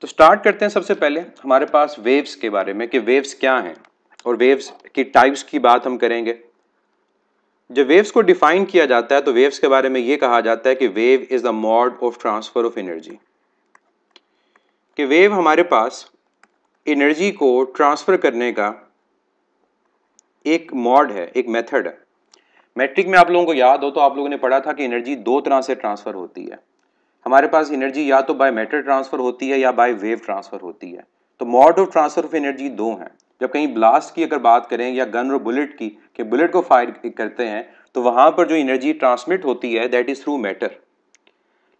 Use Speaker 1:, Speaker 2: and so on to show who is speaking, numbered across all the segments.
Speaker 1: तो स्टार्ट करते हैं सबसे पहले हमारे पास वेव्स के बारे में कि वेव्स क्या हैं और वेव्स की टाइप्स की बात हम करेंगे जब वेव्स को डिफाइन किया जाता है तो वेव्स के बारे में ये कहा जाता है कि wave is the mode of transfer of energy कि वेव हमारे पास एनर्जी को ट्रांसफ़र करने का एक मॉड है एक मेथड है मैट्रिक में आप लोगों को याद हो तो आप लोगों ने पढ़ा था कि एनर्जी दो तरह से ट्रांसफ़र होती है हमारे पास एनर्जी या तो बाय मैटर ट्रांसफ़र होती है या बाय वेव ट्रांसफ़र होती है तो mode of transfer of energy दो हैं जब कहीं ब्लास्ट की अगर बात करें या गन और बुलेट की कि बुलेट को फायर करते हैं तो वहाँ पर जो एनर्जी ट्रांसमिट होती है दैट इज़ थ्रू मैटर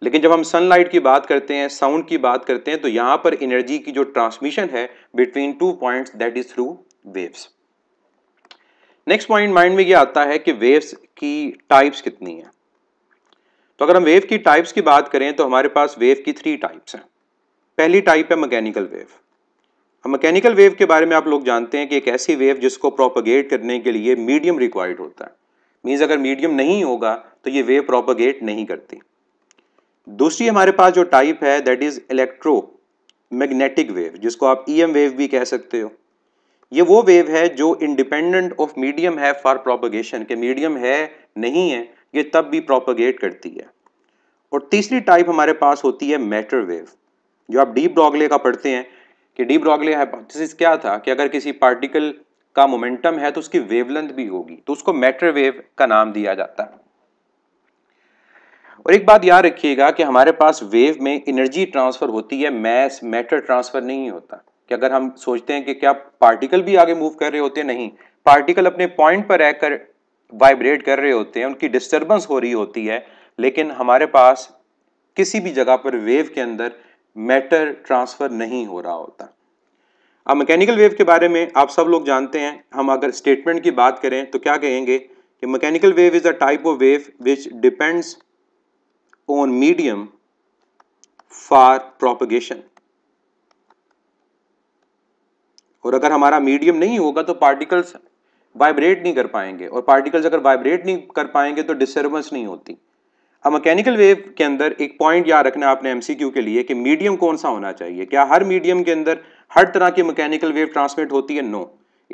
Speaker 1: लेकिन जब हम सनलाइट की बात करते हैं साउंड की बात करते हैं तो यहाँ पर एनर्जी की जो ट्रांसमिशन है between two points that is through waves next point mind में ये आता है कि वेव्स की टाइप्स कितनी हैं तो अगर हम वेव की टाइप्स की बात करें तो हमारे पास वेव की थ्री टाइप्स हैं पहली टाइप है मैकेनिकल वेव अब मैकेनिकल वेव के बारे में आप लोग जानते हैं कि एक ऐसी वेव जिसको प्रोपोगेट करने के लिए मीडियम रिक्वायर्ड होता है मीन्स अगर मीडियम नहीं होगा तो ये वेव प्रोपोगेट नहीं करती दूसरी हमारे पास जो टाइप है that is electromagnetic wave जिसको आप ई e वेव भी कह सकते हो ये वो वेव है जो इंडिपेंडेंट ऑफ मीडियम है फॉर प्रोपोगेशन के मीडियम है नहीं है ये तब भी प्रोपोगेट करती है और तीसरी टाइप हमारे पास होती है मैटर वेव जो आप डीप ब्रॉगले का पढ़ते हैं कि डीप ब्रॉगले हाइपोथेसिस क्या था कि अगर किसी पार्टिकल का मोमेंटम है तो उसकी वेवलेंथ भी होगी तो उसको मैटर वेव का नाम दिया जाता है और एक बात याद रखिएगा कि हमारे पास वेव में एनर्जी ट्रांसफर होती है मैस मैटर ट्रांसफर नहीं होता कि अगर हम सोचते हैं कि क्या पार्टिकल भी आगे मूव कर रहे होते नहीं पार्टिकल अपने पॉइंट पर रहकर वाइब्रेट कर रहे होते हैं उनकी डिस्टर्बेंस हो रही होती है लेकिन हमारे पास किसी भी जगह पर वेव के अंदर मैटर ट्रांसफ़र नहीं हो रहा होता अब मैकेनिकल वेव के बारे में आप सब लोग जानते हैं हम अगर स्टेटमेंट की बात करें तो क्या कहेंगे कि mechanical wave is a type of wave which depends on medium for propagation और अगर हमारा मीडियम नहीं होगा तो पार्टिकल्स वाइब्रेट नहीं कर पाएंगे और पार्टिकल्स अगर वाइब्रेट नहीं कर पाएंगे तो डिस्टर्बेंस नहीं होती अब मैकेनिकल वेव के अंदर एक पॉइंट याद रखना आपने एमसीक्यू के लिए कि मीडियम कौन सा होना चाहिए क्या हर मीडियम के अंदर हर तरह की मैकेनिकल वेव ट्रांसमिट होती है नो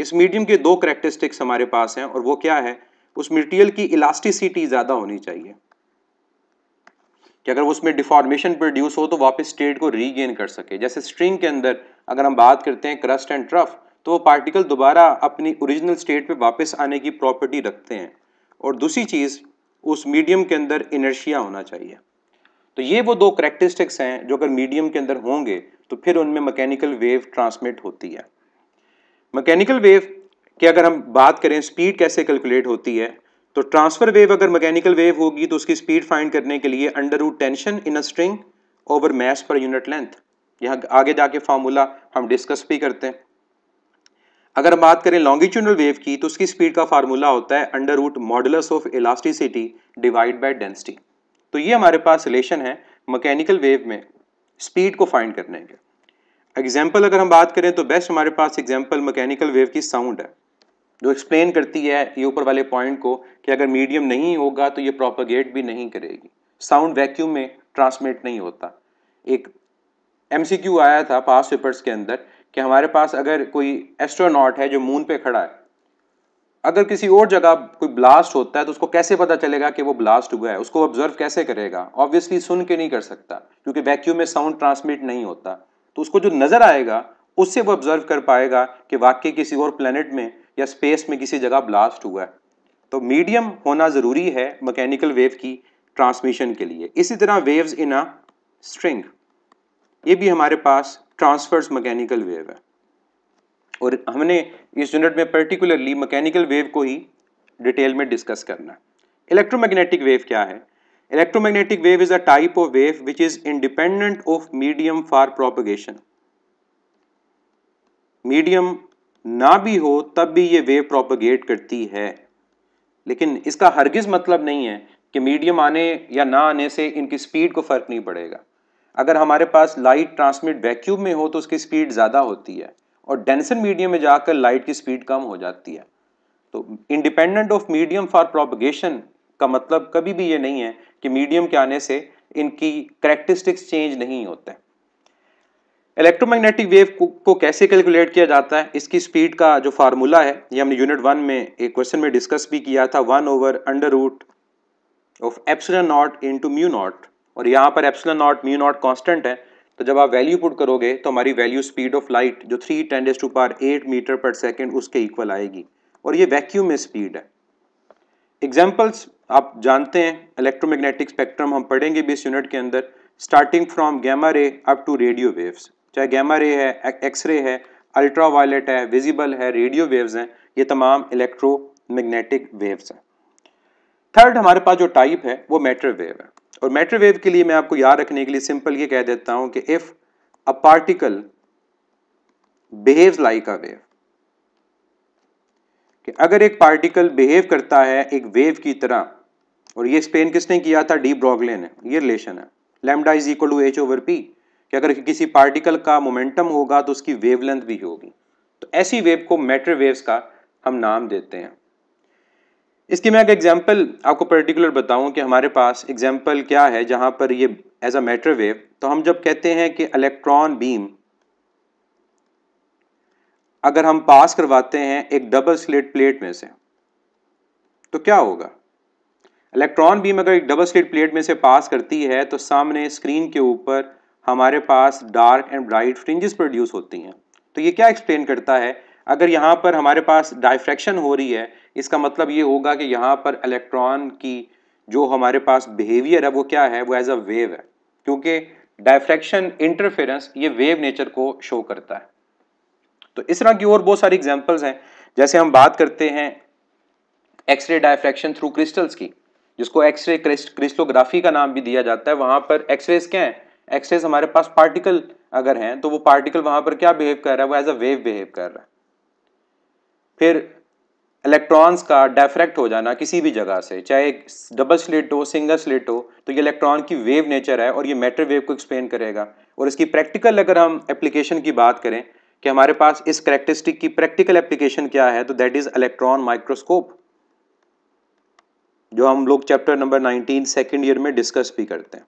Speaker 1: इस मीडियम के दो करेक्टरिस्टिक्स हमारे पास हैं और वो क्या है उस मटेरियल की इलास्टिसिटी ज़्यादा होनी चाहिए कि अगर उसमें डिफॉर्मेशन प्रोड्यूस हो तो वापस स्टेट को रीगेन कर सके जैसे स्ट्रिंग के अंदर अगर हम बात करते हैं क्रस्ट एंड ट्रफ तो वो पार्टिकल दोबारा अपनी ओरिजिनल स्टेट पे वापस आने की प्रॉपर्टी रखते हैं और दूसरी चीज़ उस मीडियम के अंदर इनर्शिया होना चाहिए तो ये वो दो करेक्टरिस्टिक्स हैं जो अगर मीडियम के अंदर होंगे तो फिर उनमें मैकेनिकल वेव ट्रांसमिट होती है मैकेनिकल वेव की अगर हम बात करें स्पीड कैसे कैलकुलेट होती है तो ट्रांसफर वेव अगर मैकेनिकल वेव होगी तो उसकी स्पीड फाइंड करने के लिए under root tension in a string over mass per unit length यहाँ आगे जाके फार्मूला हम डिस्कस भी करते हैं अगर हम बात करें लॉन्गिट्यूडल वेव की तो उसकी स्पीड का फार्मूला होता है under root modulus of elasticity divide by density तो ये हमारे पास रिलेशन है मैकेनिकल वेव में स्पीड को फाइंड करने के एग्जाम्पल अगर हम बात करें तो बेस्ट हमारे पास एग्जाम्पल मैकेनिकल वेव की साउंड है जो एक्सप्लेन करती है ये ऊपर वाले पॉइंट को कि अगर मीडियम नहीं होगा तो ये प्रोपोगेट भी नहीं करेगी साउंड वैक्यूम में ट्रांसमिट नहीं होता एक एम आया था पास पेपर्स के अंदर कि हमारे पास अगर कोई एस्ट्रोनॉट है जो मून पे खड़ा है अगर किसी और जगह कोई ब्लास्ट होता है तो उसको कैसे पता चलेगा कि वो ब्लास्ट हुआ है उसको ऑब्जर्व कैसे करेगा ऑब्वियसली सुन के नहीं कर सकता क्योंकि वैक्यूम में साउंड ट्रांसमिट नहीं होता तो उसको जो नज़र आएगा उससे वो ऑब्जर्व कर पाएगा कि वाकई किसी और प्लानट में या स्पेस में किसी जगह ब्लास्ट हुआ है तो मीडियम होना ज़रूरी है मैकेनिकल वेव की ट्रांसमिशन के लिए इसी तरह वेव्स इन अ स्ट्रिंग ये भी हमारे पास ट्रांसफर्स मैकेनिकल वेव है और हमने इस यूनिट में पर्टिकुलरली मैकेनिकल वेव को ही डिटेल में डिस्कस करना है इलेक्ट्रोमैग्नेटिक वेव क्या है electromagnetic wave is a type of wave which is independent of medium for propagation medium ना भी हो तब भी ये वेव प्रोपगेट करती है लेकिन इसका हरगिज मतलब नहीं है कि मीडियम आने या ना आने से इनकी स्पीड को फर्क नहीं पड़ेगा अगर हमारे पास लाइट ट्रांसमिट वैक्यूम में हो तो उसकी स्पीड ज़्यादा होती है और डेंसर मीडियम में जाकर लाइट की स्पीड कम हो जाती है तो independent of medium for propagation का मतलब कभी भी ये नहीं है कि मीडियम के आने से इनकी करेक्टरिस्टिक्स चेंज नहीं होते इलेक्ट्रोमैग्नेटिक वेव को, को कैसे कैलकुलेट किया जाता है इसकी स्पीड का जो फार्मूला है ये हमने यूनिट वन में एक क्वेश्चन में डिस्कस भी किया था one over under root of epsilon not into mu not और यहाँ पर epsilon not mu not constant है तो जब आप वैल्यू पुट करोगे तो हमारी वैल्यू स्पीड ऑफ लाइट जो three ten raise to power eight meter per second उसके इक्वल आएगी और ये वैक्यूम में स्पीड है एग्जाम्पल्स आप जानते हैं इलेक्ट्रोमैग्नेटिक स्पेक्ट्रम हम पढ़ेंगे भी इस यूनिट के अंदर starting from gamma ray up to radio waves चाहे गैमा रे है एक्सरे है अल्ट्रा वायलेट है विजिबल है रेडियो वेव्स हैं ये तमाम इलेक्ट्रोमैग्नेटिक वेव्स हैं थर्ड हमारे पास जो टाइप है वो मैटर वेव है और माइक्रोवेव के लिए मैं आपको याद रखने के लिए सिंपल ये कह देता हूं कि if a particle behaves like a wave कि अगर एक पार्टिकल बिहेव करता है एक वेव की तरह और ये एक्सप्लेन किसने किया था डी ब्रॉगले ने ये रिलेशन है lambda is equal to h over p कि अगर किसी पार्टिकल का मोमेंटम होगा तो उसकी वेवलेंथ भी होगी तो ऐसी वेव को मैटर वेव्स का हम नाम देते हैं इसकी मैं एक एग्जांपल आपको पर्टिकुलर बताऊं कि हमारे पास एग्जांपल क्या है जहां पर ये एज अ मैटर वेव तो हम जब कहते हैं कि इलेक्ट्रॉन बीम अगर हम पास करवाते हैं एक डबल स्लेट प्लेट में से तो क्या होगा इलेक्ट्रॉन बीम अगर एक डबल स्लेट प्लेट में से पास करती है तो सामने स्क्रीन के ऊपर हमारे पास dark and bright fringes produce होती हैं तो ये क्या एक्सप्लेन करता है अगर यहाँ पर हमारे पास डायफ्रैक्शन हो रही है इसका मतलब ये होगा कि यहाँ पर इलेक्ट्रॉन की जो हमारे पास बिहेवियर है वो क्या है वो एज अ वेव है क्योंकि डायफ्रैक्शन इंटरफेरेंस ये वेव नेचर को शो करता है तो इस तरह की और बहुत सारी एग्जाम्पल्स हैं जैसे हम बात करते हैं एक्सरे डायफ्रैक्शन थ्रू क्रिस्टल्स की जिसको एक्सरे क्रिस्टोग्राफी का नाम भी दिया जाता है वहाँ पर एक्सरेज क्या हैं एक्सरेज हमारे पास पार्टिकल अगर हैं तो वो पार्टिकल वहाँ पर क्या बिहेव कर रहा है वो एज अ वेव बिहेव कर रहा है फिर इलेक्ट्रॉन्स का डायफ्रैक्ट हो जाना किसी भी जगह से चाहे डबल स्लिट हो सिंगल स्लिट हो तो ये इलेक्ट्रॉन की वेव नेचर है और ये मैटर वेव को एक्सप्लेन करेगा और इसकी प्रैक्टिकल अगर हम एप्लीकेशन की बात करें कि हमारे पास इस करेक्टरिस्टिक की प्रैक्टिकल एप्लीकेशन क्या है तो दैट इज़ इलेक्ट्रॉन माइक्रोस्कोप जो हम लोग चैप्टर नंबर 19 सेकेंड ईयर में डिस्कस भी करते हैं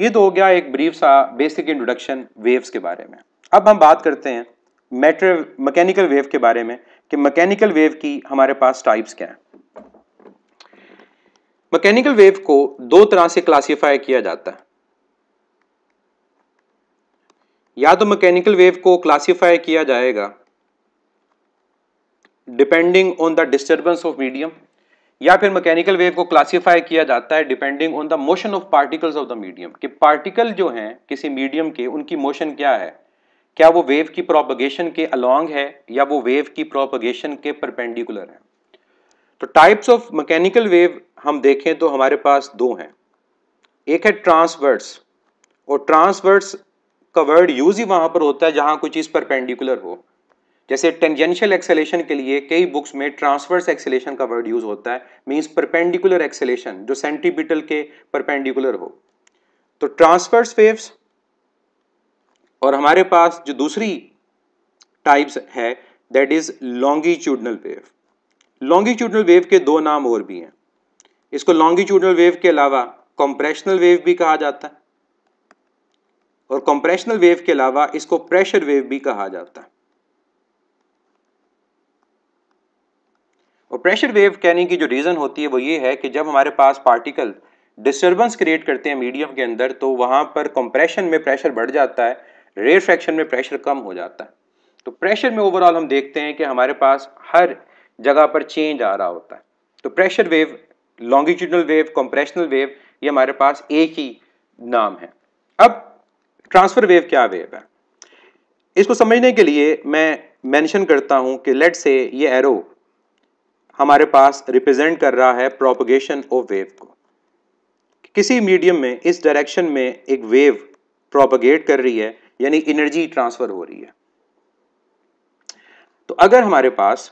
Speaker 1: ये तो हो गया एक ब्रीफ सा बेसिक इंट्रोडक्शन वेव्स के बारे में अब हम बात करते हैं मैटर मैकेनिकल वेव के बारे में कि मैकेनिकल वेव की हमारे पास टाइप्स क्या है मैकेनिकल वेव को दो तरह से क्लासिफाई किया जाता है या तो मैकेनिकल वेव को क्लासिफाई किया जाएगा depending on the disturbance of medium या फिर मैकेनिकल वेव को क्लासिफाई किया जाता है depending on the motion of particles of the medium कि पार्टिकल जो हैं किसी मीडियम के उनकी मोशन क्या है क्या वो वेव की प्रोपगेशन के अलोंग है या वो वेव की प्रोपगेशन के परपेंडिकुलर है तो टाइप्स ऑफ मैकेनिकल वेव हम देखें तो हमारे पास दो हैं एक है ट्रांसवर्स और ट्रांसवर्स का वर्ड यूज ही वहां पर होता है जहां कोई चीज परपेंडिकुलर हो जैसे टेंजेंशियल एक्सेलेशन के लिए कई बुक्स में ट्रांसवर्स एक्सेलेशन का वर्ड यूज होता है मींस परपेंडिकुलर एक्सेलेशन जो सेंटीपिटल के परपेंडिकुलर हो तो ट्रांसवर्स वेव्स और हमारे पास जो दूसरी टाइप्स है that is longitudinal wave longitudinal wave के दो नाम और भी हैं इसको लॉन्गिट्यूडनल वेव के अलावा कॉम्प्रेशनल वेव भी कहा जाता है और कंप्रेशनल वेव के अलावा इसको प्रेशर वेव भी कहा जाता है और प्रेशर वेव कहने की जो रीज़न होती है वो ये है कि जब हमारे पास पार्टिकल डिस्टर्बेंस क्रिएट करते हैं मीडियम के अंदर तो वहां पर कंप्रेशन में प्रेशर बढ़ जाता है रेयर फ्रैक्शन में प्रेशर कम हो जाता है तो प्रेशर में ओवरऑल हम देखते हैं कि हमारे पास हर जगह पर चेंज आ रहा होता है तो pressure wave longitudinal wave compressional wave ये हमारे पास एक ही नाम है अब ट्रांसफर वेव क्या वेव है इसको समझने के लिए मैं मेंशन करता हूं कि लेट से ये एरो हमारे पास रिप्रेजेंट कर रहा है प्रोपोगेशन ऑफ वेव को किसी मीडियम में इस डायरेक्शन में एक वेव प्रोपोगेट कर रही है यानी एनर्जी ट्रांसफ़र हो रही है तो अगर हमारे पास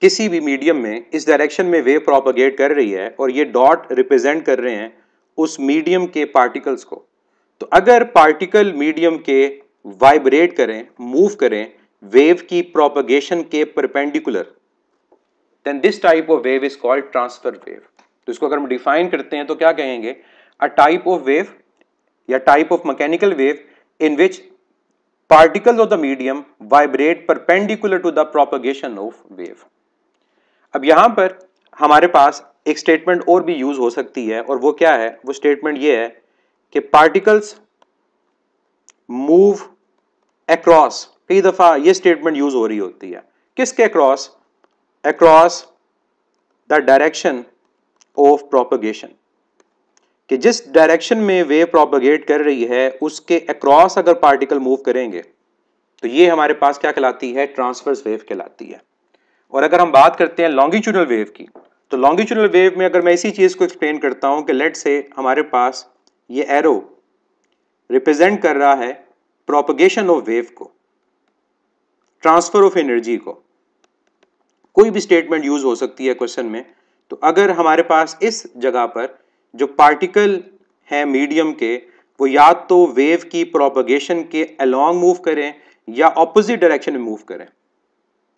Speaker 1: किसी भी मीडियम में इस डायरेक्शन में वेव प्रोपोगेट कर रही है और ये डॉट रिप्रेजेंट कर रहे हैं उस मीडियम के पार्टिकल्स को तो अगर पार्टिकल मीडियम के वाइब्रेट करें मूव करें वेव की प्रोपोगेशन के perpendicular then this type of wave is called transfer wave तो इसको अगर हम डिफाइन करते हैं तो क्या कहेंगे अ टाइप ऑफ वेव या type of mechanical wave in which particles of the medium vibrate perpendicular to the propagation of wave. अब यहां पर हमारे पास एक स्टेटमेंट और भी यूज हो सकती है और वो क्या है वो स्टेटमेंट ये है कि पार्टिकल्स मूव अक्रॉस कई दफ़ा ये स्टेटमेंट यूज हो रही होती है किसके across across the direction of propagation कि जिस डायरेक्शन में वेव प्रोपोगेट कर रही है उसके अक्रॉस अगर पार्टिकल मूव करेंगे तो ये हमारे पास क्या कहलाती है ट्रांसफर्स वेव कहलाती है और अगर हम बात करते हैं लॉन्गिट्यूडल वेव की तो लॉन्गिट्यूडल वेव में अगर मैं इसी चीज़ को एक्सप्लेन करता हूं कि लेट से हमारे पास ये एरो रिप्रेजेंट कर रहा है प्रोपोगेशन ऑफ वेव को ट्रांसफर ऑफ एनर्जी को कोई भी स्टेटमेंट यूज हो सकती है क्वेश्चन में तो अगर हमारे पास इस जगह पर जो पार्टिकल हैं मीडियम के वो या तो वेव की प्रोपगेशन के अलोंग मूव करें या ऑपोजिट डायरेक्शन में मूव करें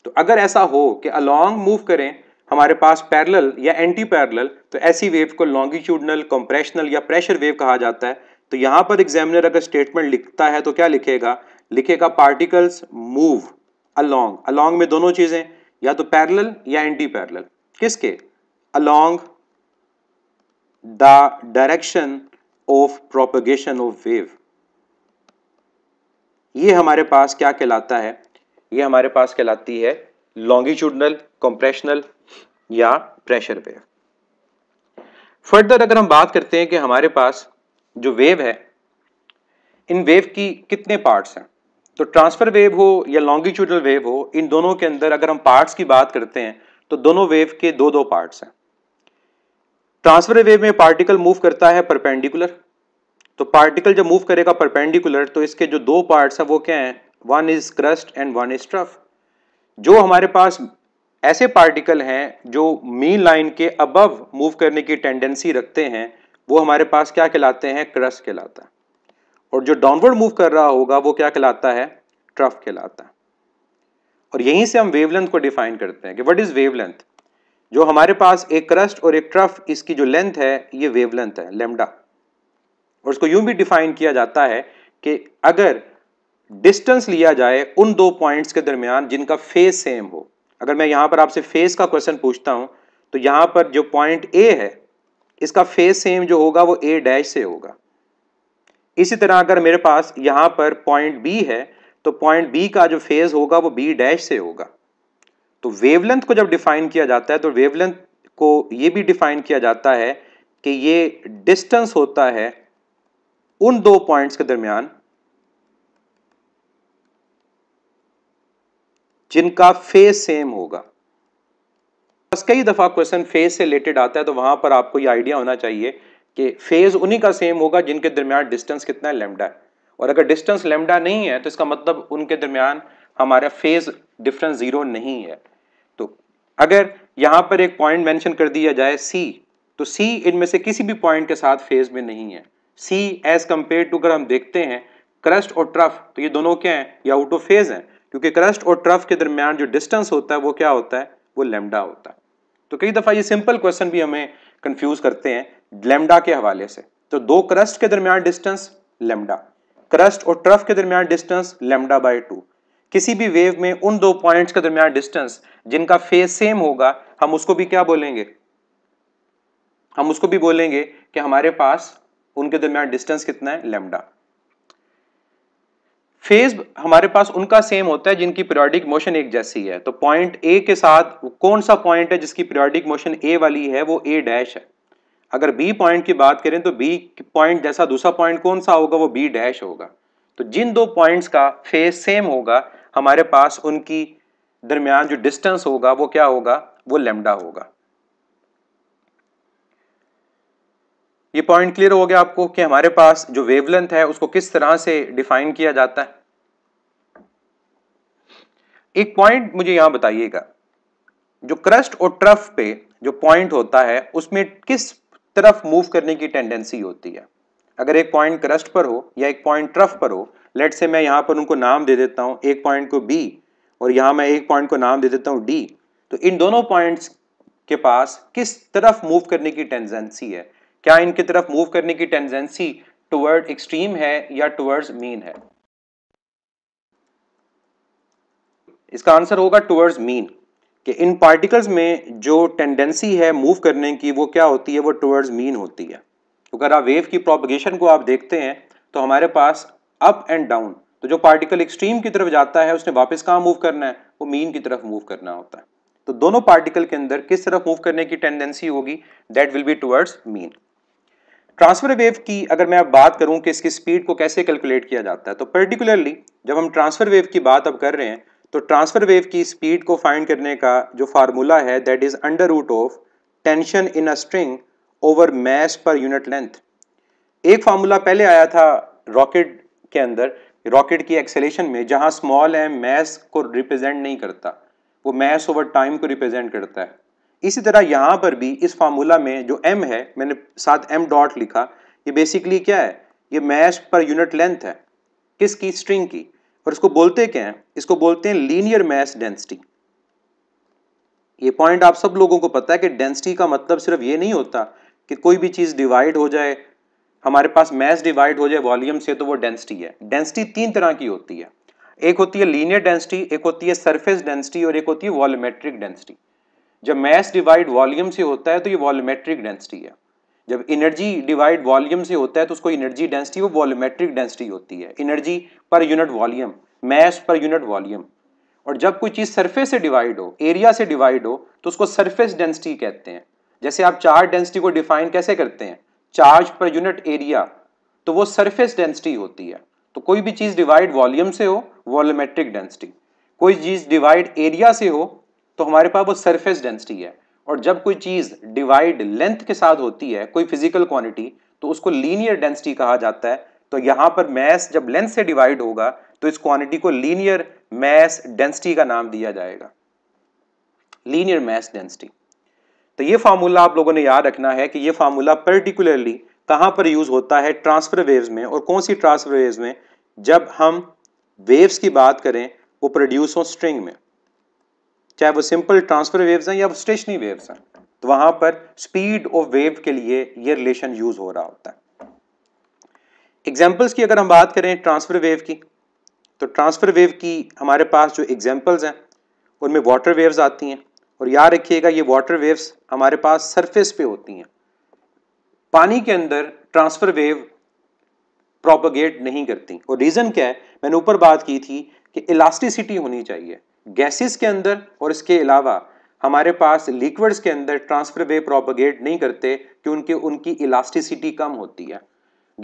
Speaker 1: तो अगर ऐसा हो कि अलोंग मूव करें हमारे पास पैरेलल या एंटी पैरेलल तो ऐसी वेव को लॉन्गिट्यूडनल कंप्रेशनल या प्रेशर वेव कहा जाता है तो यहाँ पर एग्जामिनर अगर स्टेटमेंट लिखता है तो क्या लिखेगा लिखेगा पार्टिकल्स मूव अलोंग अलोंग में दोनों चीज़ें या तो पैरेलल या एंटी पैरेलल किसके along the direction of propagation of wave ये हमारे पास क्या कहलाता है ये हमारे पास कहलाती है लॉन्गिट्यूडनल कंप्रेशनल या प्रेशर वेव फर्दर अगर हम बात करते हैं कि हमारे पास जो वेव है इन वेव की कितने पार्ट्स हैं तो ट्रांसफर वेव हो या लॉन्गिट्यूडल वेव हो इन दोनों के अंदर अगर हम पार्ट्स की बात करते हैं तो दोनों वेव के दो दो पार्ट्स हैं ट्रांसफर वेव में पार्टिकल मूव करता है परपेंडिकुलर तो पार्टिकल जब मूव करेगा परपेंडिकुलर तो इसके जो दो पार्ट्स हैं वो क्या हैं one is crest and one is trough जो हमारे पास ऐसे पार्टिकल हैं जो मीन लाइन के अबव मूव करने की टेंडेंसी रखते हैं वो हमारे पास क्या कहलाते हैं क्रस्ट कहलाता और जो डाउनवर्ड मूव कर रहा होगा वो क्या कहलाता है ट्रफ कहलाता और यहीं से हम वेवलेंथ को डिफाइन करते हैं कि व्हाट इज वेवलेंथ जो हमारे पास एक क्रस्ट और एक ट्रफ इसकी जो लेंथ है ये वेवलेंथ है लेमडा और इसको यूं भी डिफाइन किया जाता है कि अगर डिस्टेंस लिया जाए उन दो पॉइंट्स के दरमियान जिनका फेस सेम हो अगर मैं यहां पर आपसे फेस का क्वेश्चन पूछता हूं तो यहां पर जो पॉइंट ए है इसका फेस सेम जो होगा वो ए डैश से होगा इसी तरह अगर मेरे पास यहां पर पॉइंट बी है तो पॉइंट बी का जो फेस होगा वो बी डैश से होगा तो वेवलेंथ को जब डिफाइन किया जाता है तो वेवलेंथ को ये भी डिफाइन किया जाता है कि ये डिस्टेंस होता है उन दो पॉइंट्स के दरमियान जिनका फेस सेम होगा बस कई दफ़ा क्वेश्चन फेस से रिलेटेड आता है तो वहां पर आपको ये आइडिया होना चाहिए कि फेज उन्हीं का सेम होगा जिनके दरमियान डिस्टेंस कितना है लेमडा है और अगर डिस्टेंस लेमडा नहीं है तो इसका मतलब उनके दरमियान हमारा फेज डिफरेंस ज़ीरो नहीं है अगर यहाँ पर एक पॉइंट मेंशन कर दिया जाए सी तो सी इनमें से किसी भी पॉइंट के साथ फेज में नहीं है सी एज कंपेयर टू अगर हम देखते हैं क्रस्ट और ट्रफ तो ये दोनों क्या हैं ये आउट ऑफ फेज हैं क्योंकि क्रस्ट और ट्रफ के दरमियान जो डिस्टेंस होता है वो क्या होता है वो लेमडा होता है तो कई दफ़ा ये सिंपल क्वेश्चन भी हमें कंफ्यूज करते हैं लेमडा के हवाले से तो दो क्रस्ट के दरमियान डिस्टेंस लेमडा क्रस्ट और ट्रफ के दरमियान डिस्टेंस लेमडा बाय टू किसी भी वेव में उन दो पॉइंट्स के दरमियान डिस्टेंस जिनका फेस सेम होगा हम उसको भी क्या बोलेंगे हम उसको भी बोलेंगे कि हमारे पास उनके दरमियान डिस्टेंस कितना है लेमडा फेज हमारे पास उनका सेम होता है जिनकी पीरियोडिक मोशन एक जैसी है तो पॉइंट ए के साथ कौन सा पॉइंट है जिसकी पीरियोडिक मोशन ए वाली है वो ए डैश है अगर बी पॉइंट की बात करें तो बी पॉइंट जैसा दूसरा पॉइंट कौन सा होगा वो बी डैश होगा तो जिन दो पॉइंट्स का फेज सेम होगा हमारे पास उनकी दरमियान जो डिस्टेंस होगा वो क्या होगा वो लेमडा होगा ये पॉइंट क्लियर हो गया आपको कि हमारे पास जो वेवलेंथ है उसको किस तरह से डिफाइन किया जाता है एक पॉइंट मुझे यहां बताइएगा जो क्रस्ट और ट्रफ पे जो पॉइंट होता है उसमें किस तरफ मूव करने की टेंडेंसी होती है अगर एक पॉइंट क्रस्ट पर हो या एक पॉइंट ट्रफ पर हो लेट से मैं यहाँ पर उनको नाम दे देता हूँ एक पॉइंट को बी और यहाँ मैं एक पॉइंट को नाम दे देता हूँ डी तो इन दोनों पॉइंट्स के पास किस तरफ मूव करने की टेंजेंसी है क्या इनके तरफ मूव करने की टेंजेंसी टुवर्ड एक्सट्रीम है या टुवर्ड्स मीन है इसका आंसर होगा टुवर्ड्स मीन कि इन पार्टिकल्स में जो टेंडेंसी है मूव करने की वो क्या होती है वो टुवर्ड्स मीन होती है अगर आप वेव की प्रोपगेशन को आप देखते हैं तो हमारे पास अप एंड डाउन तो जो पार्टिकल एक्सट्रीम की तरफ जाता है उसने वापस कहाँ मूव करना है वो मीन की तरफ मूव करना होता है तो दोनों पार्टिकल के अंदर किस तरफ मूव करने की टेंडेंसी होगी that will be towards mean transfer wave की अगर मैं अब बात करूं कि इसकी स्पीड को कैसे कैलकुलेट किया जाता है तो पर्टिकुलरली जब हम ट्रांसफर वेव की बात अब कर रहे हैं तो ट्रांसफर वेव की स्पीड को फाइंड करने का जो फार्मूला है that is under root of tension in a string over mass per unit length एक फार्मूला पहले आया था रॉकेट के अंदर रॉकेट की एक्सेलेशन में जहाँ स्मॉल एम मैस को रिप्रेजेंट नहीं करता वो मैस ओवर टाइम को रिप्रेजेंट करता है इसी तरह यहाँ पर भी इस फार्मूला में जो एम है मैंने साथ एम डॉट लिखा ये बेसिकली क्या है ये मैस पर यूनिट लेंथ है किसकी स्ट्रिंग की और इसको बोलते क्या है इसको बोलते हैं लीनियर मैस डेंसिटी ये पॉइंट आप सब लोगों को पता है कि डेंसिटी का मतलब सिर्फ ये नहीं होता कि कोई भी चीज़ डिवाइड हो जाए हमारे पास मैस डिवाइड हो जाए वॉल्यूम से तो वो डेंसिटी है डेंसिटी तीन तरह की होती है एक होती है लीनियर डेंसिटी एक होती है सरफेस डेंसिटी और एक होती है वॉल्यूमेट्रिक डेंसिटी जब मैस डिवाइड वॉल्यूम से होता है तो ये वॉल्यूमेट्रिक डेंसिटी है जब एनर्जी डिवाइड वॉल्यूम से होता है तो उसको एनर्जी डेंसिटी वो वॉल्यूमेट्रिक डेंसिटी होती है energy per unit volume mass per unit volume और जब कोई चीज़ सरफेस से डिवाइड हो एरिया से डिवाइड हो तो उसको सरफेस डेंसिटी कहते हैं जैसे आप चार डेंसिटी को डिफाइन कैसे करते हैं चार्ज पर यूनिट एरिया तो वो सरफेस डेंसिटी होती है तो कोई भी चीज़ डिवाइड वॉल्यूम से हो वॉल्यूमेट्रिक डेंसिटी कोई चीज़ डिवाइड एरिया से हो तो हमारे पास वो सरफेस डेंसिटी है और जब कोई चीज़ डिवाइड लेंथ के साथ होती है कोई फिजिकल क्वांटिटी तो उसको लीनियर डेंसिटी कहा जाता है तो यहाँ पर मैस जब लेंथ से डिवाइड होगा तो इस क्वांटिटी को लीनियर मैस डेंसिटी का नाम दिया जाएगा लीनियर मैस डेंसिटी तो ये फार्मूला आप लोगों ने याद रखना है कि ये फार्मूला पर्टिकुलरली कहाँ पर यूज़ होता है ट्रांसफर वेव्स में और कौन सी ट्रांसफर वेव्स में जब हम वेव्स की बात करें वो प्रोड्यूस हो स्ट्रिंग में चाहे वो सिंपल ट्रांसफर वेव्स हैं या वो स्टेशनरी वेव्स हैं तो वहाँ पर स्पीड ऑफ वेव के लिए ये रिलेशन यूज़ हो रहा होता है एग्जाम्पल्स की अगर हम बात करें ट्रांसफर वेव की तो ट्रांसफर वेव की हमारे पास जो एग्जाम्पल्स हैं उनमें वाटर वेव्स आती हैं और याद रखिएगा ये वाटर वेव्स हमारे पास सरफेस पे होती हैं पानी के अंदर ट्रांसफर वेव प्रोपोगेट नहीं करती और रीज़न क्या है मैंने ऊपर बात की थी कि इलास्टिसिटी होनी चाहिए गैसेस के अंदर और इसके अलावा हमारे पास लिक्विड्स के अंदर ट्रांसफर वेव प्रोपोगेट नहीं करते क्योंकि उनकी इलास्टिसिटी कम होती है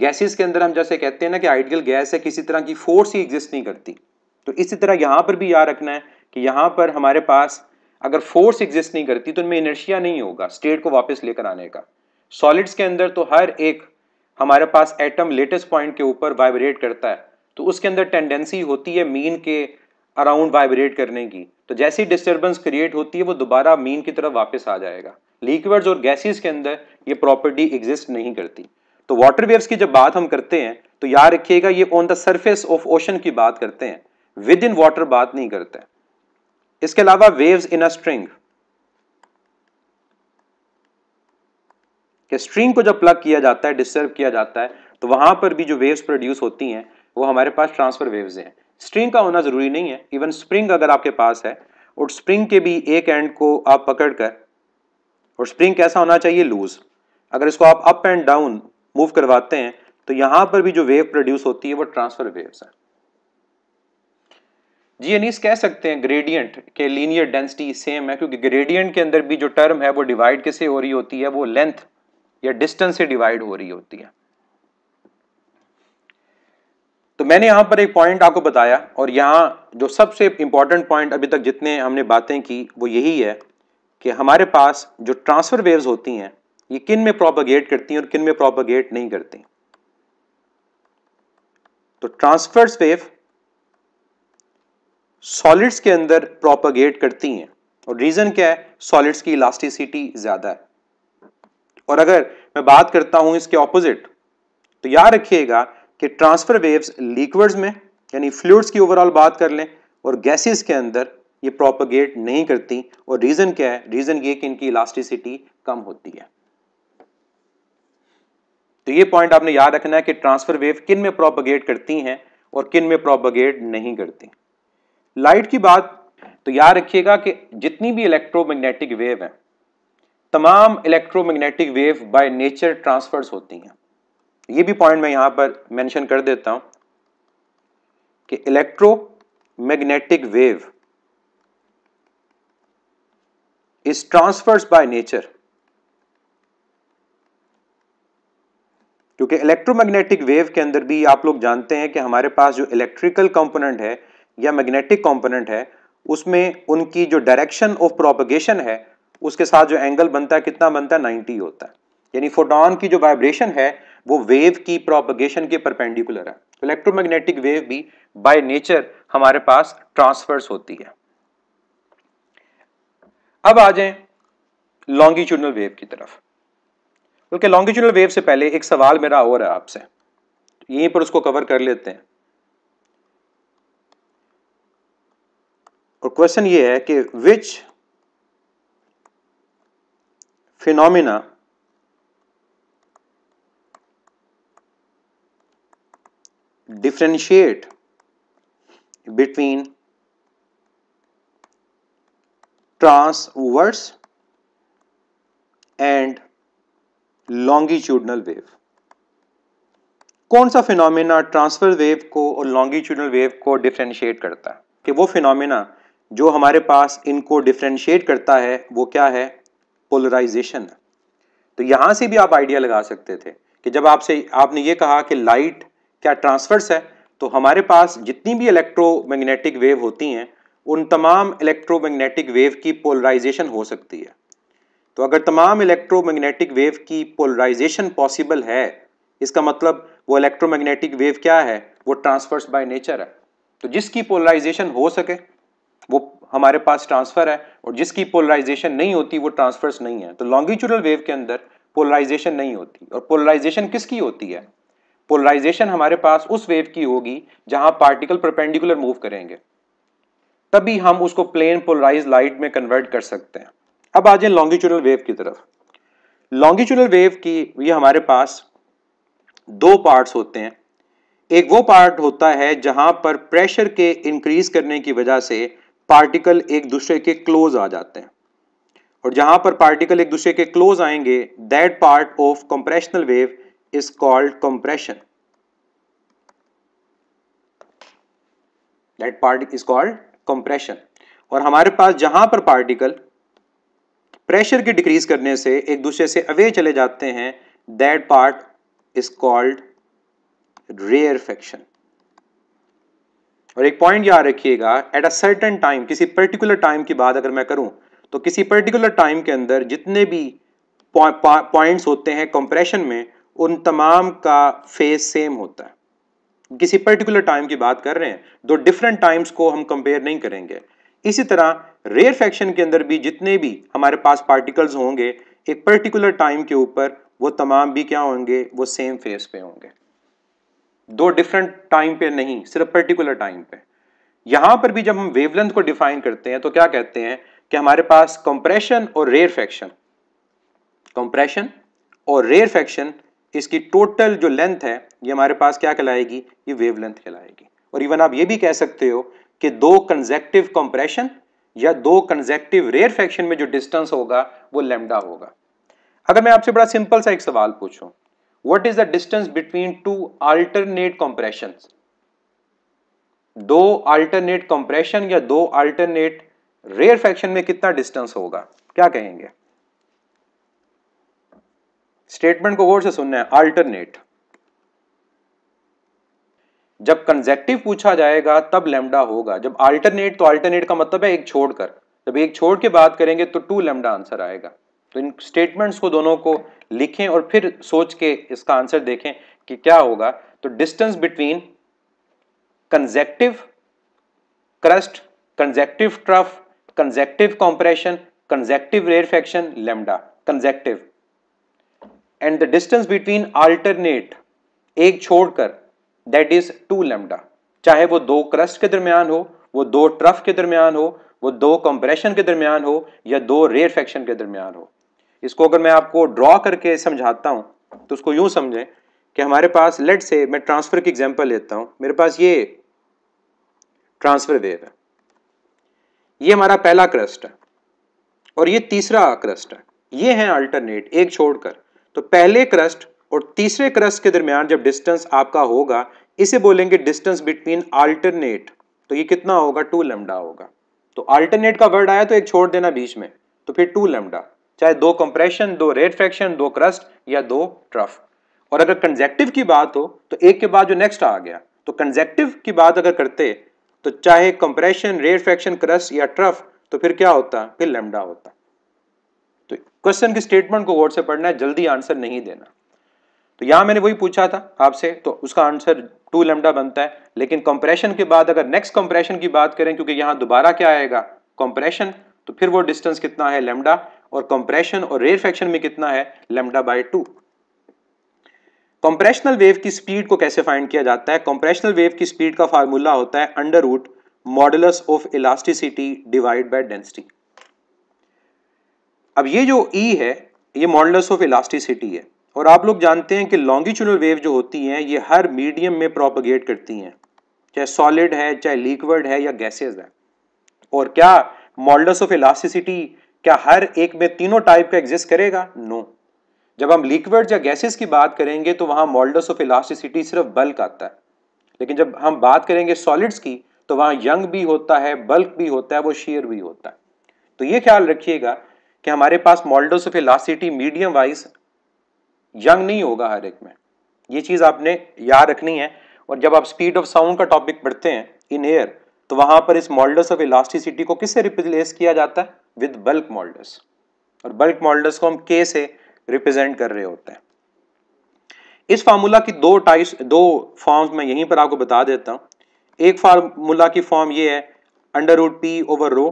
Speaker 1: गैसेस के अंदर हम जैसे कहते हैं ना कि आइडियल गैस है किसी तरह की फोर्स ही एग्जिस्ट नहीं करती तो इसी तरह यहां पर भी याद रखना है कि यहां पर हमारे पास अगर फोर्स एग्जिस्ट नहीं करती तो उनमें इनर्शिया नहीं होगा स्टेट को वापस लेकर आने का सॉलिड्स के अंदर तो हर एक हमारे पास एटम लेटेस्ट पॉइंट के ऊपर वाइब्रेट करता है तो उसके अंदर टेंडेंसी होती है मीन के अराउंड वाइब्रेट करने की तो जैसी डिस्टर्बेंस क्रिएट होती है वो दोबारा मीन की तरफ वापस आ जाएगा लिक्विड्स और गैसेस के अंदर ये प्रॉपर्टी एग्जिस्ट नहीं करती तो वाटर वेव्स की जब बात हम करते हैं तो याद रखिएगा ये on the surface of ocean की बात करते हैं विद इन वाटर बात नहीं करते हैं इसके अलावा वेव्स इन अ स्ट्रिंग कि स्ट्रिंग को जब प्लग किया जाता है डिस्टर्ब किया जाता है तो वहां पर भी जो वेव्स प्रोड्यूस होती हैं वो हमारे पास ट्रांसफर वेव्स हैं स्ट्रिंग का होना ज़रूरी नहीं है इवन स्प्रिंग अगर आपके पास है और स्प्रिंग के भी एक एंड को आप पकड़ कर और स्प्रिंग कैसा होना चाहिए लूज अगर इसको आप अप एंड डाउन मूव करवाते हैं तो यहाँ पर भी जो वेव प्रोड्यूस होती है वो ट्रांसफर वेव्स है जी एनीस कह सकते हैं ग्रेडियंट के लीनियर डेंसिटी सेम है क्योंकि ग्रेडियंट के अंदर भी जो टर्म है वो डिवाइड किससे हो रही होती है वो लेंथ या डिस्टेंस से डिवाइड हो रही होती है तो मैंने यहां पर एक पॉइंट आपको बताया और यहां जो सबसे इंपॉर्टेंट पॉइंट अभी तक जितने हमने बातें की वो यही है कि हमारे पास जो ट्रांसफ़र वेव्स होती हैं ये किन में प्रोपागेट करती हैं और किन में प्रोपागेट नहीं करती तो ट्रांसफर्स वेव सॉलिड्स के अंदर प्रोपगेट करती हैं और रीज़न क्या है सॉलिड्स की इलास्टिसिटी ज़्यादा है और अगर मैं बात करता हूं इसके ऑपोजिट तो याद रखिएगा कि ट्रांसफर वेव्स लिक्विड्स में यानी फ्लूड्स की ओवरऑल बात कर लें और गैसेस के अंदर ये प्रोपगेट नहीं करती और रीज़न क्या है रीज़न ये कि इनकी इलास्टिसिटी कम होती है तो ये पॉइंट आपने याद रखना है कि ट्रांसफर वेव किन में प्रोपगेट करती हैं और किन में प्रोपगेट नहीं करती लाइट की बात तो याद रखिएगा कि जितनी भी इलेक्ट्रोमैग्नेटिक वेव है तमाम electromagnetic wave by nature transfers होती हैं ये भी पॉइंट मैं यहां पर मेंशन कर देता हूं कि electromagnetic wave is transfers by nature क्योंकि इलेक्ट्रोमैग्नेटिक वेव के अंदर भी आप लोग जानते हैं कि हमारे पास जो इलेक्ट्रिकल कंपोनेंट है या मैग्नेटिक कंपोनेंट है उसमें उनकी जो डायरेक्शन ऑफ प्रोपगेशन है उसके साथ जो एंगल बनता है कितना बनता है नाइन्टी होता है यानी फोटोन की जो वाइब्रेशन है वो वेव की प्रोपगेशन के परपेंडिकुलर है इलेक्ट्रोमैग्नेटिक वेव भी बाय नेचर हमारे पास ट्रांसफर्स होती है अब आ जाए लॉन्गिट्यूडनल वेव की तरफ बल्कि लॉन्गिट्यूडनल वेव से पहले एक सवाल मेरा और है आपसे यहीं पर उसको कवर कर लेते हैं और क्वेश्चन ये है कि which phenomena differentiate between transverse and longitudinal wave कौन सा फिनोमिना ट्रांसफर वेव को और लॉन्गिट्यूडनल वेव को डिफ्रेंशिएट करता है कि वो फिनोमिना जो हमारे पास इनको डिफ्रेंशिएट करता है वो क्या है पोलराइजेशन तो यहाँ से भी आप आइडिया लगा सकते थे कि जब आपसे आपने ये कहा कि लाइट क्या ट्रांसफर्स है तो हमारे पास जितनी भी इलेक्ट्रोमैग्नेटिक वेव होती हैं उन तमाम इलेक्ट्रोमैग्नेटिक वेव की पोलराइजेशन हो सकती है तो अगर तमाम इलेक्ट्रोमैग्नेटिक वेव की पोलराइजेशन पॉसिबल है इसका मतलब वो इलेक्ट्रोमैग्नेटिक वेव क्या है वो ट्रांसफर्स बाय नेचर है तो जिसकी पोलराइजेशन हो सके वो हमारे पास ट्रांसफ़र है और जिसकी पोलराइजेशन नहीं होती वो ट्रांसफर्स नहीं है तो लॉन्गिट्यूडल वेव के अंदर पोलराइजेशन नहीं होती और पोलराइजेशन किसकी होती है पोलराइजेशन हमारे पास उस वेव की होगी जहां पार्टिकल परपेंडिकुलर मूव करेंगे तभी हम उसको प्लेन पोलराइज लाइट में कन्वर्ट कर सकते हैं अब आ जाए लॉन्गिट्यूडल वेव की तरफ लॉन्गिट्यूडल वेव की ये हमारे पास दो पार्ट्स होते हैं एक वो पार्ट होता है जहां पर प्रेशर के इंक्रीज करने की वजह से पार्टिकल एक दूसरे के क्लोज आ जाते हैं और जहां पर पार्टिकल एक दूसरे के क्लोज आएंगे that part of compressional wave is called compression that part is called compression और हमारे पास जहां पर पार्टिकल प्रेशर के डिक्रीज करने से एक दूसरे से अवे चले जाते हैं that part is called rarefaction और एक पॉइंट याद रखिएगा एट अ सर्टन टाइम किसी पर्टिकुलर टाइम की बात अगर मैं करूं तो किसी पर्टिकुलर टाइम के अंदर जितने भी पॉइंट्स होते हैं कंप्रेशन में उन तमाम का फेस सेम होता है किसी पर्टिकुलर टाइम की बात कर रहे हैं दो डिफरेंट टाइम्स को हम कंपेयर नहीं करेंगे इसी तरह रेयर फैक्शन के अंदर भी जितने भी हमारे पास पार्टिकल्स होंगे एक पर्टिकुलर टाइम के ऊपर वो तमाम भी क्या होंगे वो सेम फेस पे होंगे दो डिफरेंट टाइम पे नहीं सिर्फ पर्टिकुलर टाइम पे यहां पर भी जब हम वेवलेंथ को डिफाइन करते हैं तो क्या कहते हैं कि हमारे पास कंप्रेशन और रेयर फैक्शन कंप्रेशन और रेयर फैक्शन इसकी टोटल जो लेंथ है ये हमारे पास क्या कहलाएगी ये वेवलेंथ कहलाएगी और इवन आप ये भी कह सकते हो कि दो कंजेक्टिव कंप्रेशन या दो कंजेक्टिव रेयर फैक्शन में जो डिस्टेंस होगा वो लेमडा होगा अगर मैं आपसे बड़ा सिंपल सा एक सवाल पूछूं what is the distance between two alternate compressions दो alternate compression या दो alternate रेयर में कितना डिस्टेंस होगा क्या कहेंगे स्टेटमेंट को गौर से सुनना है अल्टरनेट जब कंजेक्टिव पूछा जाएगा तब लेमडा होगा जब अल्टरनेट तो अल्टरनेट का मतलब है एक छोड़कर जब एक छोड़ के बात करेंगे तो टू लेमडा आंसर आएगा तो इन स्टेटमेंट्स को दोनों को लिखें और फिर सोच के इसका आंसर देखें कि क्या होगा तो distance between consecutive crest consecutive trough consecutive compression consecutive rarefaction lambda consecutive and the distance between alternate एक छोड़कर दैट इज टू लेमडा चाहे वो दो क्रस्ट के दरमियान हो वो दो ट्रफ के दरमियान हो वो दो कंप्रेशन के दरमियान हो या दो रेयर फैक्शन के दरमियान हो इसको अगर मैं आपको ड्रॉ करके समझाता हूँ तो उसको यूं समझें कि हमारे पास लेट से मैं ट्रांसफ़र की एग्जांपल लेता हूँ मेरे पास ये ट्रांसफ़र वेव है ये हमारा पहला क्रस्ट है और ये तीसरा क्रस्ट है ये है अल्टरनेट एक छोड़कर तो पहले क्रस्ट और तीसरे क्रस्ट के दरमियान जब डिस्टेंस आपका होगा इसे बोलेंगे डिस्टेंस बिटवीन अल्टरनेट तो ये कितना होगा टू लेमडा होगा तो अल्टरनेट का वर्ड आया तो एक छोड़ देना बीच में तो फिर टू लेमडा चाहे दो कंप्रेशन दो रेड फ्रैक्शन दो क्रस्ट या दो ट्रफ और अगर कंजेक्टिव की बात हो तो एक के बाद जो नेक्स्ट आ गया तो कंजेक्टिव की बात अगर करते तो चाहे कंप्रेशन रेड फ्रैक्शन क्रस्ट या ट्रफ तो फिर क्या होता फिर लेमडा होता तो क्वेश्चन की स्टेटमेंट को वर्ड से पढ़ना है जल्दी आंसर नहीं देना तो यहां मैंने वही पूछा था आपसे तो उसका आंसर टू लेमडा बनता है लेकिन कंप्रेशन के बाद अगर नेक्स्ट कंप्रेशन की बात करें क्योंकि यहां दोबारा क्या आएगा कंप्रेशन तो फिर वो डिस्टेंस कितना है लेमडा और कंप्रेशन और रेयरफेक्शन में कितना है lambda by two compressional wave की स्पीड को कैसे फाइंड किया जाता है कंप्रेशनल वेव की स्पीड का फार्मूला होता है under root modulus of elasticity divide by density अब ये जो ई e है ये मॉडुलस ऑफ इलास्टिसिटी है और आप लोग जानते हैं कि लॉन्गिट्यूडल वेव जो होती हैं ये हर मीडियम में प्रोपगेट करती हैं चाहे सॉलिड है चाहे लिक्विड है या गैसेज है और क्या मॉडल्स ऑफ इलास्टिसिटी क्या हर एक में तीनों टाइप का एग्जिस्ट करेगा नो no. जब हम लिक्विड या गैसेस की बात करेंगे तो वहां मॉल्डस ऑफ इलास्टिसिटी सिर्फ बल्क आता है लेकिन जब हम बात करेंगे सॉलिड्स की तो वहाँ यंग भी होता है बल्क भी होता है वो शेयर भी होता है तो ये ख्याल रखिएगा कि हमारे पास modulus of elasticity medium wise young नहीं होगा हर एक में ये चीज़ आपने याद रखनी है और जब आप स्पीड ऑफ साउंड का टॉपिक पढ़ते हैं इन एयर तो वहां पर इस मॉडल्स ऑफ इलास्टिसिटी को किससे रिप्लेस किया जाता है विद बल्क मोल्डर्स और बल्क मोल्डर्स को हम के से रिप्रेजेंट कर रहे होते हैं इस फार्मूला की दो टाइप्स दो फॉर्म्स मैं यहीं पर आपको बता देता हूँ एक फार्मूला की फॉर्म ये है under root P over rho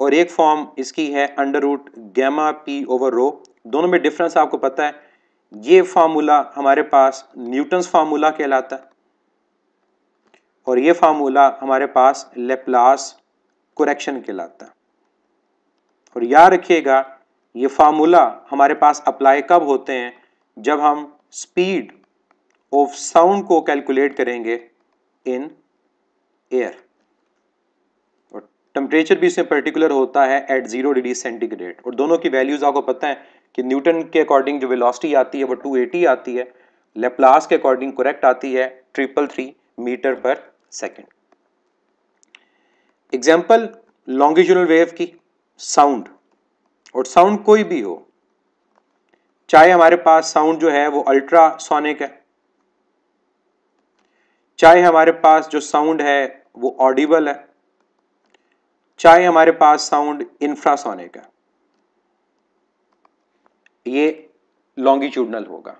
Speaker 1: और एक फॉर्म इसकी है under root gamma P over rho दोनों में डिफरेंस आपको पता है ये फार्मूला हमारे पास न्यूटन्स फार्मूला कहलाता है और ये फार्मूला हमारे पास लेप्लास कुरेक्शन कहलाता है और याद रखिएगा ये फार्मूला हमारे पास अप्लाई कब होते हैं जब हम स्पीड ऑफ साउंड को कैलकुलेट करेंगे इन एयर और टेम्परेचर भी इसमें पर्टिकुलर होता है एट ज़ीरो डिग्री सेंटीग्रेड और दोनों की वैल्यूज़ आपको पता है कि न्यूटन के अकॉर्डिंग जो वेलोसिटी आती है वो 280 आती है लेप्लास के अकॉर्डिंग करेक्ट आती है triple three metre per second example longitudinal wave की साउंड और साउंड कोई भी हो चाहे हमारे पास साउंड जो है वो अल्ट्रासोनिक है चाहे हमारे पास जो साउंड है वो ऑडिबल है चाहे हमारे पास साउंड इंफ्रासोनिक है ये लॉन्गिट्यूडनल होगा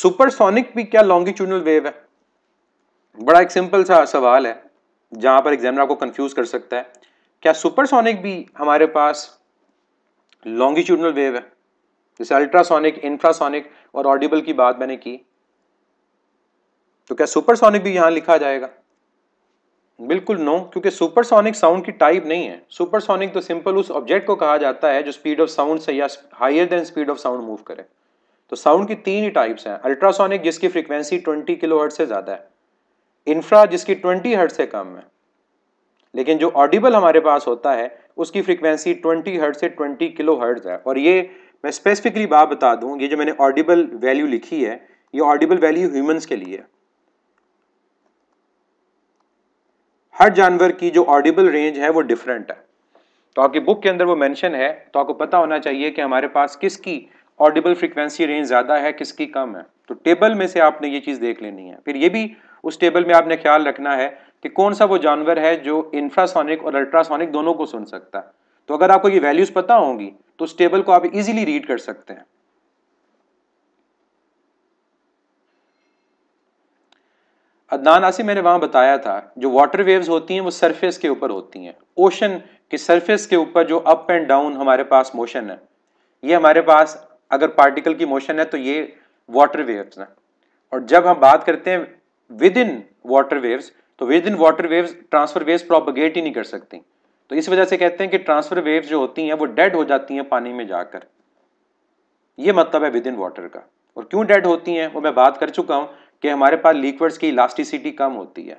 Speaker 1: सुपरसोनिक भी क्या लॉन्गिट्यूडनल वेव है बड़ा एक सिंपल सा सवाल है जहां पर एग्जामिनर आपको कंफ्यूज कर सकता है क्या सुपरसोनिक भी हमारे पास लॉन्गिट्यूडनल वेव है जैसे अल्ट्रासोनिक इंफ्रासोनिक और ऑडिबल की बात मैंने की तो क्या सुपरसोनिक भी यहां लिखा जाएगा बिल्कुल नो क्योंकि सुपरसोनिक साउंड की टाइप नहीं है सुपरसोनिक तो सिंपल उस ऑब्जेक्ट को कहा जाता है जो स्पीड ऑफ साउंड से या higher than speed of sound move करे तो साउंड की तीन ही टाइप्स हैं अल्ट्रासोनिक जिसकी फ्रीक्वेंसी 20 किलो हर्ट से ज़्यादा है इंफ्रा जिसकी 20 हर्ट से कम है लेकिन जो ऑडिबल हमारे पास होता है उसकी फ्रिक्वेंसी 20 हर्ट से 20 किलो हर्ट है और ये मैं स्पेसिफिकली बात बता दूँ ये जो मैंने ऑडिबल वैल्यू लिखी है ये ऑडिबल वैल्यू ह्यूमन्स के लिए हर जानवर की जो ऑडिबल रेंज है वो डिफरेंट है तो आपकी बुक के अंदर वो मेंशन है तो आपको पता होना चाहिए कि हमारे पास किसकी ऑडिबल फ्रिक्वेंसी रेंज ज़्यादा है किसकी कम है तो टेबल में से आपने ये चीज़ देख लेनी है फिर ये भी उस टेबल में आपने ख्याल रखना है कि कौन सा वो जानवर है जो इंफ्रासोनिक और अल्ट्रासोनिक दोनों को सुन सकता है तो अगर आपको ये वैल्यूज पता होंगी तो उस टेबल को आप इजीली रीड कर सकते हैं अदनान आसिम मैंने वहां बताया था जो वाटर वेव्स होती हैं वो सरफेस के ऊपर होती हैं ओशन के सरफेस के ऊपर जो अप एंड डाउन हमारे पास मोशन है ये हमारे पास अगर पार्टिकल की मोशन है तो ये वाटर वेव्स हैं और जब हम बात करते हैं विद इन वाटर वेव्स तो within water waves transverse waves propagate ही नहीं कर सकती तो इस वजह से कहते हैं कि ट्रांसफर वेव्स जो होती हैं वो डेड हो जाती हैं पानी में जाकर ये मतलब है विद इन वाटर का और क्यों डेड होती हैं वो मैं बात कर चुका हूँ कि हमारे पास लिक्विड्स की इलास्टिसिटी कम होती है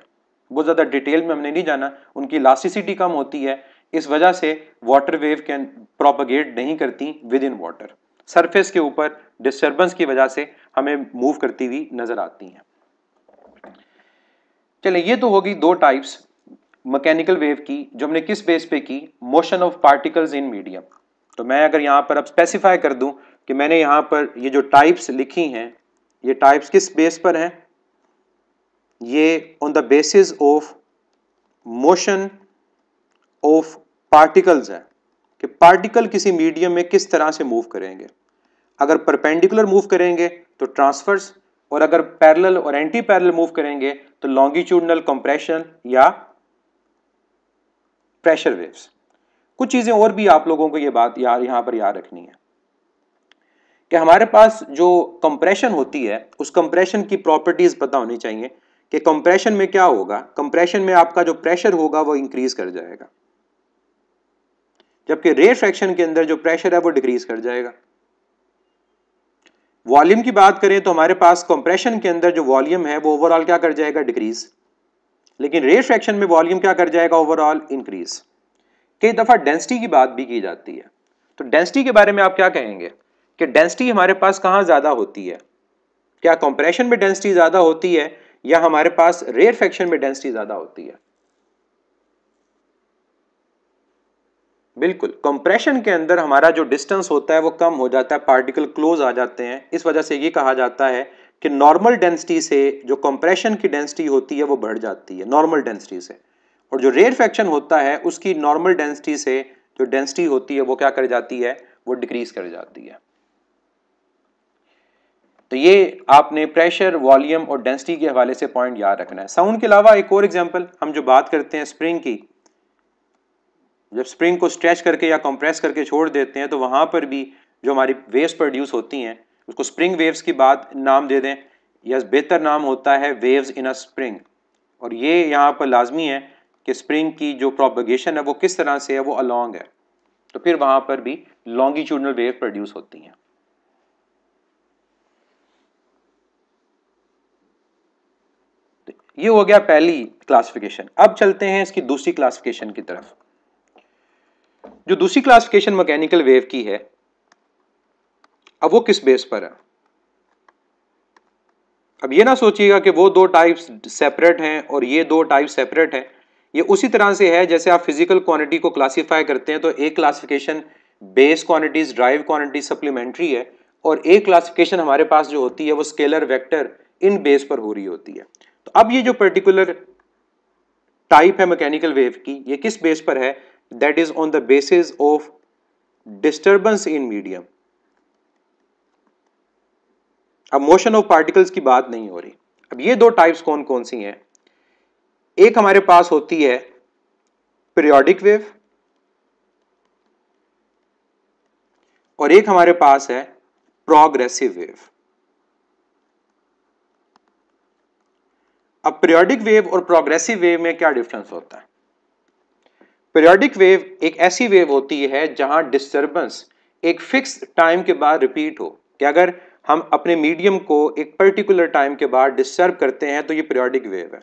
Speaker 1: बहुत ज़्यादा डिटेल में हमने नहीं जाना उनकी इलास्टिसिटी कम होती है इस वजह से वाटर वेव कैन प्रोपगेट नहीं करती विद इन वाटर सरफेस के ऊपर डिस्टर्बेंस की वजह से हमें मूव करती हुई नज़र आती हैं चले ये तो होगी दो टाइप्स मैकेनिकल वेव की जो हमने किस बेस पे की motion of particles in medium तो मैं अगर यहाँ पर अब स्पेसिफाई कर दूं कि मैंने यहाँ पर ये जो टाइप्स लिखी हैं ये टाइप्स किस बेस पर हैं ये on the basis of motion of particles है कि पार्टिकल किसी मीडियम में किस तरह से मूव करेंगे अगर परपेंडिकुलर मूव करेंगे तो ट्रांसफर्स और अगर पैरेलल और एंटी पैरेलल मूव करेंगे तो लॉन्गिट्यूडनल कंप्रेशन या प्रेशर वेव्स कुछ चीज़ें और भी आप लोगों को ये बात यार यहां पर याद रखनी है कि हमारे पास जो कंप्रेशन होती है उस कंप्रेशन की प्रॉपर्टीज़ पता होनी चाहिए कि कंप्रेशन में क्या होगा कंप्रेशन में आपका जो प्रेशर होगा वो इंक्रीज कर जाएगा जबकि रे फ्रैक्शन के अंदर जो प्रेशर है वो डिक्रीज कर जाएगा वॉल्यूम की बात करें तो हमारे पास कंप्रेशन के अंदर जो वॉल्यूम है वो ओवरऑल क्या कर जाएगा डिक्रीज लेकिन रेट फ्रैक्शन में वॉल्यूम क्या कर जाएगा ओवरऑल इंक्रीज कई दफ़ा डेंसिटी की बात भी की जाती है तो डेंसिटी के बारे में आप क्या कहेंगे कि डेंसिटी हमारे पास कहाँ ज़्यादा होती है क्या कंप्रेशन में डेंसिटी ज़्यादा होती है या हमारे पास रेयर फ्रैक्शन में डेंसिटी ज़्यादा होती है बिल्कुल कंप्रेशन के अंदर हमारा जो डिस्टेंस होता है वो कम हो जाता है पार्टिकल क्लोज आ जाते हैं इस वजह से ये कहा जाता है कि नॉर्मल डेंसिटी से जो कंप्रेशन की डेंसिटी होती है वो बढ़ जाती है नॉर्मल डेंसिटी से और जो रेयर फैक्शन होता है उसकी नॉर्मल डेंसिटी से जो डेंसिटी होती है वो क्या कर जाती है वो डिक्रीज कर जाती है तो ये आपने प्रेशर वॉल्यूम और डेंसिटी के हवाले से पॉइंट याद रखना है साउंड के अलावा एक और एग्जांपल हम जो बात करते हैं स्प्रिंग की जब स्प्रिंग को स्ट्रेच करके या कंप्रेस करके छोड़ देते हैं तो वहाँ पर भी जो हमारी वेव्स प्रोड्यूस होती हैं उसको स्प्रिंग वेव्स की बात नाम दे दें या बेहतर नाम होता है वेव्स इन अ स्प्रिंग और ये यहाँ पर लाजमी है कि स्प्रिंग की जो प्रोपगेशन है वो किस तरह से है वो अलॉन्ग है तो फिर वहाँ पर भी लॉन्गिट्यूडनल वेव प्रोड्यूस होती हैं तो ये हो गया पहली क्लासिफिकेशन अब चलते हैं इसकी दूसरी क्लासिफिकेशन की तरफ जो दूसरी क्लासिफिकेशन मैकेनिकल वेव की है अब वो किस बेस पर है अब ये ना सोचिएगा कि वो दो टाइप्स सेपरेट हैं और ये दो टाइप सेपरेट हैं ये उसी तरह से है जैसे आप फिजिकल क्वांटिटी को क्लासिफाई करते हैं तो एक classification base quantities derived quantity supplementary है और एक क्लासिफिकेशन हमारे पास जो होती है वो स्केलर वेक्टर इन बेस पर हो रही होती है तो अब ये जो पर्टिकुलर टाइप है मैकेनिकल वेव की ये किस बेस पर है that is on the basis of disturbance in medium अब मोशन ऑफ पार्टिकल्स की बात नहीं हो रही अब ये दो टाइप्स कौन कौन सी हैं एक हमारे पास होती है पीरियोडिक वेव और एक हमारे पास है प्रोग्रेसिव वेव अब पीरियोडिक वेव और प्रोग्रेसिव वेव में क्या डिफरेंस होता है पीरियडिक वेव एक ऐसी वेव होती है जहां डिस्टर्बेंस एक फिक्स टाइम के बाद रिपीट हो कि अगर हम अपने मीडियम को एक पर्टिकुलर टाइम के बाद डिस्टर्ब करते हैं तो ये पीरियोडिक वेव है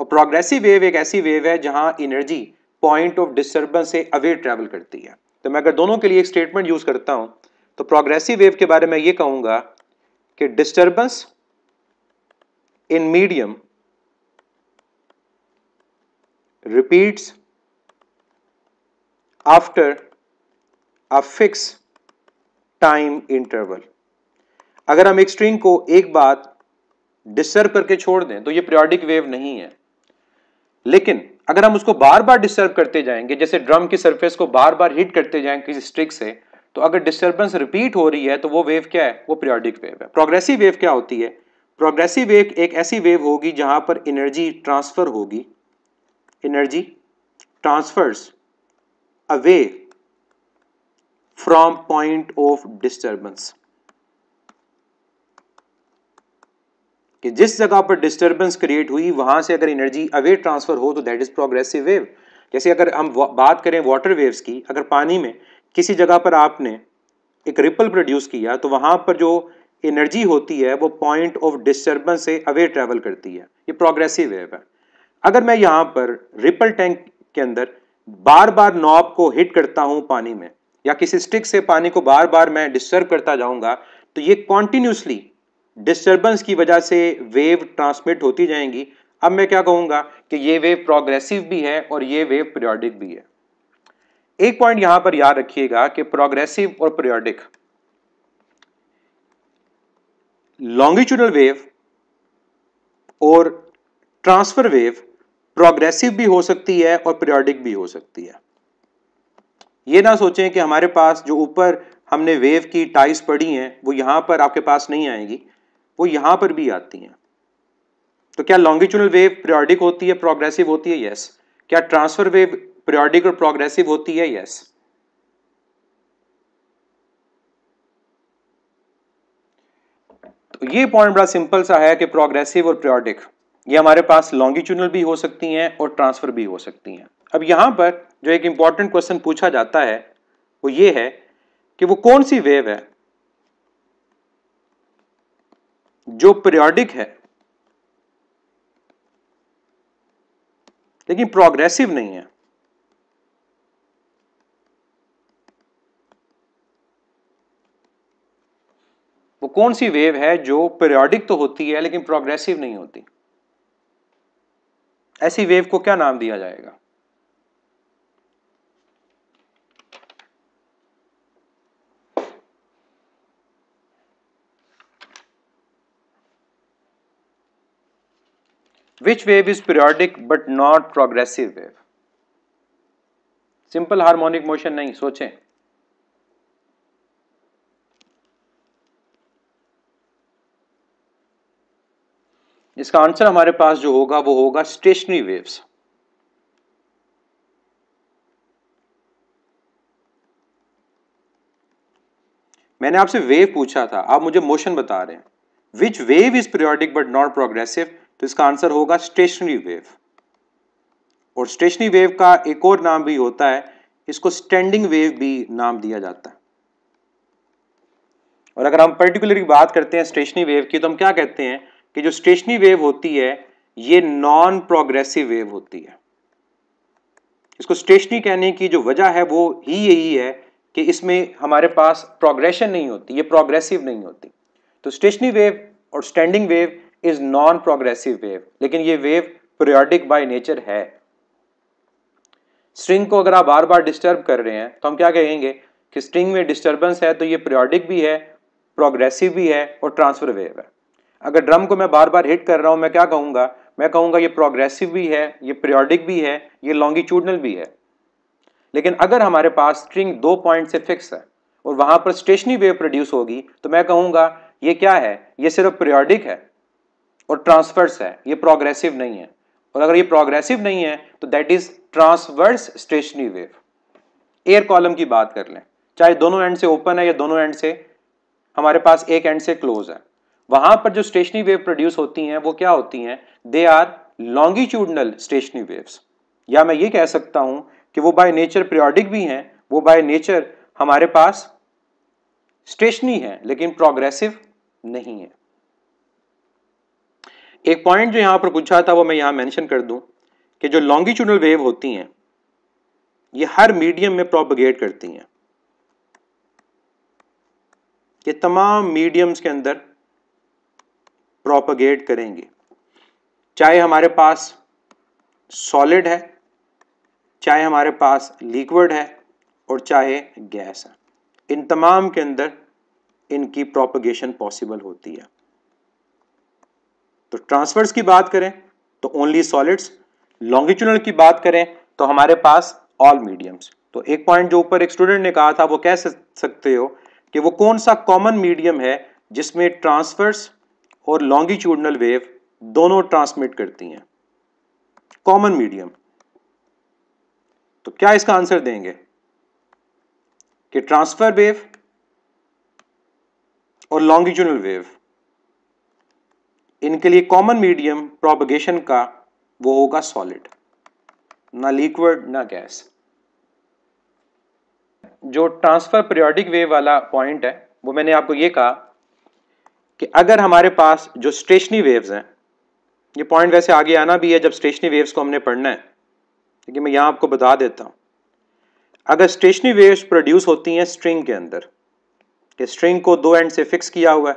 Speaker 1: और प्रोग्रेसिव वेव एक ऐसी वेव है जहां एनर्जी पॉइंट ऑफ डिस्टर्बेंस से अवे ट्रेवल करती है तो मैं अगर दोनों के लिए एक स्टेटमेंट यूज़ करता हूं तो प्रोग्रेसिव वेव के बारे में ये कहूंगा कि disturbance in medium repeats after a fix time interval अगर हम एक स्ट्रिंग को एक बात डिस्टर्ब करके छोड़ दें तो ये पीरियोडिक वेव नहीं है लेकिन अगर हम उसको बार बार डिस्टर्ब करते जाएंगे जैसे ड्रम की सरफेस को बार बार हिट करते जाएंगे किसी स्ट्रिक से तो अगर डिस्टर्बेंस रिपीट हो रही है तो वो वेव क्या है वो पीरियोडिक वेव है प्रोग्रेसिव वेव क्या होती है प्रोग्रेसिव वेव एक ऐसी वेव होगी जहां पर एनर्जी ट्रांसफर होगी energy transfers away from point of disturbance कि जिस जगह पर डिस्टर्बेंस क्रिएट हुई वहां से अगर एनर्जी अवे ट्रांसफर हो तो दैट इज प्रोग्रेसिव वेव जैसे अगर हम बात करें वाटर वेव्स की अगर पानी में किसी जगह पर आपने एक रिपल प्रोड्यूस किया तो वहां पर जो एनर्जी होती है वो पॉइंट ऑफ डिस्टर्बेंस से अवे ट्रेवल करती है ये प्रोग्रेसिव वेव है अगर मैं यहां पर रिपल टैंक के अंदर बार बार नॉब को हिट करता हूं पानी में या किसी स्टिक से पानी को बार बार मैं डिस्टर्ब करता जाऊंगा तो ये कॉन्टिन्यूसली डिस्टर्बेंस की वजह से वेव ट्रांसमिट होती जाएंगी अब मैं क्या कहूंगा कि ये वेव प्रोग्रेसिव भी है और ये वेव पीरियोडिक भी है एक पॉइंट यहां पर याद रखिएगा कि प्रोग्रेसिव और पीरियोडिक लॉन्गिट्यूडल वेव और ट्रांसफर वेव प्रोग्रेसिव भी हो सकती है और पीरियोडिक भी हो सकती है ये ना सोचें कि हमारे पास जो ऊपर हमने वेव की टाइस पड़ी हैं वो यहां पर आपके पास नहीं आएंगी वो यहां पर भी आती हैं तो क्या लॉन्गिट्यूनल वेव पीरियोडिक होती है प्रोग्रेसिव होती है यस क्या ट्रांसफर वेव पीरियोडिक और प्रोग्रेसिव होती है यस तो ये पॉइंट बड़ा सिंपल सा है कि प्रोग्रेसिव और पीरियोडिक ये हमारे पास लॉन्गिट्यूडनल भी हो सकती हैं और ट्रांसफर भी हो सकती हैं अब यहाँ पर जो एक इम्पॉर्टेंट क्वेश्चन पूछा जाता है वो ये है कि वो कौन सी वेव है जो पीरियोडिक है लेकिन प्रोग्रेसिव नहीं है वो कौन सी वेव है जो पीरियोडिक तो होती है लेकिन प्रोग्रेसिव नहीं होती ऐसी वेव को क्या नाम दिया जाएगा which wave is periodic but not progressive wave simple harmonic motion नहीं सोचें इसका आंसर हमारे पास जो होगा वो होगा स्टेशनरी वेव्स मैंने आपसे वेव पूछा था आप मुझे मोशन बता रहे हैं which wave is periodic but not progressive तो इसका आंसर होगा स्टेशनरी वेव और स्टेशनरी वेव का एक और नाम भी होता है इसको स्टैंडिंग वेव भी नाम दिया जाता है और अगर हम पर्टिकुलरली बात करते हैं स्टेशनरी वेव की तो हम क्या कहते हैं कि जो स्टेशनरी वेव होती है ये नॉन प्रोग्रेसिव वेव होती है इसको स्टेशनरी कहने की जो वजह है वो ही यही है कि इसमें हमारे पास प्रोग्रेशन नहीं होती ये प्रोग्रेसिव नहीं होती तो स्टेशनरी वेव और standing wave is non progressive wave लेकिन ये वेव पीरियोडिक बाय नेचर है स्ट्रिंग को अगर आप बार बार डिस्टर्ब कर रहे हैं तो हम क्या कहेंगे कि स्ट्रिंग में डिस्टर्बेंस है तो ये पीरियोडिक भी है प्रोग्रेसिव भी है और ट्रांसफर वेव है अगर ड्रम को मैं बार बार हिट कर रहा हूँ मैं क्या कहूँगा मैं कहूँगा ये प्रोग्रेसिव भी है ये पीरियोडिक भी है ये लॉन्गिट्यूडनल भी है लेकिन अगर हमारे पास स्ट्रिंग दो पॉइंट से फिक्स है और वहाँ पर स्टेशनरी वेव प्रोड्यूस होगी तो मैं कहूँगा ये क्या है ये सिर्फ पीरियोडिक है और ट्रांसवर्स है ये प्रोग्रेसिव नहीं है और अगर ये प्रोग्रेसिव नहीं है तो that is transverse stationary wave air column की बात कर लें चाहे दोनों एंड से ओपन है या दोनों एंड से हमारे पास एक एंड से क्लोज है वहां पर जो स्टेशनरी वेव प्रोड्यूस होती हैं वो क्या होती हैं they are longitudinal stationary waves या मैं ये कह सकता हूं कि वो बाय नेचर प्रियोडिक भी हैं वो बाय नेचर हमारे पास स्टेशनरी है लेकिन प्रोग्रेसिव नहीं है एक पॉइंट जो यहां पर पूछा था वो मैं यहां मैंशन कर दूं कि जो लॉन्गिट्यूडनल वेव होती हैं ये हर मीडियम में प्रोपगेट करती हैं ये तमाम मीडियम्स के अंदर प्रोपगेट करेंगे चाहे हमारे पास सॉलिड है चाहे हमारे पास लिक्विड है और चाहे गैस है इन तमाम के अंदर इनकी प्रोपगेशन पॉसिबल होती है तो ट्रांसफर्स की बात करें तो ओनली सॉलिड्स लॉन्गिट्यूडल की बात करें तो हमारे पास ऑल मीडियम्स तो एक पॉइंट जो ऊपर एक स्टूडेंट ने कहा था वो कह सकते हो कि वो कौन सा कॉमन मीडियम है जिसमें ट्रांसफर्स और लॉन्गिट्यूडनल वेव दोनों ट्रांसमिट करती हैं कॉमन मीडियम तो क्या इसका आंसर देंगे कि ट्रांसफर वेव और लॉन्गिट्यूडनल वेव इनके लिए कॉमन मीडियम प्रोपगेशन का वो होगा सॉलिड ना लिक्विड ना गैस जो ट्रांसफर पीरियोडिक वेव वाला पॉइंट है वो मैंने आपको ये कहा कि अगर हमारे पास जो स्टेशनरी वेव्स हैं ये पॉइंट वैसे आगे आना भी है जब स्टेशनरी वेव्स को हमने पढ़ना है लेकिन मैं यहाँ आपको बता देता हूँ अगर स्टेशनरी वेव्स प्रोड्यूस होती हैं स्ट्रिंग के अंदर कि स्ट्रिंग को दो एंड से फिक्स किया हुआ है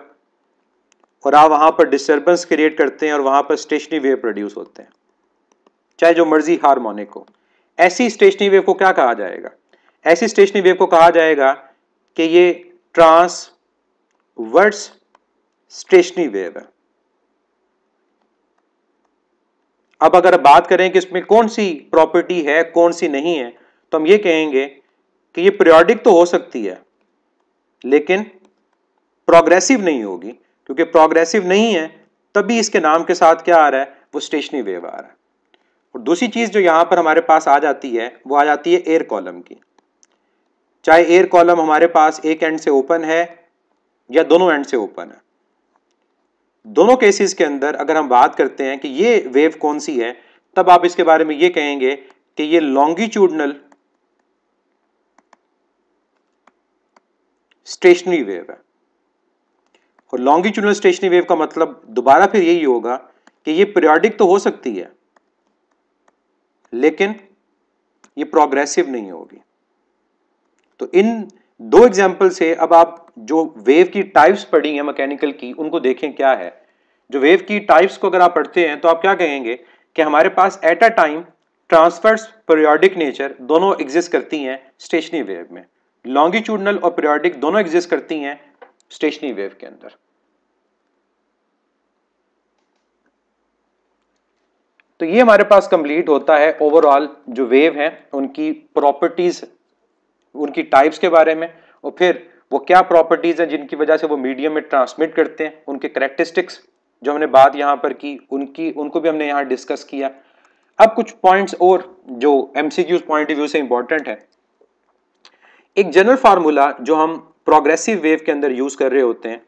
Speaker 1: और आप वहाँ पर डिस्टर्बेंस क्रिएट करते हैं और वहाँ पर स्टेशनरी वेव प्रोड्यूस होते हैं चाहे जो मर्जी हारमोनिक हो ऐसी स्टेशनरी वेव को क्या कहा जाएगा ऐसी स्टेशनरी वेव को कहा जाएगा कि ये ट्रांस वर्ड्स स्टेशनरी वेव है अब अगर बात करें कि इसमें कौन सी प्रॉपर्टी है कौन सी नहीं है तो हम ये कहेंगे कि ये पीरियोडिक तो हो सकती है लेकिन प्रोग्रेसिव नहीं होगी क्योंकि प्रोग्रेसिव नहीं है तभी इसके नाम के साथ क्या आ रहा है वो स्टेशनरी वेव आ रहा है और दूसरी चीज़ जो यहां पर हमारे पास आ जाती है वो आ जाती है एयर कॉलम की चाहे एयर कॉलम हमारे पास एक एंड से ओपन है या दोनों एंड से ओपन है दोनों केसेस के अंदर अगर हम बात करते हैं कि ये वेव कौन सी है तब आप इसके बारे में ये कहेंगे कि ये लॉन्गिट्यूडनल स्टेशनरी वेव है और लॉन्गिट्यूडनल स्टेशनरी वेव का मतलब दोबारा फिर यही होगा कि ये पीरियोडिक तो हो सकती है लेकिन ये प्रोग्रेसिव नहीं होगी तो इन दो एग्जाम्पल से अब आप जो वेव की टाइप्स पढ़ी हैं मैकेनिकल की उनको देखें क्या है जो वेव की टाइप्स को अगर आप पढ़ते हैं तो आप क्या कहेंगे कि हमारे पास at a time transverse periodic nature दोनों एग्जिस्ट करती हैं स्टेशनरी वेव में लॉन्गिट्यूडनल और पीरियोडिक दोनों एग्जिस्ट करती हैं स्टेशनरी वेव के अंदर तो ये हमारे पास कंप्लीट होता है ओवरऑल जो वेव है उनकी प्रॉपर्टीज उनकी टाइप्स के बारे में और फिर वो क्या प्रॉपर्टीज़ हैं जिनकी वजह से वो मीडियम में ट्रांसमिट करते हैं उनके करेक्टरिस्टिक्स जो हमने बात यहाँ पर की उनकी उनको भी हमने यहाँ डिस्कस किया अब कुछ पॉइंट्स और जो एम पॉइंट ऑफ व्यू से इंपॉर्टेंट है एक जनरल फार्मूला जो हम प्रोग्रेसिव वेव के अंदर यूज़ कर रहे होते हैं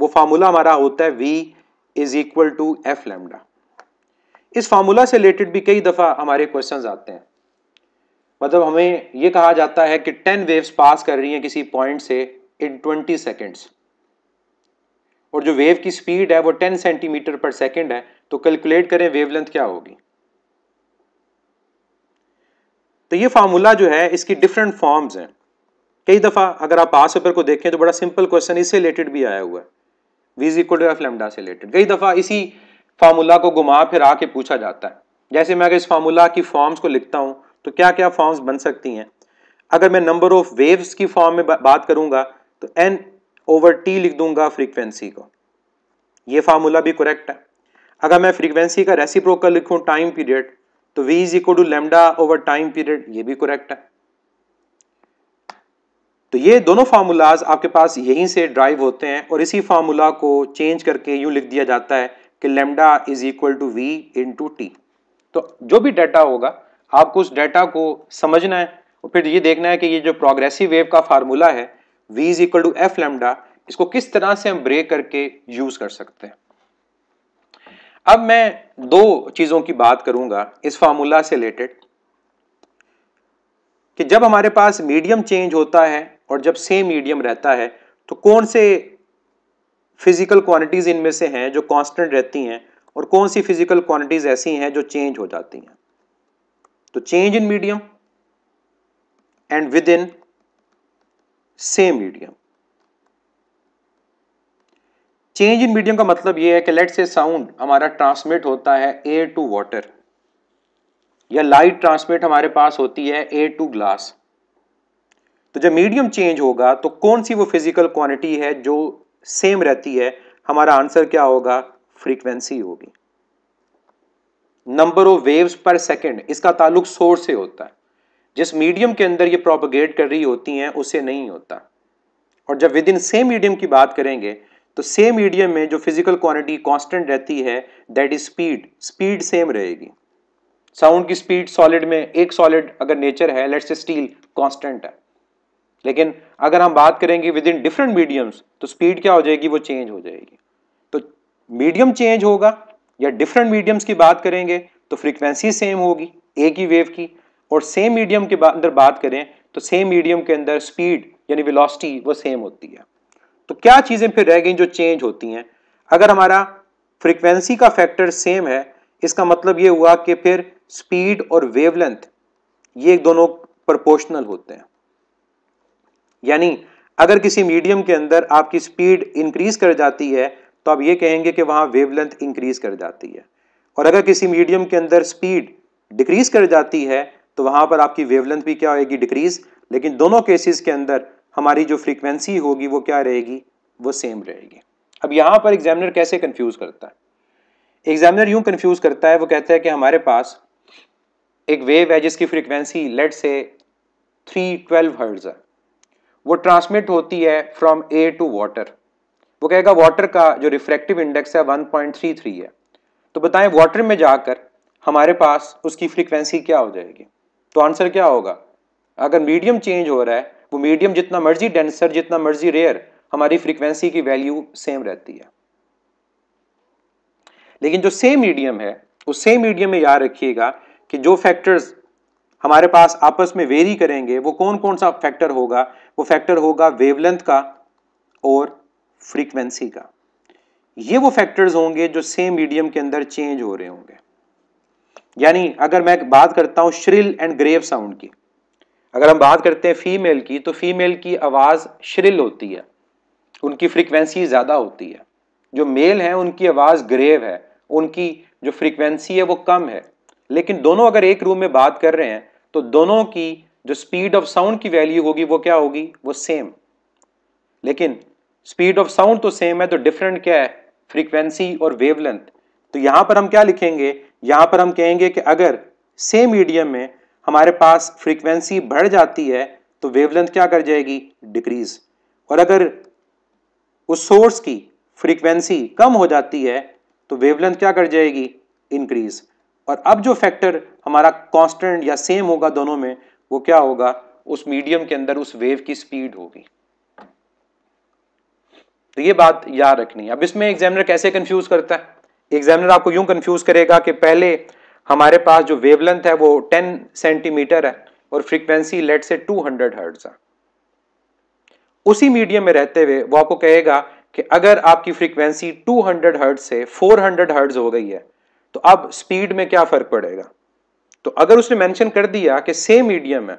Speaker 1: वो फार्मूला हमारा होता है V is equal to F lambda इस फार्मूला से रिलेटेड भी कई दफ़ा हमारे क्वेश्चंस आते हैं मतलब हमें ये कहा जाता है कि टेन वेव्स पास कर रही हैं किसी पॉइंट से इन ट्वेंटी सेकेंड्स और जो वेव की स्पीड है वो टेन सेंटीमीटर पर सेकेंड है तो कैलकुलेट करें वेवलेंथ क्या होगी तो ये फार्मूला जो है इसकी डिफरेंट फॉर्म्स हैं कई दफ़ा अगर आप पास पेपर को देखें तो बड़ा सिंपल क्वेश्चन इससे रिलेटेड भी आया हुआ है V is equal to F lambda से रिलेटेड कई दफ़ा इसी फार्मूला को घुमा फिरा के पूछा जाता है जैसे मैं अगर इस फार्मूला की फॉर्म्स को लिखता हूँ तो क्या क्या फॉर्म्स बन सकती हैं अगर मैं नंबर ऑफ वेव्स की फॉर्म में बात करूंगा तो एन ओवर टी लिख दूंगा फ्रीक्वेंसी को ये फार्मूला भी करेक्ट है अगर मैं फ्रीक्वेंसी का रेसिप्रोकल लिखूं टाइम पीरियड तो V is equal to lambda over time period ये भी करेक्ट है तो ये दोनों फार्मूलाज आपके पास यहीं से ड्राइव होते हैं और इसी फार्मूला को चेंज करके यूं लिख दिया जाता है कि lambda is equal to V into T तो जो भी डाटा होगा आपको उस डाटा को समझना है और फिर ये देखना है कि ये जो प्रोग्रेसिव वेव का फार्मूला है v is equal to F lambda इसको किस तरह से हम ब्रेक करके यूज कर सकते हैं अब मैं दो चीज़ों की बात करूंगा इस फार्मूला से रिलेटेड कि जब हमारे पास मीडियम चेंज होता है और जब सेम मीडियम रहता है तो कौन से फिजिकल क्वांटिटीज़ इनमें से हैं जो कांस्टेंट रहती हैं और कौन सी फिजिकल क्वांटिटीज़ ऐसी हैं जो चेंज हो जाती हैं तो change in medium and within same medium change in medium का मतलब यह है कि लेट से साउंड हमारा ट्रांसमिट होता है एयर टू वाटर या लाइट ट्रांसमिट हमारे पास होती है एयर टू ग्लास तो जब मीडियम चेंज होगा तो कौन सी वो फिजिकल क्वांटिटी है जो सेम रहती है हमारा आंसर क्या होगा फ्रीक्वेंसी होगी number of waves per second इसका ताल्लुक सोर्स से होता है जिस मीडियम के अंदर ये प्रोपोगेट कर रही होती हैं उसे नहीं होता और जब विद इन सेम मीडियम की बात करेंगे तो सेम मीडियम में जो फिजिकल क्वांटिटी कांस्टेंट रहती है that is speed speed same रहेगी साउंड की स्पीड सॉलिड में एक सॉलिड अगर नेचर है लेट्स स्टील कॉन्स्टेंट है लेकिन अगर हम बात करेंगे विद इन डिफरेंट मीडियम्स तो स्पीड क्या हो जाएगी वो चेंज हो जाएगी तो मीडियम चेंज होगा या डिफरेंट मीडियम्स की बात करेंगे तो फ्रीक्वेंसी सेम होगी एक ही वेव की और सेम मीडियम के अंदर बात करें तो सेम मीडियम के अंदर स्पीड यानी वेलोसिटी वो सेम होती है तो क्या चीज़ें फिर रह गई जो चेंज होती हैं अगर हमारा फ्रीक्वेंसी का फैक्टर सेम है इसका मतलब ये हुआ कि फिर स्पीड और वेवलेंथ ये दोनों प्रोपोर्शनल होते हैं यानी अगर किसी मीडियम के अंदर आपकी स्पीड इंक्रीज कर जाती है तो आप ये कहेंगे कि वहाँ वेवलेंथ इंक्रीज कर जाती है और अगर किसी मीडियम के अंदर स्पीड डिक्रीज कर जाती है तो वहाँ पर आपकी वेवलेंथ भी क्या होगी डिक्रीज लेकिन दोनों केसेस के अंदर हमारी जो फ्रीक्वेंसी होगी वो क्या रहेगी वो सेम रहेगी अब यहाँ पर एग्जामिनर कैसे कन्फ्यूज़ करता है एग्जामिनर यूँ कन्फ्यूज़ करता है वो कहता है कि हमारे पास एक वेव है जिसकी frequency let say three twelve hertz है वो ट्रांसमिट होती है फ्रॉम ए टू वाटर वो कहेगा वाटर का जो रिफ्रैक्टिव इंडेक्स है 1.33 है तो बताएं वाटर में जाकर हमारे पास उसकी फ्रीक्वेंसी क्या हो जाएगी तो आंसर क्या होगा अगर मीडियम चेंज हो रहा है वो मीडियम जितना मर्जी डेंसर जितना मर्जी रेयर हमारी फ्रीक्वेंसी की वैल्यू सेम रहती है लेकिन जो सेम मीडियम है उस सेम मीडियम में याद रखिएगा कि जो फैक्टर्स हमारे पास आपस में वेरी करेंगे वो कौन कौन सा फैक्टर होगा वो फैक्टर होगा वेवलेंथ का और फ्रीक्वेंसी का ये वो फैक्टर्स होंगे जो सेम मीडियम के अंदर चेंज हो रहे होंगे यानी अगर मैं बात करता हूं श्रिल एंड ग्रेव साउंड की अगर हम बात करते हैं फीमेल की तो फीमेल की आवाज़ श्रिल होती है उनकी फ्रीक्वेंसी ज़्यादा होती है जो मेल है उनकी आवाज़ ग्रेव है उनकी जो फ्रीक्वेंसी है वो कम है लेकिन दोनों अगर एक रूम में बात कर रहे हैं तो दोनों की जो स्पीड ऑफ साउंड की वैल्यू होगी वो क्या होगी वो सेम लेकिन स्पीड ऑफ साउंड तो सेम है तो डिफरेंट क्या है फ्रीक्वेंसी और वेवलेंथ तो यहाँ पर हम क्या लिखेंगे यहाँ पर हम कहेंगे कि अगर सेम मीडियम में हमारे पास फ्रीक्वेंसी बढ़ जाती है तो वेवलेंथ क्या कर जाएगी डिक्रीज और अगर उस सोर्स की फ्रीक्वेंसी कम हो जाती है तो वेवलेंथ क्या कर जाएगी इंक्रीज और अब जो फैक्टर हमारा कांस्टेंट या सेम होगा दोनों में वो क्या होगा उस मीडियम के अंदर उस वेव की स्पीड होगी तो ये बात याद रखनी है अब इसमें एग्जामिनर कैसे कंफ्यूज करता है एग्जामिनर आपको यूं कंफ्यूज करेगा कि पहले हमारे पास जो वेवलेंथ है वो 10 सेंटीमीटर है और फ्रीक्वेंसी लेट से 200 हंड्रेड है उसी मीडियम में रहते हुए वो आपको कहेगा कि अगर आपकी फ्रीक्वेंसी 200 हंड्रेड हर्ट से 400 हंड्रेड हर्ट्स हो गई है तो अब स्पीड में क्या फर्क पड़ेगा तो अगर उसने मैंशन कर दिया कि सेम मीडियम है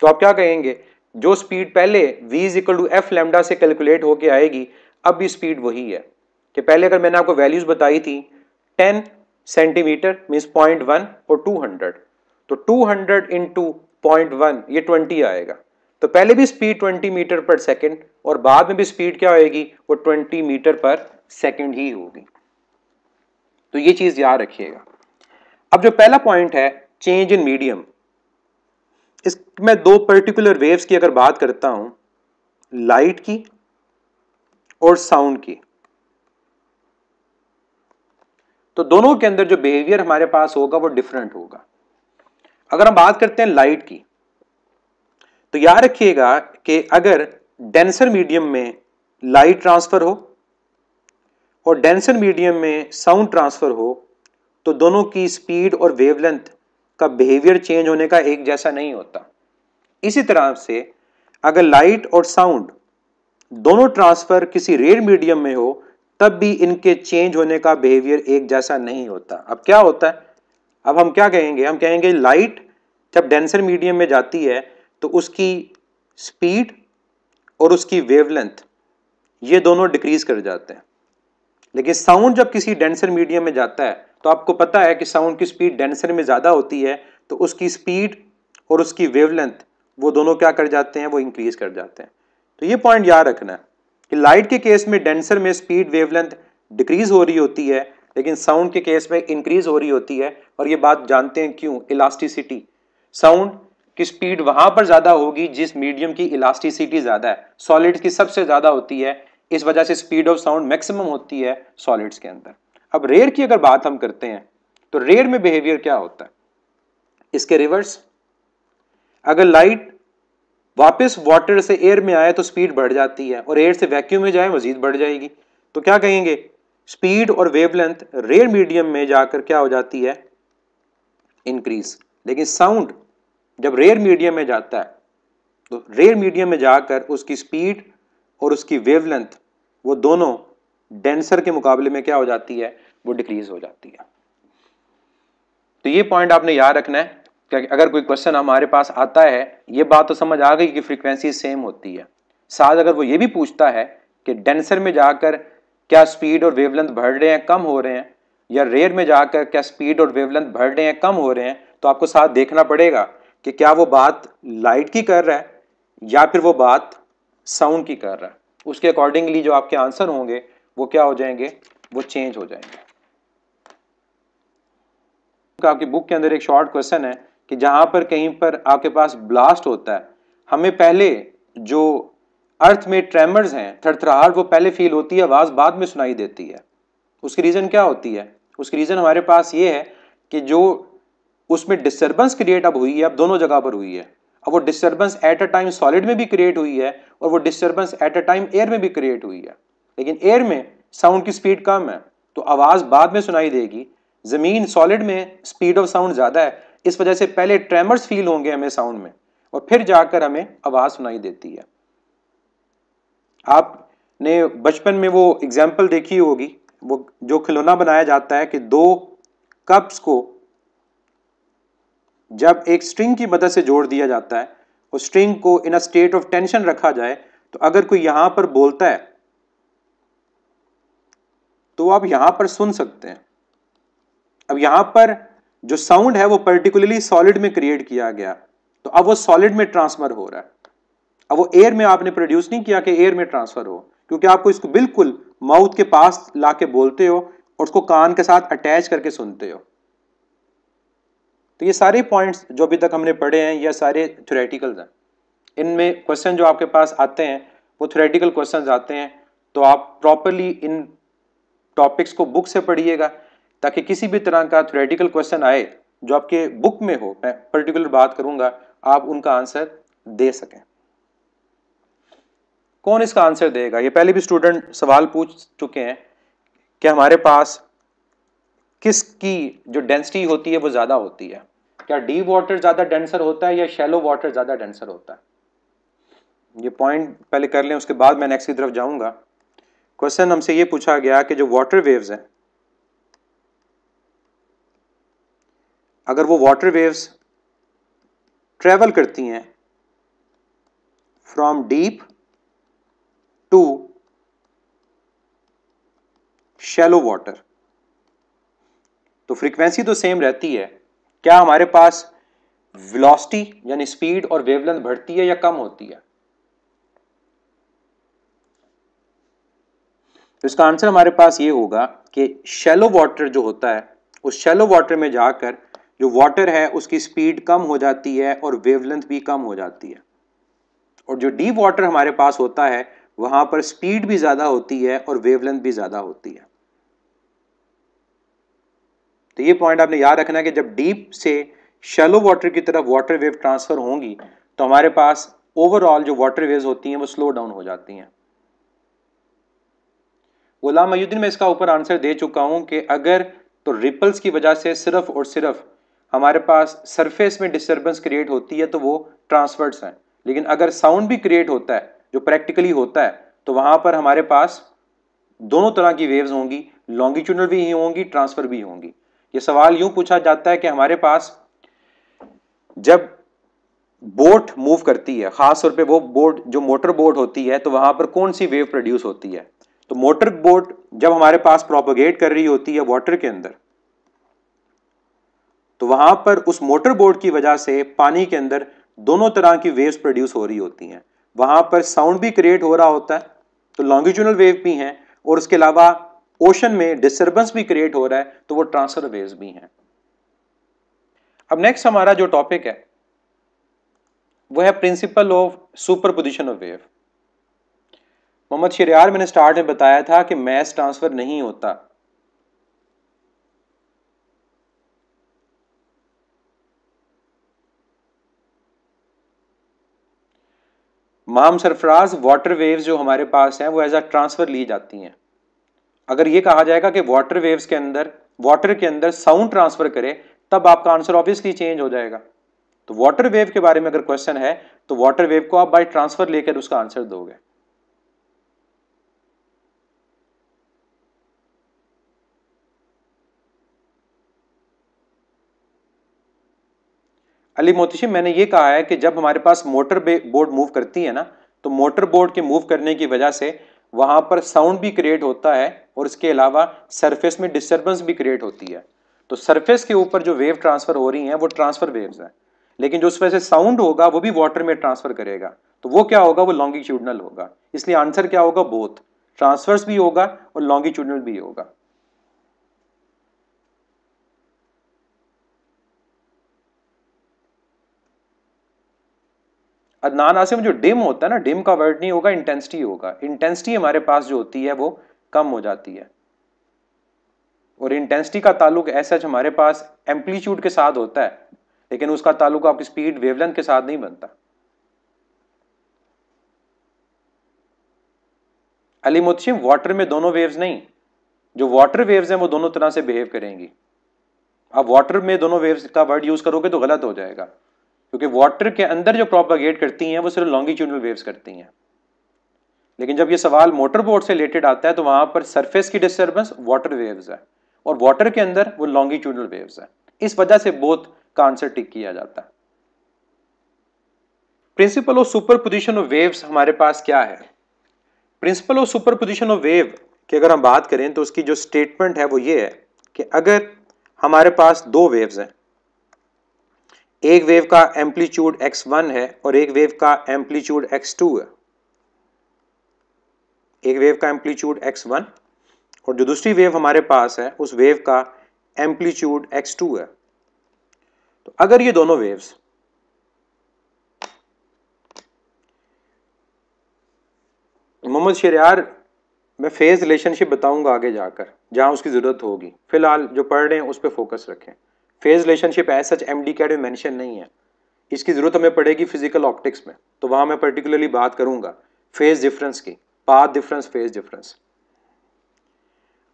Speaker 1: तो आप क्या कहेंगे जो स्पीड पहले v is equal to F lambda से कैलकुलेट होके आएगी अब भी स्पीड वही है कि पहले अगर मैंने आपको वैल्यूज बताई थी 10 सेंटीमीटर मीन्स पॉइंट वन और 200 तो 200 हंड्रेड इंटू पॉइंट वन ये 20 आएगा तो पहले भी स्पीड 20 मीटर पर सेकेंड और बाद में भी स्पीड क्या होगी वो 20 मीटर पर सेकेंड ही होगी तो ये चीज याद रखिएगा अब जो पहला पॉइंट है चेंज इन मीडियम इस मैं दो पर्टिकुलर वेव्स की अगर बात करता हूं लाइट की और साउंड की तो दोनों के अंदर जो बिहेवियर हमारे पास होगा वो डिफरेंट होगा अगर हम बात करते हैं लाइट की तो याद रखिएगा कि अगर डेंसर मीडियम में लाइट ट्रांसफर हो और डेंसर मीडियम में साउंड ट्रांसफर हो तो दोनों की स्पीड और वेवलेंथ का बिहेवियर चेंज होने का एक जैसा नहीं होता इसी तरह से अगर लाइट और साउंड दोनों ट्रांसफर किसी रेयर मीडियम में हो तब भी इनके चेंज होने का बिहेवियर एक जैसा नहीं होता अब क्या होता है अब हम क्या कहेंगे हम कहेंगे लाइट जब डेंसर मीडियम में जाती है तो उसकी स्पीड और उसकी वेवलेंथ ये दोनों डिक्रीज कर जाते हैं लेकिन साउंड जब किसी डेंसर मीडियम में जाता है तो आपको पता है कि साउंड की स्पीड डेंसर में ज़्यादा होती है तो उसकी स्पीड और उसकी वेवलेंथ वो दोनों क्या कर जाते हैं वो इंक्रीज कर जाते हैं तो ये पॉइंट याद रखना कि लाइट के केस में डेंसर में स्पीड वेवलेंथ डिक्रीज हो रही होती है लेकिन साउंड के केस में इंक्रीज हो रही होती है और ये बात जानते हैं क्यों इलास्टिसिटी साउंड की स्पीड वहां पर ज्यादा होगी जिस मीडियम की इलास्टिसिटी ज्यादा है सॉलिड्स की सबसे ज्यादा होती है इस वजह से स्पीड ऑफ साउंड मैक्सिमम होती है सॉलिड्स के अंदर अब रेयर की अगर बात हम करते हैं तो रेयर में बिहेवियर क्या होता है इसके रिवर्स अगर लाइट वापस वाटर से एयर में आए तो स्पीड बढ़ जाती है और एयर से वैक्यूम में जाए मजीद बढ़ जाएगी तो क्या कहेंगे स्पीड और वेवलेंथ रेयर मीडियम में जाकर क्या हो जाती है इंक्रीज लेकिन साउंड जब रेयर मीडियम में जाता है तो रेयर मीडियम में जाकर उसकी स्पीड और उसकी वेवलेंथ वो दोनों डेंसर के मुकाबले में क्या हो जाती है वो डिक्रीज हो जाती है तो ये पॉइंट आपने याद रखना है अगर कोई क्वेश्चन हमारे पास आता है ये बात तो समझ आ गई कि फ्रीक्वेंसी सेम होती है साथ अगर वो ये भी पूछता है कि डेंसर में जाकर क्या स्पीड और वेवलेंथ बढ़ रहे हैं कम हो रहे हैं या रेयर में जाकर क्या स्पीड और वेवलेंथ बढ़ रहे हैं कम हो रहे हैं तो आपको साथ देखना पड़ेगा कि क्या वो बात लाइट की कर रहा है या फिर वो बात साउंड की कर रहा है उसके अकॉर्डिंगली जो आपके आंसर होंगे वो क्या हो जाएंगे वो चेंज हो जाएंगे आपकी बुक के अंदर एक शॉर्ट क्वेश्चन है कि जहाँ पर कहीं पर आपके पास ब्लास्ट होता है हमें पहले जो अर्थ में ट्रेमर्स हैं थरथराहट वो पहले फील होती है आवाज़ बाद में सुनाई देती है उसकी रीज़न क्या होती है उसकी रीज़न हमारे पास ये है कि जो उसमें डिस्टर्बेंस क्रिएट अब हुई है अब दोनों जगह पर हुई है अब वो disturbance at a time solid में भी क्रिएट हुई है और वो disturbance at a time air में भी क्रिएट हुई है लेकिन एयर में साउंड की स्पीड कम है तो आवाज़ बाद में सुनाई देगी ज़मीन सॉलिड में स्पीड ऑफ साउंड ज़्यादा है इस वजह से पहले ट्रेमर्स फील होंगे हमें साउंड में और फिर जाकर हमें आवाज़ सुनाई देती है आपने बचपन में वो एग्जाम्पल देखी होगी वो जो खिलौना बनाया जाता है कि दो कप्स को जब एक स्ट्रिंग की मदद से जोड़ दिया जाता है और स्ट्रिंग को in a state of tension रखा जाए तो अगर कोई यहां पर बोलता है तो आप यहां पर सुन सकते हैं अब यहां पर जो साउंड है वो पर्टिकुलरली सॉलिड में क्रिएट किया गया तो अब वो सॉलिड में ट्रांसफर हो रहा है अब वो एयर में आपने प्रोड्यूस नहीं किया कि एयर में ट्रांसफर हो क्योंकि आपको इसको बिल्कुल माउथ के पास ला के बोलते हो और उसको कान के साथ अटैच करके सुनते हो तो ये सारे पॉइंट्स जो अभी तक हमने पढ़े हैं यह सारे थ्योरेटिकल्स हैं इनमें क्वेश्चन जो आपके पास आते हैं वो थ्योरेटिकल क्वेश्चन आते हैं तो आप प्रॉपरली इन टॉपिक्स को बुक से पढ़िएगा ताकि किसी भी तरह का थ्योरेटिकल क्वेश्चन आए जो आपके बुक में हो मैं पर्टिकुलर बात करूंगा आप उनका आंसर दे सकें कौन इसका आंसर देगा ये पहले भी स्टूडेंट सवाल पूछ चुके हैं कि हमारे पास किसकी जो डेंसिटी होती है वो ज़्यादा होती है क्या डीप वाटर ज़्यादा डेंसर होता है या शेलो वाटर ज़्यादा डेंसर होता है ये पॉइंट पहले कर लें उसके बाद मैं नेक्स्ट की तरफ जाऊंगा क्वेश्चन हमसे ये पूछा गया कि जो वाटर वेव्स हैं अगर वो वाटर वेव्स ट्रेवल करती हैं from deep to shallow water तो फ्रीक्वेंसी तो सेम रहती है क्या हमारे पास वेलोसिटी यानी स्पीड और वेवलेंथ बढ़ती है या कम होती है तो इसका आंसर हमारे पास ये होगा कि शेलो वाटर जो होता है उस शेलो वाटर में जाकर जो वाटर है उसकी स्पीड कम हो जाती है और वेवलेंथ भी कम हो जाती है और जो डीप वाटर हमारे पास होता है वहां पर स्पीड भी ज़्यादा होती है और वेवलेंथ भी ज़्यादा होती है तो ये पॉइंट आपने याद रखना है कि जब डीप से शेलो वाटर की तरफ वाटर वेव ट्रांसफ़र होंगी तो हमारे पास ओवरऑल जो वाटर वेव होती हैं वो स्लो डाउन हो जाती हैं गुलाम मयुद्दीन मैं इसका ऊपर आंसर दे चुका हूं कि अगर तो रिपल्स की वजह से सिर्फ और सिर्फ हमारे पास सरफेस में डिस्टर्बेंस क्रिएट होती है तो वो ट्रांसवर्ड्स हैं लेकिन अगर साउंड भी क्रिएट होता है जो प्रैक्टिकली होता है तो वहाँ पर हमारे पास दोनों तरह की वेव्स होंगी लॉन्गिट्यूडल भी होंगी ट्रांसफर भी होंगी ये सवाल यूं पूछा जाता है कि हमारे पास जब बोट मूव करती है खास तौर पे वो बोट जो मोटर बोट होती है तो वहां पर कौन सी वेव प्रोड्यूस होती है तो मोटर बोट जब हमारे पास प्रोपोगेट कर रही होती है वाटर के अंदर तो वहां पर उस मोटर बोर्ड की वजह से पानी के अंदर दोनों तरह की वेव्स प्रोड्यूस हो रही होती हैं वहां पर साउंड भी क्रिएट हो रहा होता है तो लॉन्गिट्यूनल वेव भी हैं और उसके अलावा ओशन में डिस्टर्बेंस भी क्रिएट हो रहा है तो वो ट्रांसफर वेव्स भी हैं अब नेक्स्ट हमारा जो टॉपिक है वो है principle of superposition of wave Mohammad Shehryar मैंने स्टार्ट में बताया था कि मैस ट्रांसफर नहीं होता माम सरफराज वाटर वेव्स जो हमारे पास हैं वो एज आ ट्रांसफ़र ली जाती हैं अगर ये कहा जाएगा कि वाटर वेव्स के अंदर वाटर के अंदर साउंड ट्रांसफ़र करे तब आपका आंसर ऑब्वियसली चेंज हो जाएगा तो वाटर वेव के बारे में अगर क्वेश्चन है तो वाटर वेव को आप बाई ट्रांसफ़र लेकर उसका आंसर दोगे अली मोतीशी मैंने ये कहा है कि जब हमारे पास मोटर बोर्ड मूव करती है ना तो मोटर बोर्ड के मूव करने की वजह से वहाँ पर साउंड भी क्रिएट होता है और इसके अलावा सरफेस में डिस्टर्बेंस भी क्रिएट होती है तो सरफेस के ऊपर जो वेव ट्रांसफ़र हो रही हैं वो ट्रांसफ़र वेव्स हैं लेकिन जो उस वजह से साउंड होगा वो भी वाटर में ट्रांसफ़र करेगा तो वो क्या होगा वो लॉन्गिट्यूडनल होगा इसलिए आंसर क्या होगा बोथ ट्रांसफर्स भी होगा और लॉन्गिट्यूडनल भी होगा अदनान आसिम जो डिम होता है ना डिम का वर्ड नहीं होगा इंटेंसिटी होगा इंटेंसिटी हमारे पास जो होती है वो कम हो जाती है और इंटेंसिटी का ताल्लुक ऐसा हमारे पास एम्पलीट्यूड के साथ होता है लेकिन उसका ताल्लुक आपकी स्पीड वेवलेंथ के साथ नहीं बनता अली मुतशिम वाटर में दोनों वेव्स नहीं जो वाटर वेव्स हैं वो दोनों तरह से बिहेव करेंगी आप वाटर में दोनों वेव्स का वर्ड यूज करोगे तो गलत हो जाएगा क्योंकि वाटर के अंदर जो प्रोपागेट करती हैं वो सिर्फ लॉन्गिट्यूडल वेव्स करती हैं लेकिन जब ये सवाल मोटर बोट से रिलेटेड आता है तो वहां पर सरफेस की डिस्टर्बेंस वाटर वेव्स है और वाटर के अंदर वो लॉन्गिट्यूडल वेव्स है इस वजह से बोथ का आंसर टिक किया जाता है principle of superposition of waves हमारे पास क्या है principle of superposition of wave की अगर हम बात करें तो उसकी जो स्टेटमेंट है वो ये है कि अगर हमारे पास दो वेव्स हैं एक वेव का एम्पलीट्यूड x1 है और एक वेव का एम्पलीट्यूड x2 है एक वेव का एम्पलीट्यूड x1 और जो दूसरी वेव हमारे पास है उस वेव का एम्पलीट्यूड x2 है तो अगर ये दोनों वेव्स मोहम्मद शरियार मैं फेज रिलेशनशिप बताऊंगा आगे जाकर जहां उसकी ज़रूरत होगी फिलहाल जो पढ़ रहे हैं उस पर फोकस रखें phase relationship as such MDCAT में मैंशन नहीं है इसकी ज़रूरत हमें पड़ेगी फिजिकल ऑप्टिक्स में तो वहाँ मैं पर्टिकुलरली बात करूँगा फेज डिफरेंस की पाथ डिफरेंस फेज डिफरेंस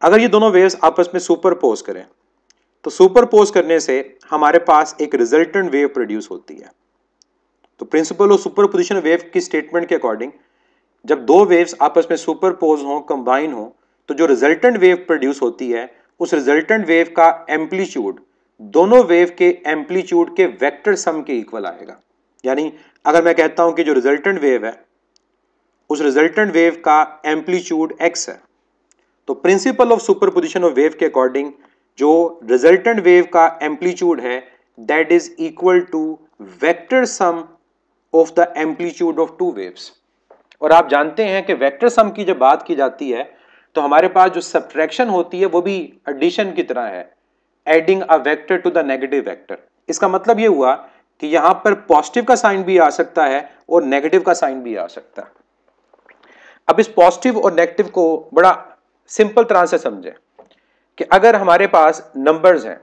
Speaker 1: अगर ये दोनों वेव्स आपस में सुपर पोज करें तो सुपर पोज करने से हमारे पास एक रिजल्टेंट वेव प्रोड्यूस होती है तो principle of superposition wave की स्टेटमेंट के अकॉर्डिंग जब दो वेव्स आपस में सुपर पोज हों कंबाइन हों तो जो रिजल्टेंट वेव प्रोड्यूस होती है उस रिजल्टेंट वेव का एम्पलीट्यूड दोनों वेव के एम्पलीट्यूड के वेक्टर सम के इक्वल आएगा यानी अगर मैं कहता हूं कि जो रिजल्टेंट वेव है उस रिजल्टेंट वेव का एम्पलीट्यूड एक्स है तो principle of superposition of wave के अकॉर्डिंग जो रिजल्टेंट वेव का एम्पलीट्यूड है that is equal to vector sum of the amplitude of two waves और आप जानते हैं कि वेक्टर सम की जब बात की जाती है तो हमारे पास जो सब्ट्रैक्शन होती है वो भी एडिशन की तरह है adding a vector to the negative vector इसका मतलब ये हुआ कि यहां पर पॉजिटिव का साइन भी आ सकता है और नेगेटिव का साइन भी आ सकता है अब इस पॉजिटिव और नेगेटिव को बड़ा सिंपल तरह से समझें कि अगर हमारे पास नंबर्स हैं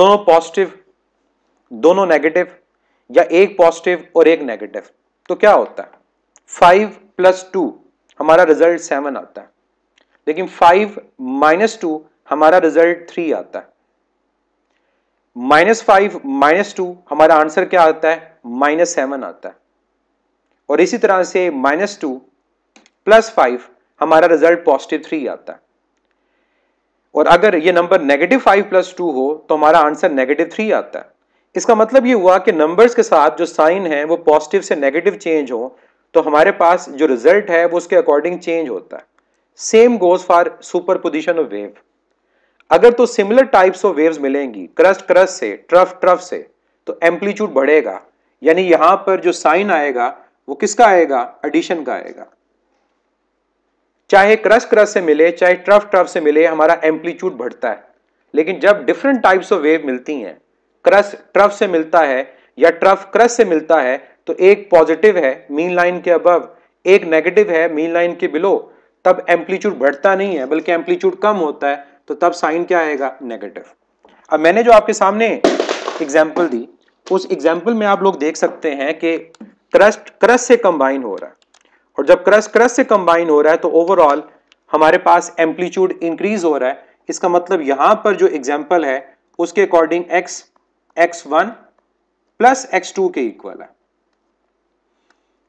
Speaker 1: दोनों पॉजिटिव दोनों नेगेटिव या एक पॉजिटिव और एक नेगेटिव तो क्या होता है फाइव प्लस टू हमारा रिजल्ट सेवन आता है लेकिन फाइव माइनस टू हमारा रिजल्ट थ्री आता है माइनस फाइव माइनस टू हमारा आंसर क्या आता है माइनस सेवन आता है और इसी तरह से माइनस टू प्लस फाइव हमारा रिजल्ट पॉजिटिव थ्री आता है और अगर ये number negative five plus two हो तो हमारा आंसर नेगेटिव थ्री आता है इसका मतलब ये हुआ कि नंबर्स के साथ जो साइन है वो पॉजिटिव से नेगेटिव चेंज हो तो हमारे पास जो रिजल्ट है वो उसके अकॉर्डिंग चेंज होता है same goes for superposition of wave अगर तो सिमिलर टाइप्स ऑफ वेव्स मिलेंगी क्रस्ट क्रस्ट से ट्रफ ट्रफ से तो एम्पलीट्यूड बढ़ेगा यानी यहां पर जो साइन आएगा वो किसका आएगा एडिशन का आएगा चाहे क्रस्ट क्रस्ट से मिले चाहे ट्रफ ट्रफ से मिले हमारा एम्पलीट्यूड बढ़ता है लेकिन जब डिफरेंट टाइप्स ऑफ वेव मिलती हैं क्रस ट्रफ से मिलता है या ट्रफ क्रस से मिलता है तो एक पॉजिटिव है मीन लाइन के अबव एक नेगेटिव है मीन लाइन के बिलो तब एम्पलीट्यूड बढ़ता नहीं है बल्कि एम्पलीट्यूड कम होता है तो तब साइन क्या आएगा नेगेटिव अब मैंने जो आपके सामने एग्जाम्पल दी उस एग्जाम्पल में आप लोग देख सकते हैं कि क्रस्ट क्रस से कंबाइन हो रहा है और जब क्रस्ट क्रस से कंबाइन हो रहा है तो ओवरऑल हमारे पास एम्पलीट्यूड इंक्रीज हो रहा है इसका मतलब यहां पर जो एग्जाम्पल है उसके according x x1 one plus X के इक्वल है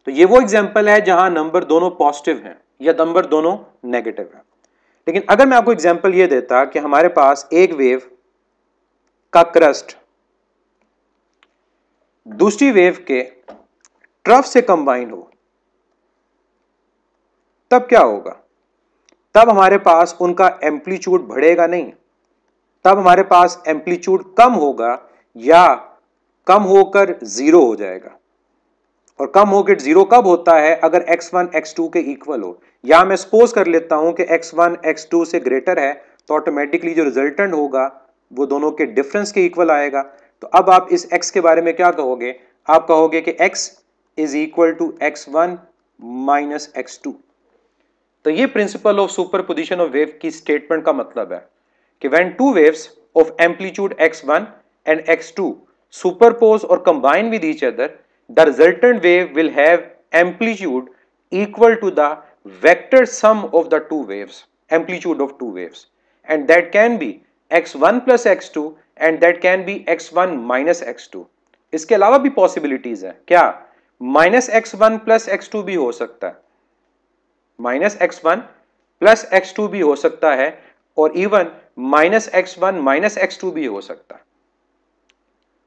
Speaker 1: तो ये वो एग्जाम्पल है जहां नंबर दोनों पॉजिटिव हैं या नंबर दोनों नेगेटिव है लेकिन अगर मैं आपको एग्जाम्पल ये देता कि हमारे पास एक वेव का क्रस्ट दूसरी वेव के ट्रफ से कंबाइन हो तब क्या होगा तब हमारे पास उनका एम्पलीट्यूड बढ़ेगा नहीं तब हमारे पास एम्पलीट्यूड कम होगा या कम होकर जीरो हो जाएगा और कम गेट जीरो कब होता है अगर x1 x2 के इक्वल हो या मैं सपोज कर लेता हूं कि x1 x2 से ग्रेटर है तो ऑटोमेटिकली जो रिजल्टेंट होगा वो दोनों के डिफरेंस के इक्वल आएगा तो अब आप इस x के बारे में क्या कहोगे आप कहोगे कि x is equal to X one minus X two तो ये principle of superposition of wave की स्टेटमेंट का मतलब है कि when two waves of amplitude X one and X two superpose और combine with each other the resultant wave will have amplitude equal to the vector sum of the two waves amplitude of two waves and that can be x1 plus x2 and that can be x1 minus x2 इसके अलावा भी possibilities है क्या minus X one plus X two भी हो सकता है minus X one plus X two भी हो सकता है और even minus X one minus X two भी हो सकता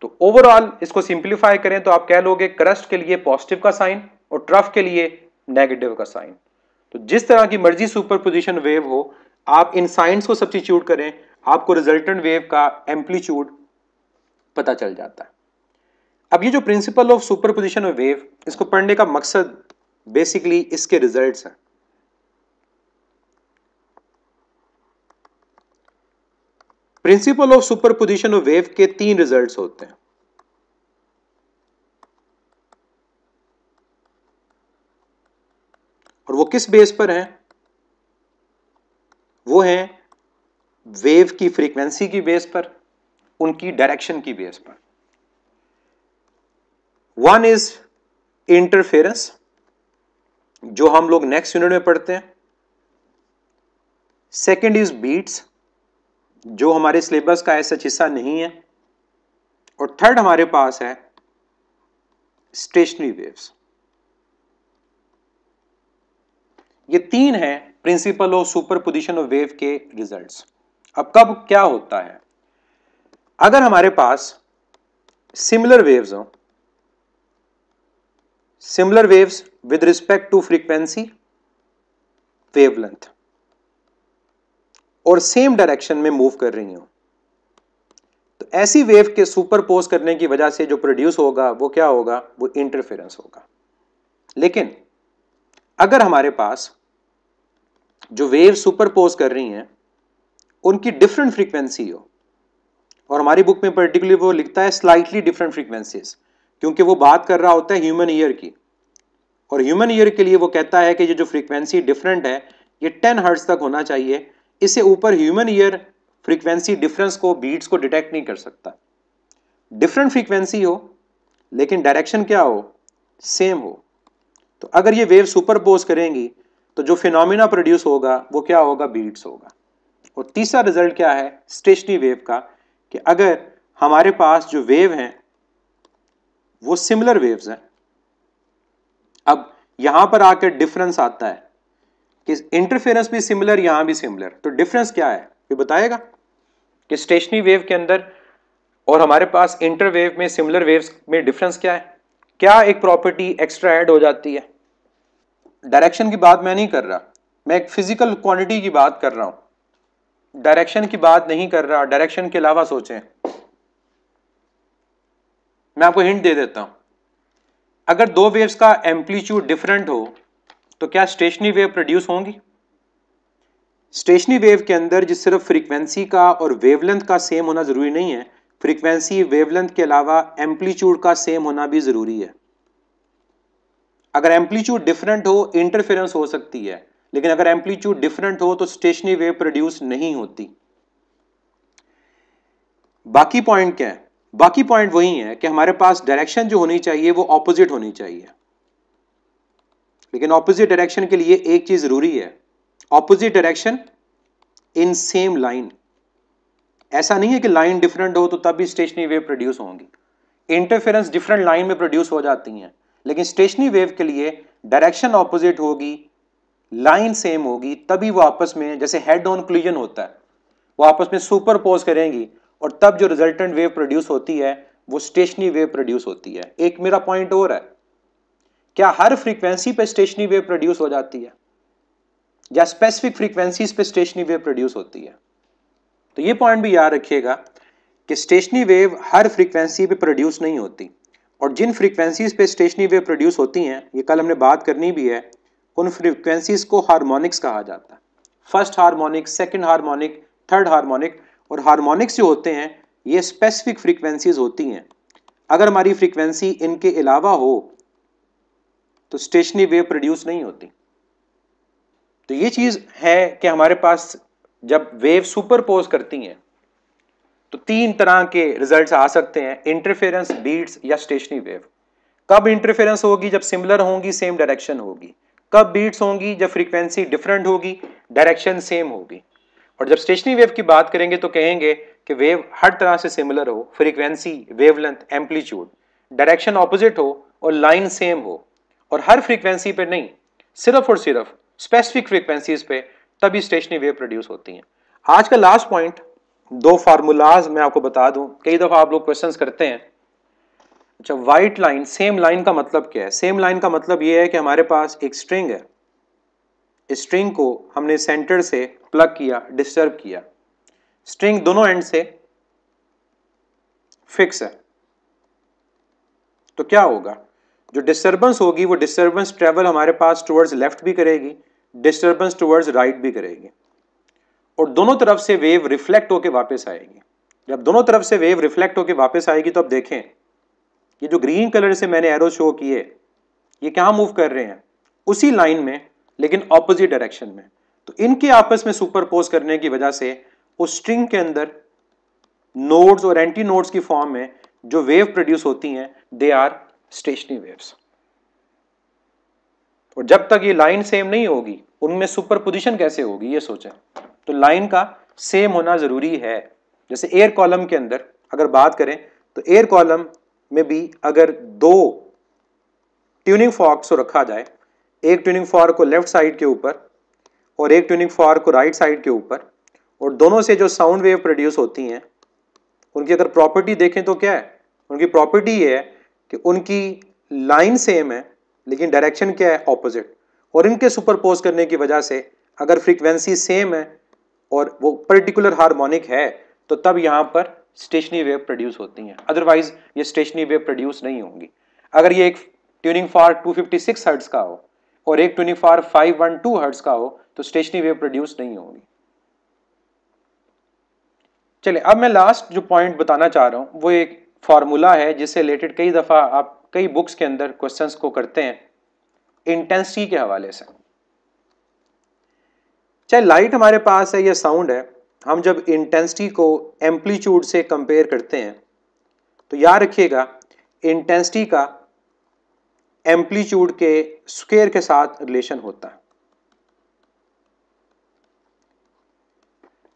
Speaker 1: तो ओवरऑल इसको सिंप्लीफाई करें तो आप कह लोगे क्रस्ट के लिए पॉजिटिव का साइन और ट्रफ के लिए नेगेटिव का साइन तो जिस तरह की मर्जी सुपरपोजिशन वेव हो आप इन साइंस को सब्सिट्यूट करें आपको रिजल्टेंट वेव का एम्पलीट्यूड पता चल जाता है अब ये जो principle of superposition of wave इसको पढ़ने का मकसद बेसिकली इसके रिजल्ट्स हैं principle of superposition of wave के तीन रिजल्ट्स होते हैं और वो किस बेस पर हैं वो हैं वेव की फ्रीक्वेंसी की बेस पर उनकी डायरेक्शन की बेस पर वन इज इंटरफेरेंस जो हम लोग नेक्स्ट यूनिट में पढ़ते हैं सेकंड इज बीट्स जो हमारे सिलेबस का ऐसा हिस्सा नहीं है और थर्ड हमारे पास है स्टेशनरी वेव्स ये तीन है principle of superposition of wave के रिजल्ट्स अब कब क्या होता है अगर हमारे पास सिमिलर वेव्स हो similar waves with respect to frequency wavelength और सेम डायरेक्शन में मूव कर रही हों तो ऐसी वेव के सुपरपोज करने की वजह से जो प्रोड्यूस होगा वो क्या होगा वो इंटरफेरेंस होगा लेकिन अगर हमारे पास जो वेव सुपरपोज कर रही हैं उनकी डिफरेंट फ्रीक्वेंसी हो और हमारी बुक में पर्टिकुलर वो लिखता है स्लाइटली डिफरेंट फ्रीक्वेंसीज क्योंकि वो बात कर रहा होता है ह्यूमन ईयर की और ह्यूमन ईयर के लिए वो कहता है कि ये जो फ्रीक्वेंसी डिफरेंट है ये 10 हर्ट्स तक होना चाहिए इससे ऊपर ह्यूमन ईयर फ्रीक्वेंसी डिफरेंस को बीट्स को डिटेक्ट नहीं कर सकता डिफरेंट फ्रीक्वेंसी हो लेकिन डायरेक्शन क्या हो सेम हो तो अगर ये वेव सुपरपोज करेंगी तो जो फिनोमिना प्रोड्यूस होगा वो क्या होगा बीट्स होगा और तीसरा रिजल्ट क्या है स्टेशनरी वेव का कि अगर हमारे पास जो वेव हैं वो सिमिलर वेव्स हैं अब यहां पर आकर डिफरेंस आता है कि इंटरफेरेंस भी सिमिलर यहां भी सिमिलर तो डिफरेंस क्या है ये बताएगा कि स्टेशनरी वेव के अंदर और हमारे पास इंटरवेव में सिमिलर वेव्स में डिफरेंस क्या है क्या एक प्रॉपर्टी एक्स्ट्रा ऐड हो जाती है डायरेक्शन की बात मैं नहीं कर रहा मैं एक फिजिकल क्वांटिटी की बात कर रहा हूं डायरेक्शन की बात नहीं कर रहा डायरेक्शन के अलावा सोचें मैं आपको हिंट दे देता हूं अगर दो वेव्स का एम्पलीट्यूड डिफरेंट हो तो क्या स्टेशनरी वेव प्रोड्यूस होंगी स्टेशनरी वेव के अंदर जिस सिर्फ फ्रीक्वेंसी का और वेवलेंथ का सेम होना ज़रूरी नहीं है फ्रीक्वेंसी वेवलेंथ के अलावा एम्पलीट्यूड का सेम होना भी ज़रूरी है अगर एम्पलीट्यूड डिफरेंट हो इंटरफेरेंस हो सकती है लेकिन अगर एम्पलीट्यूड डिफरेंट हो तो स्टेशनरी वेव प्रोड्यूस नहीं होती बाकी पॉइंट क्या है बाकी पॉइंट वही है कि हमारे पास डायरेक्शन जो होनी चाहिए वो ऑपोजिट होनी चाहिए लेकिन ऑपोजिट डायरेक्शन के लिए एक चीज जरूरी है opposite direction in same line ऐसा नहीं है कि लाइन डिफरेंट हो तो तब भी स्टेशनरी वेव प्रोड्यूस होंगी इंटरफेरेंस डिफरेंट लाइन में प्रोड्यूस हो जाती हैं लेकिन स्टेशनरी वेव के लिए डायरेक्शन ऑपोजिट होगी लाइन सेम होगी तभी वो आपस में जैसे हेड ऑन क्लूजन होता है वो आपस में सुपर पोज करेंगी और तब जो रिजल्टेंट वेव प्रोड्यूस होती है वो स्टेशनरी वेव प्रोड्यूस होती है एक मेरा पॉइंट और है क्या हर फ्रीक्वेंसी पे स्टेशनरी वेव प्रोड्यूस हो जाती है या स्पेसिफिक फ्रीक्वेंसीज पे स्टेशनरी वेव प्रोड्यूस होती है तो ये पॉइंट भी याद रखिएगा कि स्टेशनरी वेव हर फ्रीक्वेंसी पे प्रोड्यूस नहीं होती और जिन फ्रीक्वेंसीज पे स्टेशनरी वेव प्रोड्यूस होती हैं ये कल हमने बात करनी भी है उन फ्रीक्वेंसीज को हारमोनिक्स कहा जाता है first harmonic second harmonic third harmonic और हारमोनिक्स जो होते हैं ये स्पेसिफिक फ्रीक्वेंसीज होती हैं अगर हमारी फ्रीक्वेंसी इनके अलावा हो तो स्टेशनरी वेव प्रोड्यूस नहीं होती तो ये चीज है कि हमारे पास जब वेव सुपरपोज करती हैं तो तीन तरह के रिजल्ट्स आ सकते हैं इंटरफेरेंस बीट्स या स्टेशनरी वेव कब इंटरफेरेंस होगी जब सिमिलर होंगी सेम डायरेक्शन होगी कब बीट्स होंगी जब फ्रीक्वेंसी डिफरेंट होगी डायरेक्शन सेम होगी और जब स्टेशनरी वेव की बात करेंगे तो कहेंगे कि वेव हर तरह से सिमिलर हो frequency wavelength amplitude direction opposite हो और लाइन सेम हो और हर फ्रीक्वेंसी पे नहीं सिर्फ और सिर्फ स्पेसिफिक फ्रीक्वेंसीज पे तभी स्टेशनरी वेव प्रोड्यूस होती हैं आज का लास्ट पॉइंट दो फार्मूलाज मैं आपको बता दूं कई दफ़ा आप लोग क्वेश्चंस करते हैं अच्छा वाइट लाइन सेम लाइन का मतलब क्या है सेम लाइन का मतलब ये है कि हमारे पास एक स्ट्रिंग है स्ट्रिंग को हमने सेंटर से प्लग किया डिस्टर्ब किया स्ट्रिंग दोनों एंड से फिक्स है तो क्या होगा जो डिस्टर्बेंस होगी वो डिस्टर्बेंस ट्रेवल हमारे पास टुवर्ड्स लेफ्ट भी करेगी डिस्टर्बेंस टुवर्ड्स राइट भी करेगी और दोनों तरफ से वेव रिफ्लेक्ट होकर वापस आएगी जब दोनों तरफ से वेव रिफ्लेक्ट होकर वापस आएगी तो आप देखें ये जो ग्रीन कलर से मैंने एरो शो किए ये क्या मूव कर रहे हैं उसी लाइन में लेकिन ऑपोजिट डायरेक्शन में तो इनके आपस में सुपरपोज करने की वजह से उस स्ट्रिंग के अंदर नोड्स और एंटी नोड्स की फॉर्म में जो वेव प्रोड्यूस होती हैं दे आर स्टेशनरी वेव्स और जब तक ये लाइन सेम नहीं होगी उनमें सुपर पोजिशन कैसे होगी ये सोचें तो लाइन का सेम होना ज़रूरी है जैसे एयर कॉलम के अंदर अगर बात करें तो एयर कॉलम में भी अगर दो ट्यूनिंग फॉर्क को रखा जाए एक ट्यूनिंग फॉर्क को लेफ्ट साइड के ऊपर और एक ट्यूनिंग फॉर्क को राइट साइड के ऊपर और दोनों से जो साउंड वेव प्रोड्यूस होती हैं उनकी अगर प्रॉपर्टी देखें तो क्या है उनकी प्रॉपर्टी ये है कि उनकी लाइन सेम है लेकिन डायरेक्शन क्या है ऑपोजिट और इनके सुपरपोज करने की वजह से अगर फ्रीक्वेंसी सेम है और वो पर्टिकुलर हार्मोनिक है तो तब यहाँ पर स्टेशनरी वेव प्रोड्यूस होती हैं अदरवाइज ये स्टेशनरी वेव प्रोड्यूस नहीं होंगी अगर ये एक ट्यूनिंग फार 256 हर्ट्स का हो और एक ट्यूनिंग फार 512 हर्ट्स का हो तो स्टेशनरी वेव प्रोड्यूस नहीं होगी चले अब मैं लास्ट जो पॉइंट बताना चाह रहा हूँ वो एक फार्मूला है जिससे रिलेटेड कई दफ़ा आप कई बुक्स के अंदर क्वेश्चंस को करते हैं इंटेंसिटी के हवाले से चाहे लाइट हमारे पास है या साउंड है हम जब इंटेंसिटी को एम्पलीट्यूड से कंपेयर करते हैं तो याद रखिएगा इंटेंसिटी का एम्पलीट्यूड के स्क्वेयर के साथ रिलेशन होता है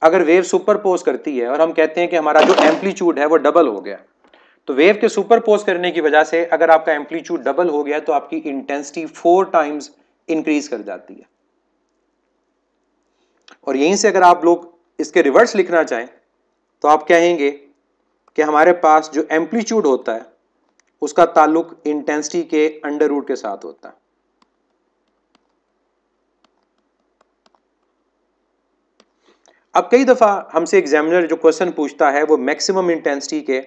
Speaker 1: अगर वेव सुपरपोज करती है और हम कहते हैं कि हमारा जो एम्पलीट्यूड है वो डबल हो गया तो वेव के सुपरपोज करने की वजह से अगर आपका एम्पलीट्यूड डबल हो गया तो आपकी इंटेंसिटी फोर टाइम्स इंक्रीज कर जाती है और यहीं से अगर आप लोग इसके रिवर्स लिखना चाहें तो आप कहेंगे कि हमारे पास जो एम्पलीट्यूड होता है उसका ताल्लुक इंटेंसिटी के अंडर रूट के साथ होता है अब कई दफ़ा हमसे एग्जामिनर जो क्वेश्चन पूछता है वो मैक्सिमम इंटेंसिटी के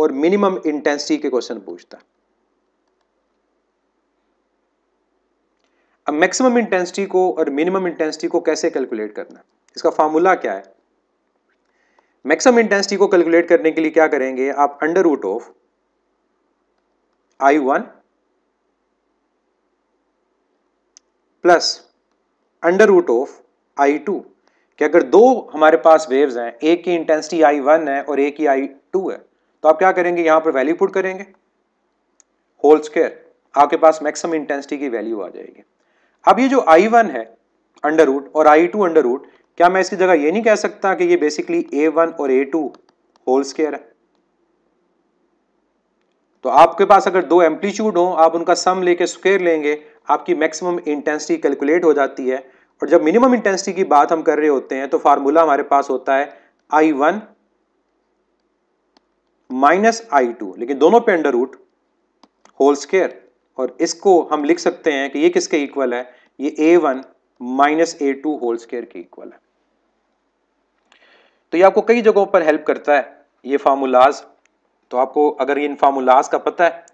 Speaker 1: और मिनिमम इंटेंसिटी के क्वेश्चन पूछता अब मैक्सिमम इंटेंसिटी को और मिनिमम इंटेंसिटी को कैसे कैलकुलेट करना इसका फॉर्मूला क्या है मैक्सिमम इंटेंसिटी को कैलकुलेट करने के लिए क्या करेंगे आप under root of I one plus under root of I two कि अगर दो हमारे पास वेव्स हैं एक की इंटेंसिटी आई वन है और एक की आई टू है तो आप क्या करेंगे यहां पर वैल्यू पुट करेंगे होल स्केयर आपके पास मैक्सिमम इंटेंसिटी की वैल्यू आ जाएगी अब ये जो आई वन है अंडर रूट और I2 टू अंडर रूट क्या मैं इसकी जगह ये नहीं कह सकता कि ये बेसिकली ए वन और ए टू होल स्केयर है तो आपके पास अगर दो एम्पलीट्यूड हो आप उनका सम लेके स्केयर लेंगे आपकी मैक्सिमम इंटेंसिटी कैलकुलेट हो जाती है और जब मिनिमम इंटेंसिटी की बात हम कर रहे होते हैं तो फार्मूला हमारे पास होता है I one minus I two लेकिन दोनों पे अंडर रूट होल स्केयर और इसको हम लिख सकते हैं कि ये किसके इक्वल है ये A one minus A two whole square के इक्वल है तो ये आपको कई जगहों पर हेल्प करता है ये फार्मूलाज तो आपको अगर इन फार्मूलाज का पता है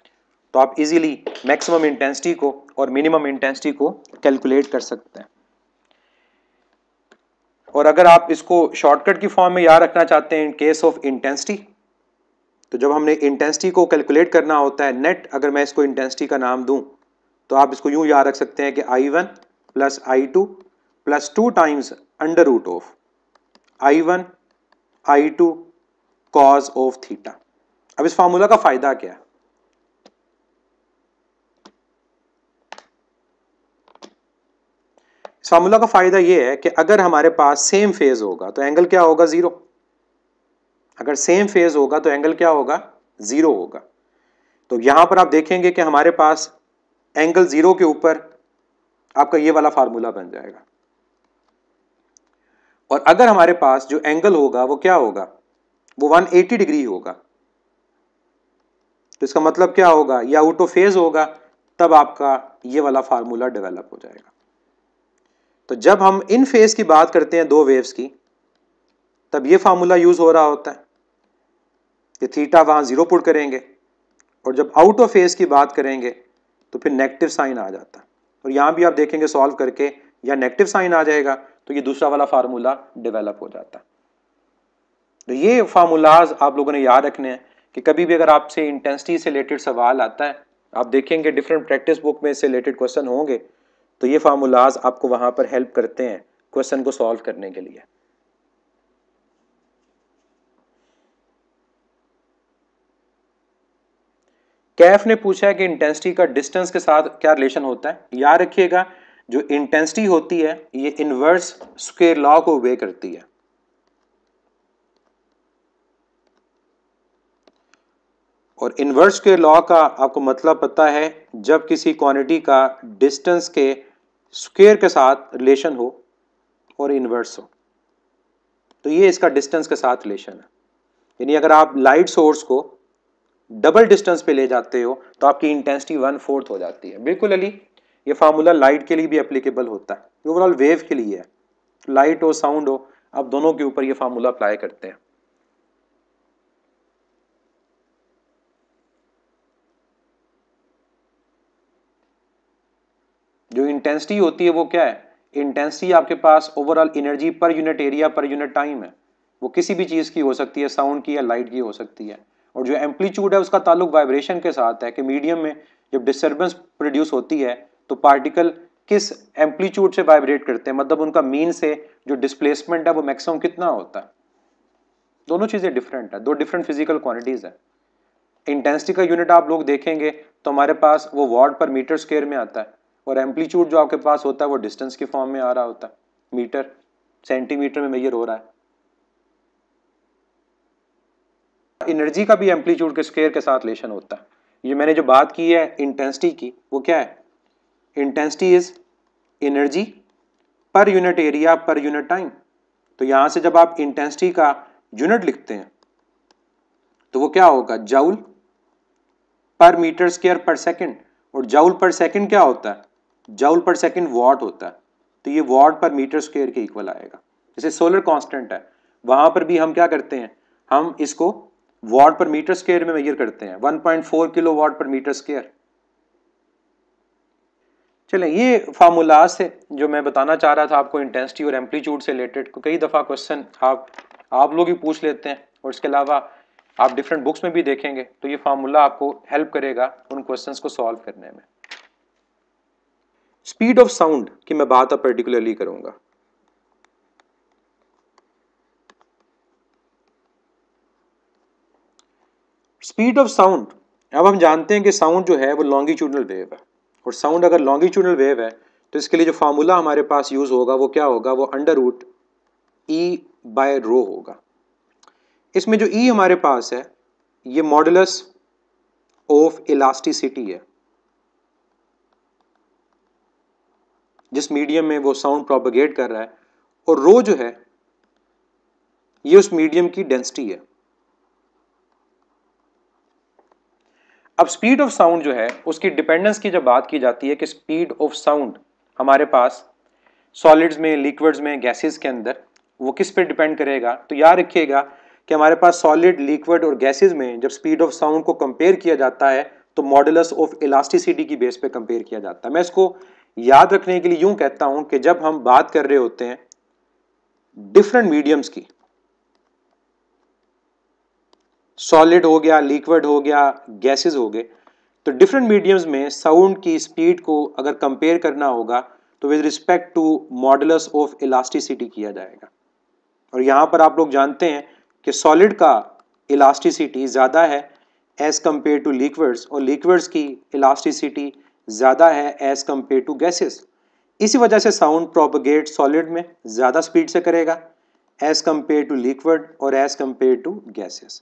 Speaker 1: तो आप इजीली मैक्सिमम इंटेंसिटी को और मिनिमम इंटेंसिटी को कैलकुलेट कर सकते हैं और अगर आप इसको शॉर्टकट की फॉर्म में याद रखना चाहते हैं इन केस ऑफ इंटेंसिटी तो जब हमने इंटेंसिटी को कैलकुलेट करना होता है नेट अगर मैं इसको इंटेंसिटी का नाम दूं तो आप इसको यूं याद रख सकते हैं कि I one plus I two plus two times under root of I one I two cos of theta अब इस फार्मूला का फ़ायदा क्या है इस फार्मूला का फ़ायदा यह है कि अगर हमारे पास सेम फेज़ होगा तो एंगल क्या होगा ज़ीरो अगर सेम फेज होगा तो एंगल क्या होगा ज़ीरो होगा तो यहां पर आप देखेंगे कि हमारे पास एंगल ज़ीरो के ऊपर आपका ये वाला फार्मूला बन जाएगा और अगर हमारे पास जो एंगल होगा वो क्या होगा वो 180 डिग्री होगा तो इसका मतलब क्या होगा या आउट ऑफ फेज होगा तब आपका ये वाला फार्मूला डेवलप हो जाएगा तो जब हम इन फेज की बात करते हैं दो वेव्स की तब ये फार्मूला यूज़ हो रहा होता है ये थीटा वहाँ ज़ीरो पुट करेंगे और जब आउट ऑफ फेस की बात करेंगे तो फिर नेगेटिव साइन आ जाता है और यहाँ भी आप देखेंगे सॉल्व करके या नेगेटिव साइन आ जाएगा तो ये दूसरा वाला फार्मूला डेवलप हो जाता है तो ये फार्मूलाज आप लोगों ने याद रखने हैं कि कभी भी अगर आपसे इंटेंसिटी से रिलेटेड सवाल आता है आप देखेंगे डिफरेंट प्रैक्टिस बुक में इससे रिलेटेड क्वेश्चन होंगे तो ये फार्मूलाज आपको वहाँ पर हेल्प करते हैं क्वेश्चन को सॉल्व करने के लिए कैफ ने पूछा है कि इंटेंसिटी का डिस्टेंस के साथ क्या रिलेशन होता है याद रखिएगा जो इंटेंसिटी होती है ये इनवर्स स्क्वेयर लॉ को वे करती है और इन्वर्स के लॉ का आपको मतलब पता है जब किसी क्वांटिटी का डिस्टेंस के स्क्वेयर के साथ रिलेशन हो और इन्वर्स हो तो ये इसका डिस्टेंस के साथ रिलेशन है यानी अगर आप लाइट सोर्स को डबल डिस्टेंस पे ले जाते हो तो आपकी इंटेंसिटी वन फोर्थ हो जाती है बिल्कुल अली ये फार्मूला लाइट के लिए भी एप्लीकेबल होता है ओवरऑल वेव के लिए है लाइट हो साउंड हो आप दोनों के ऊपर ये फार्मूला अप्लाई करते हैं जो इंटेंसिटी होती है वो क्या है इंटेंसिटी आपके पास overall energy per unit area per unit time है वो किसी भी चीज़ की हो सकती है साउंड की या लाइट की हो सकती है और जो एम्पलीट्यूड है उसका ताल्लुक वाइब्रेशन के साथ है कि मीडियम में जब डिस्टर्बेंस प्रोड्यूस होती है तो पार्टिकल किस एम्पलीट्यूड से वाइब्रेट करते हैं मतलब उनका मीन से जो डिस्प्लेसमेंट है वो मैक्सिमम कितना होता है दोनों चीज़ें डिफरेंट है दो डिफरेंट फिजिकल क्वान्टिटीज है इंटेंसिटी का यूनिट आप लोग देखेंगे तो हमारे पास वो वार्ड पर मीटर स्केयर में आता है और एम्पलीट्यूड जो आपके पास होता है वो डिस्टेंस के फॉर्म में आ रहा होता है मीटर सेंटीमीटर में मेजर हो रहा है एनर्जी का भी एम्पलीट्यूड के स्केयर के साथ रिलेशन होता है ये मैंने जो बात की है इंटेंसिटी की वो क्या है intensity is energy per unit area per unit time तो यहां से जब आप इंटेंसिटी का यूनिट लिखते हैं तो वो क्या होगा joule per metre square per second और जाउल पर सेकेंड क्या होता है जाउल पर सेकेंड वॉट होता है तो ये वॉट पर मीटर स्केयर के इक्वल आएगा जैसे सोलर कॉन्स्टेंट है वहां पर भी हम क्या करते हैं हम इसको वाट पर मीटर स्केयर में मेजर करते हैं 1.4 किलो वाट पर मीटर स्केयर चले ये फार्मूलाज थे जो मैं बताना चाह रहा था आपको इंटेंसिटी और एम्पलीट्यूड से रिलेटेड कई दफ़ा क्वेश्चन आप आप लोग ही पूछ लेते हैं और इसके अलावा आप डिफरेंट बुक्स में भी देखेंगे तो ये फार्मूला आपको हेल्प करेगा उन क्वेश्चंस को सॉल्व करने में स्पीड ऑफ साउंड की मैं बात अब पर्टिकुलरली करूँगा स्पीड ऑफ साउंड अब हम जानते हैं कि साउंड जो है वो लॉन्गिट्यूडनल वेव है और साउंड अगर लॉन्गिट्यूडनल वेव है तो इसके लिए जो फार्मूला हमारे पास यूज़ होगा वो क्या होगा वो under root E by rho होगा इसमें जो ई e हमारे पास है ये मॉडलस ऑफ इलास्टिसिटी है जिस मीडियम में वो साउंड प्रोपगेट कर रहा है और रो जो है ये उस मीडियम की डेंसिटी है अब स्पीड ऑफ साउंड जो है उसकी डिपेंडेंस की जब बात की जाती है कि स्पीड ऑफ साउंड हमारे पास सॉलिड्स में लिक्विड्स में गैसेस के अंदर वो किस पे डिपेंड करेगा तो याद रखिएगा कि हमारे पास सॉलिड लिक्विड और गैसेस में जब स्पीड ऑफ साउंड को कंपेयर किया जाता है तो मॉडलस ऑफ इलास्टिसिटी की बेस पे कंपेयर किया जाता है मैं इसको याद रखने के लिए यूं कहता हूं कि जब हम बात कर रहे होते हैं डिफरेंट मीडियम्स की सॉलिड हो गया लिक्विड हो गया गैसेज हो गए तो डिफरेंट मीडियम्स में साउंड की स्पीड को अगर कंपेयर करना होगा तो with respect to modulus of elasticity किया जाएगा और यहाँ पर आप लोग जानते हैं कि सॉलिड का इलास्टिसिटी ज़्यादा है एज़ कम्पेयर टू लिक्विड्स और लिक्विड्स की इलास्टिसिटी ज़्यादा है एज़ कम्पेयर टू गैसेस इसी वजह से साउंड प्रोपगेट सॉलिड में ज़्यादा स्पीड से करेगा एज़ कम्पेयर टू लिक्विड और एज़ कम्पेयर टू गैसेस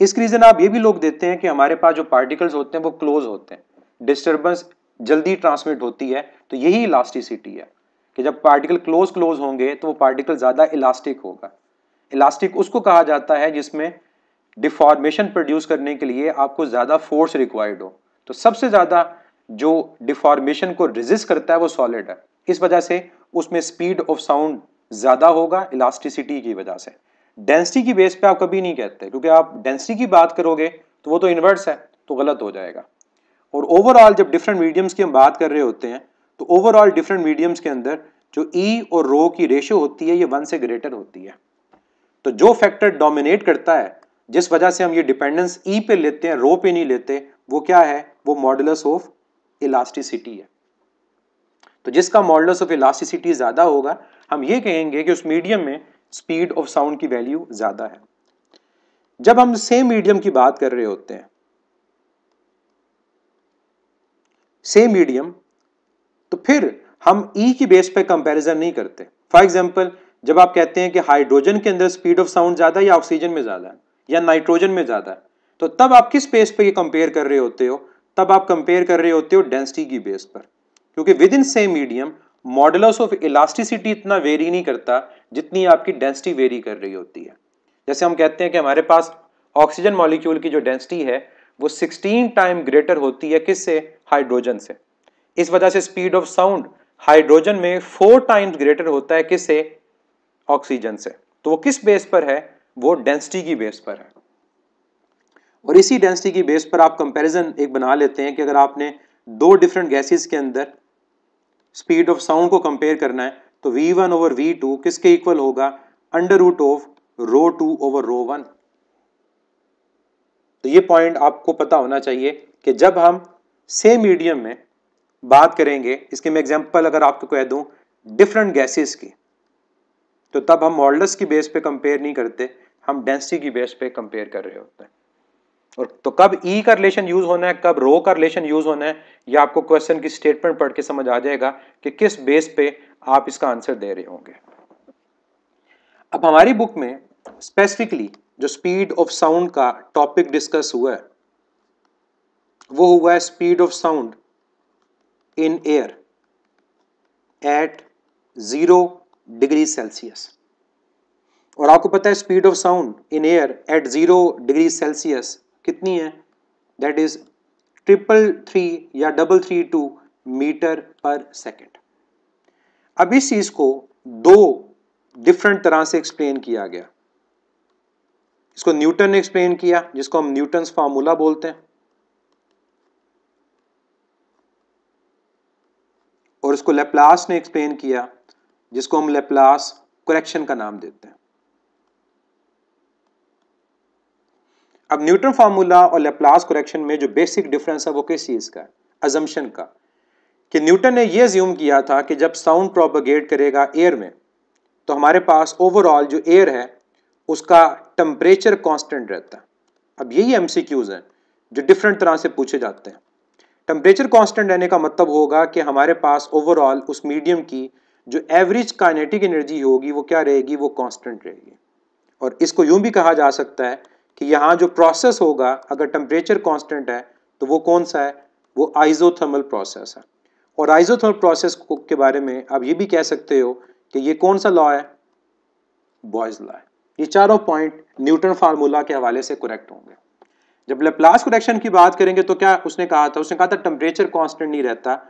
Speaker 1: इसके रीज़न आप ये भी लोग देते हैं कि हमारे पास जो पार्टिकल्स होते हैं वो क्लोज होते हैं डिस्टर्बेंस जल्दी ट्रांसमिट होती है तो यही इलास्टिसिटी है कि जब पार्टिकल क्लोज क्लोज होंगे तो वो पार्टिकल ज़्यादा इलास्टिक होगा इलास्टिक उसको कहा जाता है जिसमें डिफॉर्मेशन प्रोड्यूस करने के लिए आपको ज़्यादा फोर्स रिक्वायर्ड हो तो सबसे ज़्यादा जो डिफॉर्मेशन को रिजिस्ट करता है वो सॉलिड है इस वजह से उसमें स्पीड ऑफ साउंड ज़्यादा होगा इलास्टिसिटी की वजह से डेंसिटी की बेस पे आप कभी नहीं कहते क्योंकि आप डेंसिटी की बात करोगे तो वो तो इन्वर्स है तो गलत हो जाएगा और ओवरऑल जब डिफरेंट मीडियम्स की हम बात कर रहे होते हैं तो ओवरऑल डिफरेंट मीडियम्स के अंदर जो ई e और रो की रेशियो होती है ये वन से ग्रेटर होती है तो जो फैक्टर डोमिनेट करता है जिस वजह से हम ये डिपेंडेंस ई e पे लेते हैं रो पे नहीं लेते वो क्या है वो मॉडलस ऑफ इलास्टिसिटी है तो जिसका मॉडलस ऑफ इलास्टिसिटी ज़्यादा होगा हम ये कहेंगे कि उस मीडियम में स्पीड ऑफ साउंड की वैल्यू ज़्यादा है जब हम सेम मीडियम की बात कर रहे होते हैं सेम मीडियम तो फिर हम ई e की बेस पर कंपैरिजन नहीं करते फॉर एग्जांपल जब आप कहते हैं कि हाइड्रोजन के अंदर स्पीड ऑफ साउंड ज़्यादा है या ऑक्सीजन में ज़्यादा है या नाइट्रोजन में ज़्यादा है तो तब आप किस बेस पर कंपेयर कर रहे होते हो तब आप कंपेयर कर रहे होते हो डेंसिटी की बेस पर क्योंकि within same medium modulus of elasticity इतना वेरी नहीं करता जितनी आपकी डेंसिटी वेरी कर रही होती है जैसे हम कहते हैं कि हमारे पास ऑक्सीजन मॉलिक्यूल की जो डेंसिटी है वो 16 टाइम ग्रेटर होती है किससे हाइड्रोजन से इस वजह से स्पीड ऑफ साउंड हाइड्रोजन में फोर टाइम्स ग्रेटर होता है किससे ऑक्सीजन से तो वो किस बेस पर है वो डेंसिटी की बेस पर है और इसी डेंसिटी की बेस पर आप कंपैरिजन एक बना लेते हैं कि अगर आपने दो डिफरेंट गैसेस के अंदर स्पीड ऑफ साउंड को कंपेयर करना है तो V one over V two किसके इक्वल होगा under root of rho two over rho one तो ये पॉइंट आपको पता होना चाहिए कि जब हम सेम मीडियम में बात करेंगे इसके मैं एग्जांपल अगर आपको कह दूं डिफरेंट गैसेस की तो तब हम मॉडल्स की बेस पे कंपेयर नहीं करते हम डेंसिटी की बेस पे कंपेयर कर रहे होते हैं और तो कब ई e का रिलेशन यूज होना है कब रो का रिलेशन यूज होना है ये आपको क्वेश्चन की स्टेटमेंट पढ़ के समझ आ जाएगा कि किस बेस पे आप इसका आंसर दे रहे होंगे अब हमारी बुक में स्पेसिफिकली जो स्पीड ऑफ साउंड का टॉपिक डिस्कस हुआ है वो हुआ है speed of sound in air at zero degree Celsius और आपको पता है speed of sound in air at zero degree Celsius कितनी है दैट इज़ ट्रिपल थ्री या double three two metre per second अब इस चीज को दो डिफरेंट तरह से एक्सप्लेन किया गया इसको न्यूटन ने एक्सप्लेन किया जिसको हम न्यूटन फार्मूला बोलते हैं और इसको लेप्लास ने एक्सप्लेन किया जिसको हम लेप्लास करेक्शन का नाम देते हैं अब न्यूटन फार्मूला और लेप्लास करेक्शन में जो बेसिक डिफरेंस है वो किस चीज़ का है अजम्पशन का कि न्यूटन ने यह ज्यूम किया था कि जब साउंड प्रोपोगेट करेगा एयर में तो हमारे पास ओवरऑल जो एयर है उसका टम्परेचर कांस्टेंट रहता है अब यही एम हैं जो डिफरेंट तरह से पूछे जाते हैं टम्परेचर कांस्टेंट रहने का मतलब होगा कि हमारे पास ओवरऑल उस मीडियम की जो एवरेज काइनेटिक एनर्जी होगी वो क्या रहेगी वो कांस्टेंट रहेगी और इसको यूं भी कहा जा सकता है कि यहाँ जो प्रोसेस होगा अगर टम्परेचर कॉन्स्टेंट है तो वो कौन सा है वो आइजोथर्मल प्रोसेस है और आइजोथर्मल प्रोसेस के बारे में आप ये भी कह सकते हो कि ये कौन सा लॉ है बॉयज लॉ है ये चारों पॉइंट न्यूटन फार्मूला के हवाले से करेक्ट होंगे जब लेप्लास कुरेक्शन की बात करेंगे तो क्या उसने कहा था उसने कहा था टेम्परेचर कॉन्स्टेंट नहीं रहता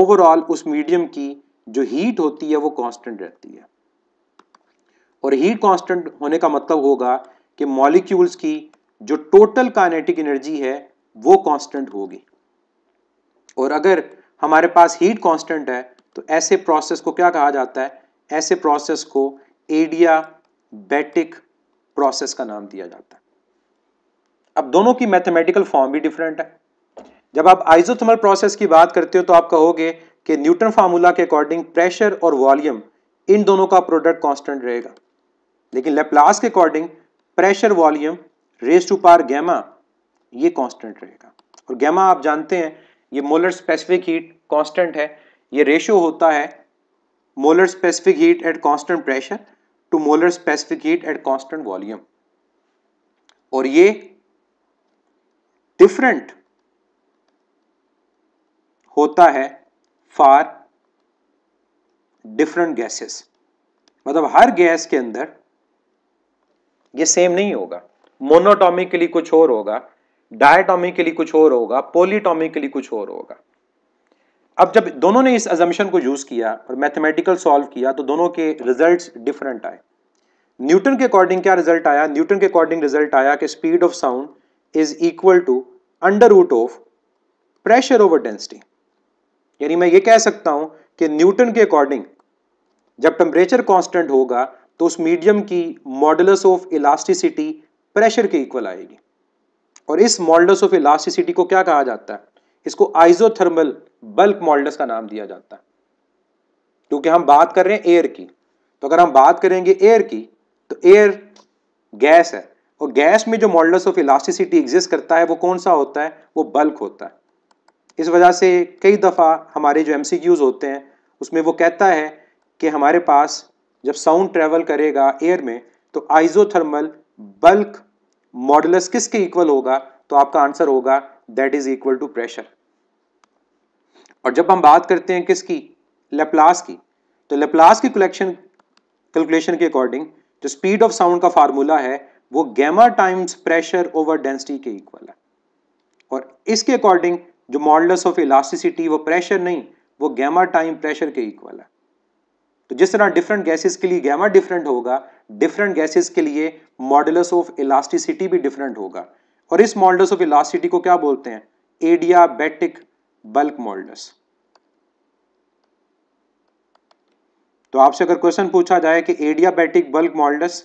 Speaker 1: ओवरऑल उस मीडियम की जो हीट होती है वो कॉन्स्टेंट रहती है और हीट कॉन्स्टेंट होने का मतलब होगा कि मॉलिक्यूल्स की जो टोटल काइनेटिक एनर्जी है वो कांस्टेंट होगी और अगर हमारे पास हीट कांस्टेंट है तो ऐसे प्रोसेस को क्या कहा जाता है ऐसे प्रोसेस को एडियाबैटिक प्रोसेस का नाम दिया जाता है अब दोनों की मैथमेटिकल फॉर्म भी डिफरेंट है जब आप आइजोथर्मल प्रोसेस की बात करते हो तो आप कहोगे कि न्यूटन फार्मूला के अकॉर्डिंग प्रेशर और वॉल्यूम इन दोनों का प्रोडक्ट कॉन्स्टेंट रहेगा लेकिन लेप्लास के according pressure volume raise to power gamma ये कांस्टेंट रहेगा और गैमा आप जानते हैं ये मोलर स्पेसिफिक हीट कांस्टेंट है ये रेशियो होता है molar specific heat at constant pressure to molar specific heat at constant volume और ये डिफरेंट होता है फॉर डिफरेंट गैसेस मतलब हर गैस के अंदर ये सेम नहीं होगा मोनोटॉमिकली कुछ और होगा लिए कुछ और होगा लिए कुछ और होगा अब जब दोनों ने इस अजम्पन को यूज़ किया और मैथमेटिकल सॉल्व किया तो दोनों के रिजल्ट्स डिफरेंट आए न्यूटन के अकॉर्डिंग क्या रिजल्ट आया न्यूटन के अकॉर्डिंग रिजल्ट आया कि speed of sound is equal to under root of pressure over density यानी मैं ये कह सकता हूं कि न्यूटन के अकॉर्डिंग जब टेम्परेचर कॉन्स्टेंट होगा तो उस मीडियम की मॉडल ऑफ इलास्टिसिटी प्रेशर के इक्वल आएगी और इस मॉल्डस ऑफ इलास्टिसिटी को क्या कहा जाता है इसको आइजोथर्मल बल्क मॉल्डस का नाम दिया जाता है क्योंकि हम बात कर रहे हैं एयर की तो अगर हम बात करेंगे एयर की तो एयर गैस है और गैस में जो मॉल्डस ऑफ इलास्टिसिटी एग्जिस्ट करता है वो कौन सा होता है वो बल्क होता है इस वजह से कई दफ़ा हमारे जो एम होते हैं उसमें वो कहता है कि हमारे पास जब साउंड ट्रेवल करेगा एयर में तो आइजोथर्मल बल्क मॉडुलस किसके इक्वल होगा तो आपका आंसर होगा that is equal to pressure और जब हम बात करते हैं किसकी लेप्लास की तो लेप्लास की कलेक्शन कैलकुलेशन के अकॉर्डिंग जो स्पीड ऑफ साउंड का फार्मूला है वो gamma times pressure over density के इक्वल है और इसके अकॉर्डिंग जो मॉडल ऑफ इलास्टिसिटी वो प्रेशर नहीं वो गैमा टाइम प्रेशर के इक्वल है तो जिस तरह डिफरेंट गैसेस के लिए गैमा डिफरेंट होगा डिफरेंट गैसेस के लिए मॉडल्स ऑफ इलास्टिसिटी भी डिफरेंट होगा और इस मॉडल्स ऑफ इलास्टिसिटी को क्या बोलते हैं एडियाबैटिक बल्क मॉडल्स तो आपसे अगर क्वेश्चन पूछा जाए कि एडियाबैटिक बल्क मॉडल्स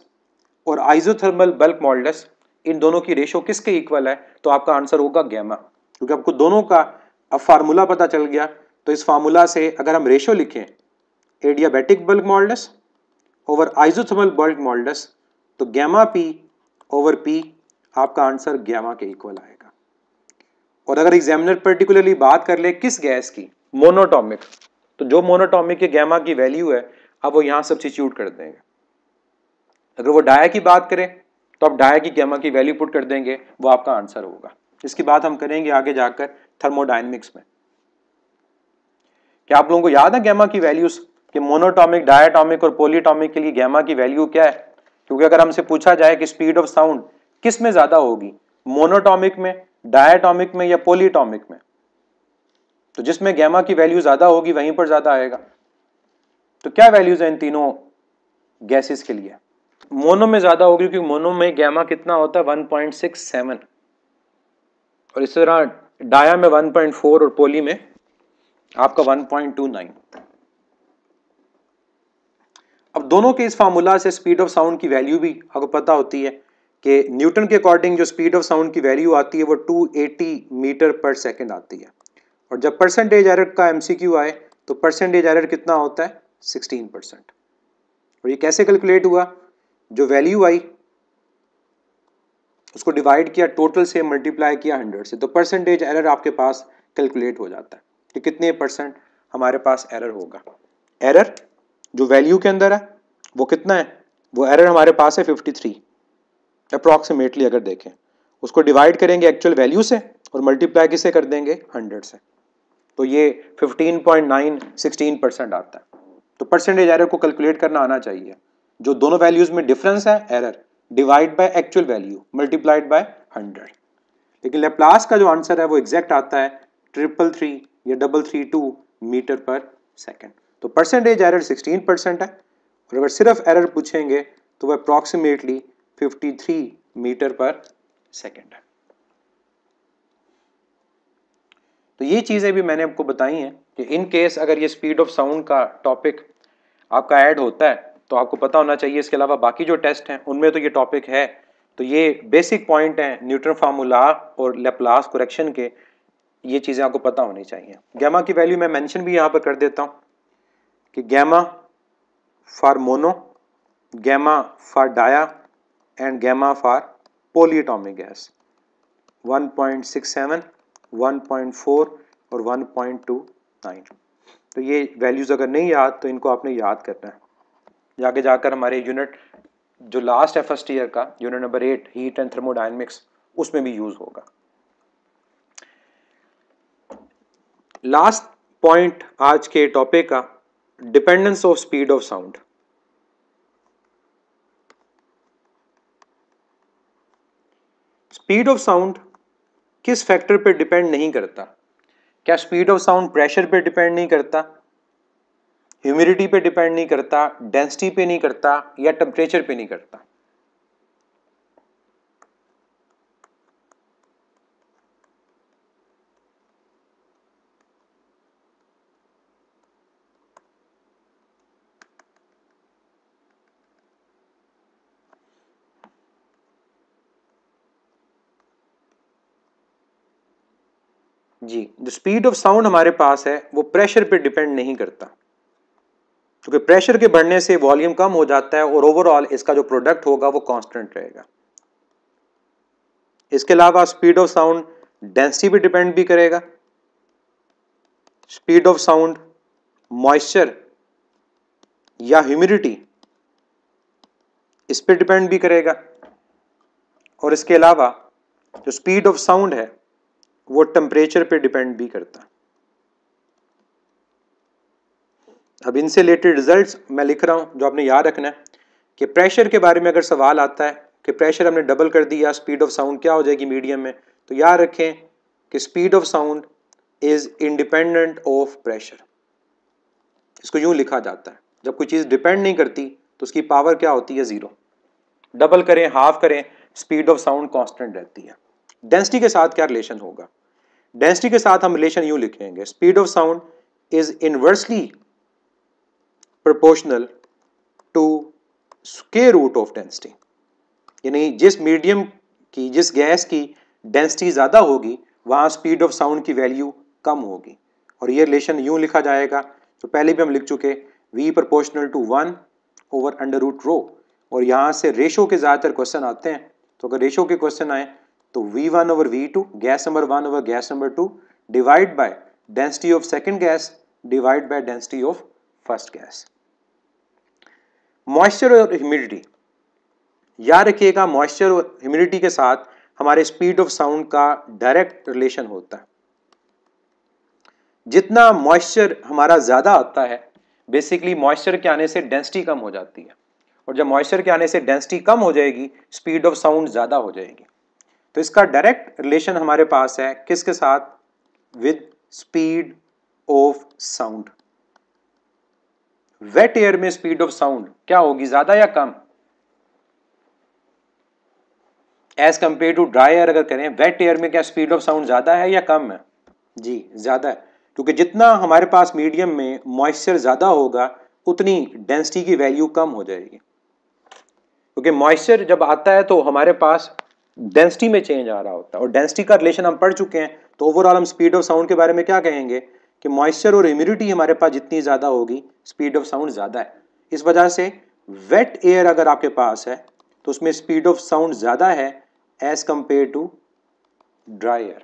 Speaker 1: और आइजोथर्मल बल्क मॉडल्स इन दोनों की रेशो किसके इक्वल है तो आपका आंसर होगा गैमा क्योंकि आपको दोनों का अब फार्मूला पता चल गया तो इस फार्मूला से अगर हम रेशो लिखें adiabatic bulk modulus over isothermal bulk modulus तो गैमा पी ओवर पी आपका आंसर गैमा के इक्वल आएगा और अगर एग्जामिनर पर्टिकुलरली बात कर ले किस गैस की मोनोटॉमिक तो जो मोनोटॉमिक के गैमा की वैल्यू है अब वो यहाँ सब्सिट्यूट कर देंगे अगर वो डाया की बात करें तो आप डाया की गैमा की वैल्यू पुट कर देंगे वो आपका आंसर होगा इसकी बात हम करेंगे आगे जाकर थर्मोडाइनमिक्स में क्या आप लोगों को याद है गैमा की वैल्यूज कि मोनोटॉमिक डायटॉमिक और पोलिटॉमिक के लिए गैमा की वैल्यू क्या है क्योंकि अगर हमसे पूछा जाए कि स्पीड ऑफ साउंड किस में ज्यादा होगी मोनोटॉमिक में डायटॉमिक में या पोलिटॉमिक में तो जिसमें गैमा की वैल्यू ज्यादा होगी वहीं पर ज्यादा आएगा तो क्या वैल्यूज है इन तीनों गैसेस के लिए मोनो में ज्यादा होगी क्योंकि मोनो में गैमा कितना होता है 1.67 और इस तरह डाया में 1.4 और पोली में आपका 1.29 दोनों के इस फार्मूला से स्पीड ऑफ साउंड की वैल्यू भी आपको पता होती है कि न्यूटन के अकॉर्डिंग जो स्पीड ऑफ साउंड की वैल्यू आती है वो 280 मीटर पर सेकंड आती है और जब परसेंटेज एरर का एमसीक्यू आए तो परसेंटेज एरर कितना होता है 16 परसेंट और ये कैसे कैलकुलेट हुआ जो वैल्यू आई उसको डिवाइड किया टोटल से मल्टीप्लाई किया हंड्रेड से तो परसेंटेज एरर आपके पास कैलकुलेट हो जाता है कि कितने परसेंट हमारे पास एरर होगा एरर जो वैल्यू के अंदर है वो कितना है वो एरर हमारे पास है 53 अप्रॉक्सीमेटली अगर देखें उसको डिवाइड करेंगे एक्चुअल वैल्यू से और मल्टीप्लाई किसे कर देंगे 100 से तो ये 15.9 16 परसेंट आता है तो परसेंटेज एरर को कैलकुलेट करना आना चाहिए जो दोनों वैल्यूज में डिफरेंस है error divide by actual value multiplied by 100 लेकिन लेप्लास का जो आंसर है वो एग्जैक्ट आता है ट्रिपल थ्री या double three two metre per second तो परसेंटेज एरर सिक्सटीन परसेंट है और अगर सिर्फ एरर पूछेंगे तो वह अप्रॉक्सीमेटली 53 मीटर पर सेकेंड है तो ये चीज़ें भी मैंने आपको बताई हैं कि इन केस अगर ये स्पीड ऑफ साउंड का टॉपिक आपका ऐड होता है तो आपको पता होना चाहिए इसके अलावा बाकी जो टेस्ट हैं उनमें तो ये टॉपिक है तो ये बेसिक पॉइंट हैं न्यूट्रन फार्मूला और लेप्लास कुरेक्शन के ये चीज़ें आपको पता होनी चाहिए गैमा की वैल्यू मैं मेंशन भी यहाँ पर कर देता हूँ कि gamma for mono gamma for dia and gamma for polyatomic gas 1.67, 1.4 और 1.29 तो ये वैल्यूज़ अगर नहीं याद तो इनको आपने याद करना है आगे जाकर हमारे यूनिट जो लास्ट है फर्स्ट ईयर का unit number eight heat and thermodynamics उसमें भी यूज़ होगा लास्ट पॉइंट आज के टॉपिक का dependence of speed of sound speed of sound किस फैक्टर पे डिपेंड नहीं करता क्या स्पीड ऑफ साउंड प्रेशर पे डिपेंड नहीं करता ह्यूमिडिटी पे डिपेंड नहीं करता डेंसिटी पे नहीं करता या टेम्परेचर पे नहीं करता जी जो स्पीड ऑफ साउंड हमारे पास है वो प्रेशर पे डिपेंड नहीं करता क्योंकि तो प्रेशर के बढ़ने से वॉल्यूम कम हो जाता है और ओवरऑल इसका जो प्रोडक्ट होगा वो कांस्टेंट रहेगा इसके अलावा स्पीड ऑफ साउंड डेंसिटी पे डिपेंड भी करेगा स्पीड ऑफ साउंड मॉइस्चर या ह्यूमिडिटी इस पर डिपेंड भी करेगा और इसके अलावा जो स्पीड ऑफ साउंड है वो टेम्परेचर पे डिपेंड भी करता अब इनसे रिलेटेड रिजल्ट्स मैं लिख रहा हूं जो आपने याद रखना है कि प्रेशर के बारे में अगर सवाल आता है कि प्रेशर हमने डबल कर दिया स्पीड ऑफ साउंड क्या हो जाएगी मीडियम में तो याद रखें कि speed of sound is independent of pressure इसको यूँ लिखा जाता है जब कोई चीज़ डिपेंड नहीं करती तो उसकी पावर क्या होती है ज़ीरो डबल करें हाफ करें स्पीड ऑफ साउंड कांस्टेंट रहती है डेंसिटी के साथ क्या रिलेशन होगा डेंसिटी के साथ हम रिलेशन यू लिखेंगे speed of sound is inversely proportional to square root of density यानी जिस मीडियम की जिस गैस की डेंसिटी ज़्यादा होगी वहां स्पीड ऑफ साउंड की वैल्यू कम होगी और ये रिलेशन यूं लिखा जाएगा तो पहले भी हम लिख चुके V proportional to one over under root rho और यहाँ से रेशो के ज़्यादातर क्वेश्चन आते हैं तो अगर रेशो के क्वेश्चन आए तो V one over V two gas number one over gas number two divide by density of second gas divide by density of first gas moisture और ह्यूमिडिटी याद रखिएगा मॉइस्चर और ह्यूमिडिटी के साथ हमारे स्पीड ऑफ साउंड का direct relation होता है जितना मॉइस्चर हमारा ज़्यादा आता है बेसिकली मॉइस्चर के आने से डेंसिटी कम हो जाती है और जब मॉइस्चर के आने से डेंसिटी कम हो जाएगी स्पीड ऑफ साउंड ज़्यादा हो जाएगी तो इसका डायरेक्ट रिलेशन हमारे पास है किसके साथ with speed of sound wet air में स्पीड ऑफ साउंड क्या होगी ज्यादा या कम as compare to dry air अगर करें वेट एयर में क्या स्पीड ऑफ साउंड ज्यादा है या कम है जी ज्यादा है क्योंकि जितना हमारे पास मीडियम में मॉइस्चर ज्यादा होगा उतनी डेंसिटी की वैल्यू कम हो जाएगी क्योंकि मॉइस्चर जब आता है तो हमारे पास डेंसिटी में चेंज आ रहा होता है और डेंसिटी का रिलेशन हम पढ़ चुके हैं तो ओवरऑल हम स्पीड ऑफ साउंड के बारे में क्या कहेंगे कि मॉइस्चर और इम्यूनिटी हमारे पास जितनी ज़्यादा होगी स्पीड ऑफ साउंड ज़्यादा है इस वजह से वेट एयर अगर आपके पास है तो उसमें स्पीड ऑफ साउंड ज़्यादा है as compare to dry air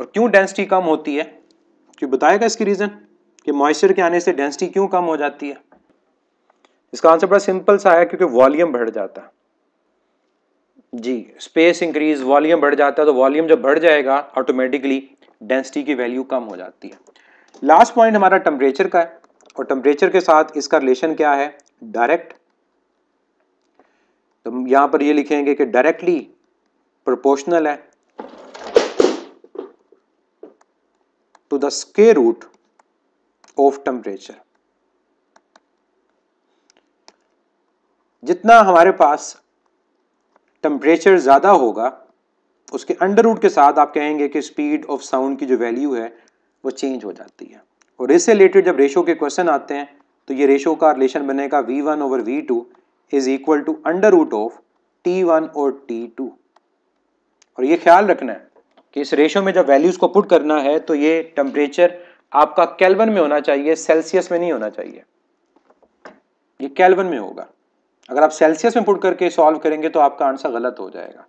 Speaker 1: और क्यों डेंसिटी कम होती है क्यों बताएगा इसकी रीज़न कि मॉइस्चर के आने से डेंसिटी क्यों कम हो जाती है इसका आंसर बड़ा सिंपल सा है क्योंकि वॉल्यूम बढ़ जाता है जी स्पेस इंक्रीज वॉल्यूम बढ़ जाता है तो वॉल्यूम जब बढ़ जाएगा ऑटोमेटिकली डेंसिटी की वैल्यू कम हो जाती है लास्ट पॉइंट हमारा टेम्परेचर का है और टेम्परेचर के साथ इसका रिलेशन क्या है डायरेक्ट तो यहां पर ये लिखेंगे कि डायरेक्टली प्रोपोर्शनल है to the square root of temperature जितना हमारे पास टम्परेचर ज़्यादा होगा उसके अंडर रूट के साथ आप कहेंगे कि स्पीड ऑफ साउंड की जो वैल्यू है वो चेंज हो जाती है और इससे रिलेटेड जब रेशो के क्वेश्चन आते हैं तो ये रेशो का रिलेशन बनेगा V one over V two is equal to under root of T one और टी टू और ये ख्याल रखना है कि इस रेशो में जब वैल्यूज़ को पुट करना है तो ये टेम्परेचर आपका कैलवन में होना चाहिए सेल्सियस में नहीं होना चाहिए ये कैलवन में होगा अगर आप सेल्सियस में पुट करके सॉल्व करेंगे तो आपका आंसर गलत हो जाएगा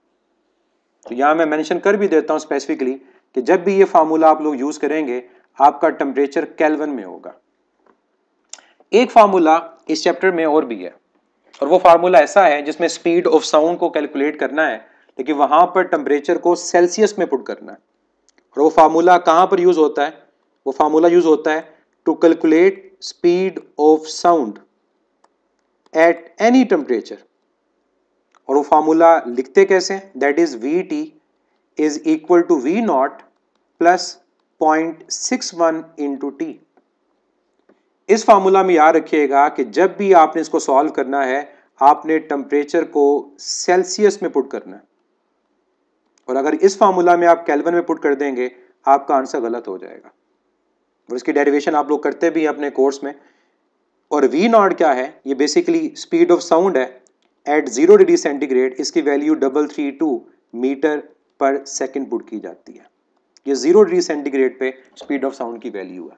Speaker 1: तो यहाँ मैं मेंशन कर भी देता हूँ स्पेसिफिकली कि जब भी ये फार्मूला आप लोग यूज़ करेंगे आपका टेम्परेचर कैलवन में होगा एक फार्मूला इस चैप्टर में और भी है और वो फार्मूला ऐसा है जिसमें स्पीड ऑफ साउंड को कैलकुलेट करना है लेकिन वहाँ पर टेम्परेचर को सेल्सियस में पुट करना है और वो फार्मूला कहाँ पर यूज़ होता है वो फार्मूला यूज़ होता है to calculate speed of sound at any temperature और वो फार्मूला लिखते कैसे that is V T is equal to V naught plus point six one into T इस फार्मूला में याद रखिएगा कि जब भी आपने इसको सॉल्व करना है आपने टेम्परेचर को सेल्सियस में पुट करना है और अगर इस फार्मूला में आप कैलवन में पुट कर देंगे आपका आंसर गलत हो जाएगा और इसकी डेरिवेशन आप लोग करते भी हैं अपने कोर्स में और वी नॉट क्या है ये बेसिकली स्पीड ऑफ साउंड है एट जीरो डिग्री सेंटीग्रेड इसकी value double three two metre per second put की जाती है ये जीरो डिग्री सेंटीग्रेड पे स्पीड ऑफ साउंड की वैल्यू है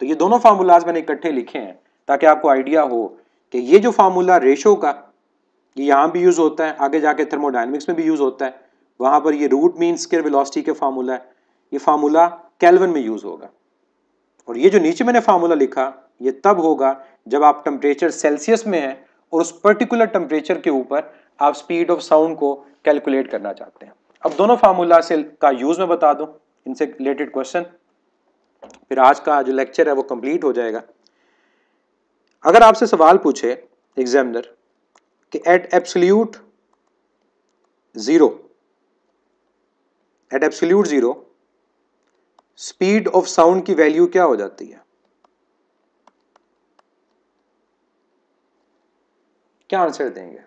Speaker 1: तो ये दोनों फार्मूलाज मैंने इकट्ठे लिखे हैं ताकि आपको आइडिया हो कि ये जो फार्मूला रेशो का ये यहाँ भी यूज़ होता है आगे जाके थर्मोडाइनमिक्स में भी यूज़ होता है वहाँ पर ये रूट मीन स्केर वेलोसिटी के फार्मूला है ये फार्मूला कैलवन में यूज़ होगा और ये जो नीचे मैंने फार्मूला लिखा ये तब होगा जब आप टेम्परेचर सेल्सियस में है और उस पर्टिकुलर टेम्परेचर के ऊपर आप स्पीड ऑफ साउंड को कैलकुलेट करना चाहते हैं अब दोनों फार्मूला से का यूज़ में बता दूं इनसे रिलेटेड क्वेश्चन फिर आज का जो लेक्चर है वो कंप्लीट हो जाएगा अगर आपसे सवाल पूछे एग्जामिनर कि at absolute zero at absolute zero speed of sound की वैल्यू क्या हो जाती है क्या आंसर देंगे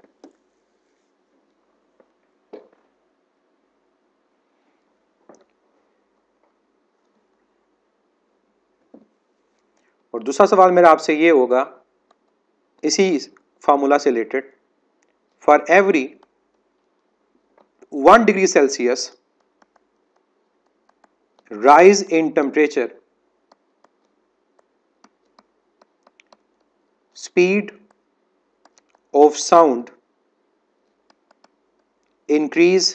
Speaker 1: और दूसरा सवाल मेरा आपसे ये होगा इसी फार्मूला से related for every one degree Celsius rise in temperature speed of sound increase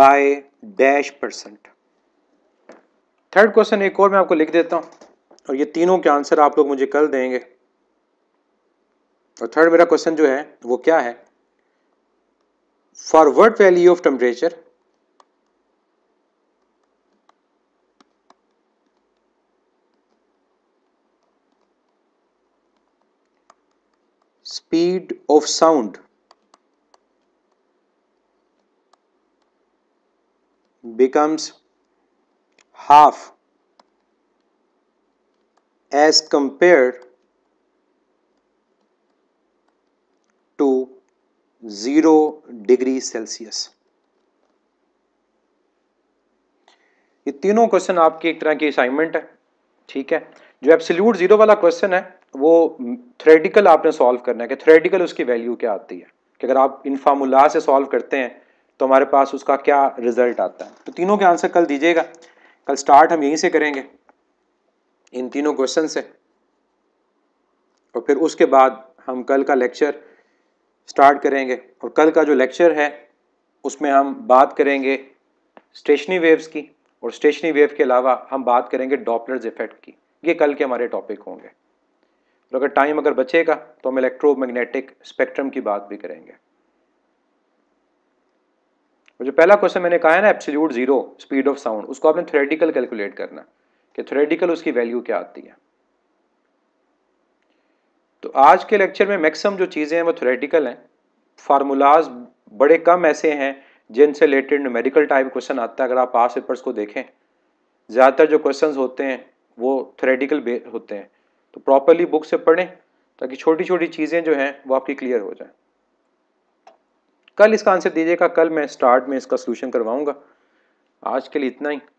Speaker 1: by dash percent third question एक और मैं आपको लिख देता हूं और ये तीनों के आंसर आप लोग मुझे कल देंगे और थर्ड मेरा क्वेश्चन जो है वो क्या है forward value of temperature speed of sound becomes half as compared to 0 degree Celsius. ये तीनों क्वेश्चन आपके एक तरह के असाइनमेंट है ठीक है जो एब्सोल्यूट जीरो वाला क्वेश्चन है वो थ्रेटिकल आपने सॉल्व करना है कि थ्रेटिकल उसकी वैल्यू क्या आती है कि अगर आप इन फार्मूला से सॉल्व करते हैं तो हमारे पास उसका क्या रिजल्ट आता है तो तीनों के आंसर कल दीजिएगा कल स्टार्ट हम यहीं से करेंगे इन तीनों क्वेश्चन से और फिर उसके बाद हम कल का लेक्चर स्टार्ट करेंगे और कल का जो लेक्चर है उसमें हम बात करेंगे स्टेशनरी वेव्स की और स्टेशनरी वेव के अलावा हम बात करेंगे डॉपलर्स इफेक्ट की ये कल के हमारे टॉपिक होंगे और तो अगर टाइम अगर बचेगा तो हम इलेक्ट्रोमैग्नेटिक स्पेक्ट्रम की बात भी करेंगे जो पहला क्वेश्चन मैंने कहा है ना absolute zero speed of sound उसको आपने थ्रेटिकल कैलकुलेट करना कि थ्रेटिकल उसकी वैल्यू क्या आती है तो आज के लेक्चर में मैक्सिमम जो चीज़ें हैं वो थ्रेटिकल हैं फार्मूलाज बड़े कम ऐसे हैं जिनसे रिलेटेड न्यूमेरिकल टाइप क्वेश्चन आता है अगर आप पास पेपर्स को देखें ज़्यादातर जो क्वेश्चन होते हैं वो थ्रेटिकल होते हैं तो प्रॉपरली बुक से पढ़ें ताकि छोटी छोटी चीज़ें जो हैं वो आपकी क्लियर हो जाए कल इसका आंसर दीजिएगा कल मैं स्टार्ट में इसका सोल्यूशन करवाऊँगा आज के लिए इतना ही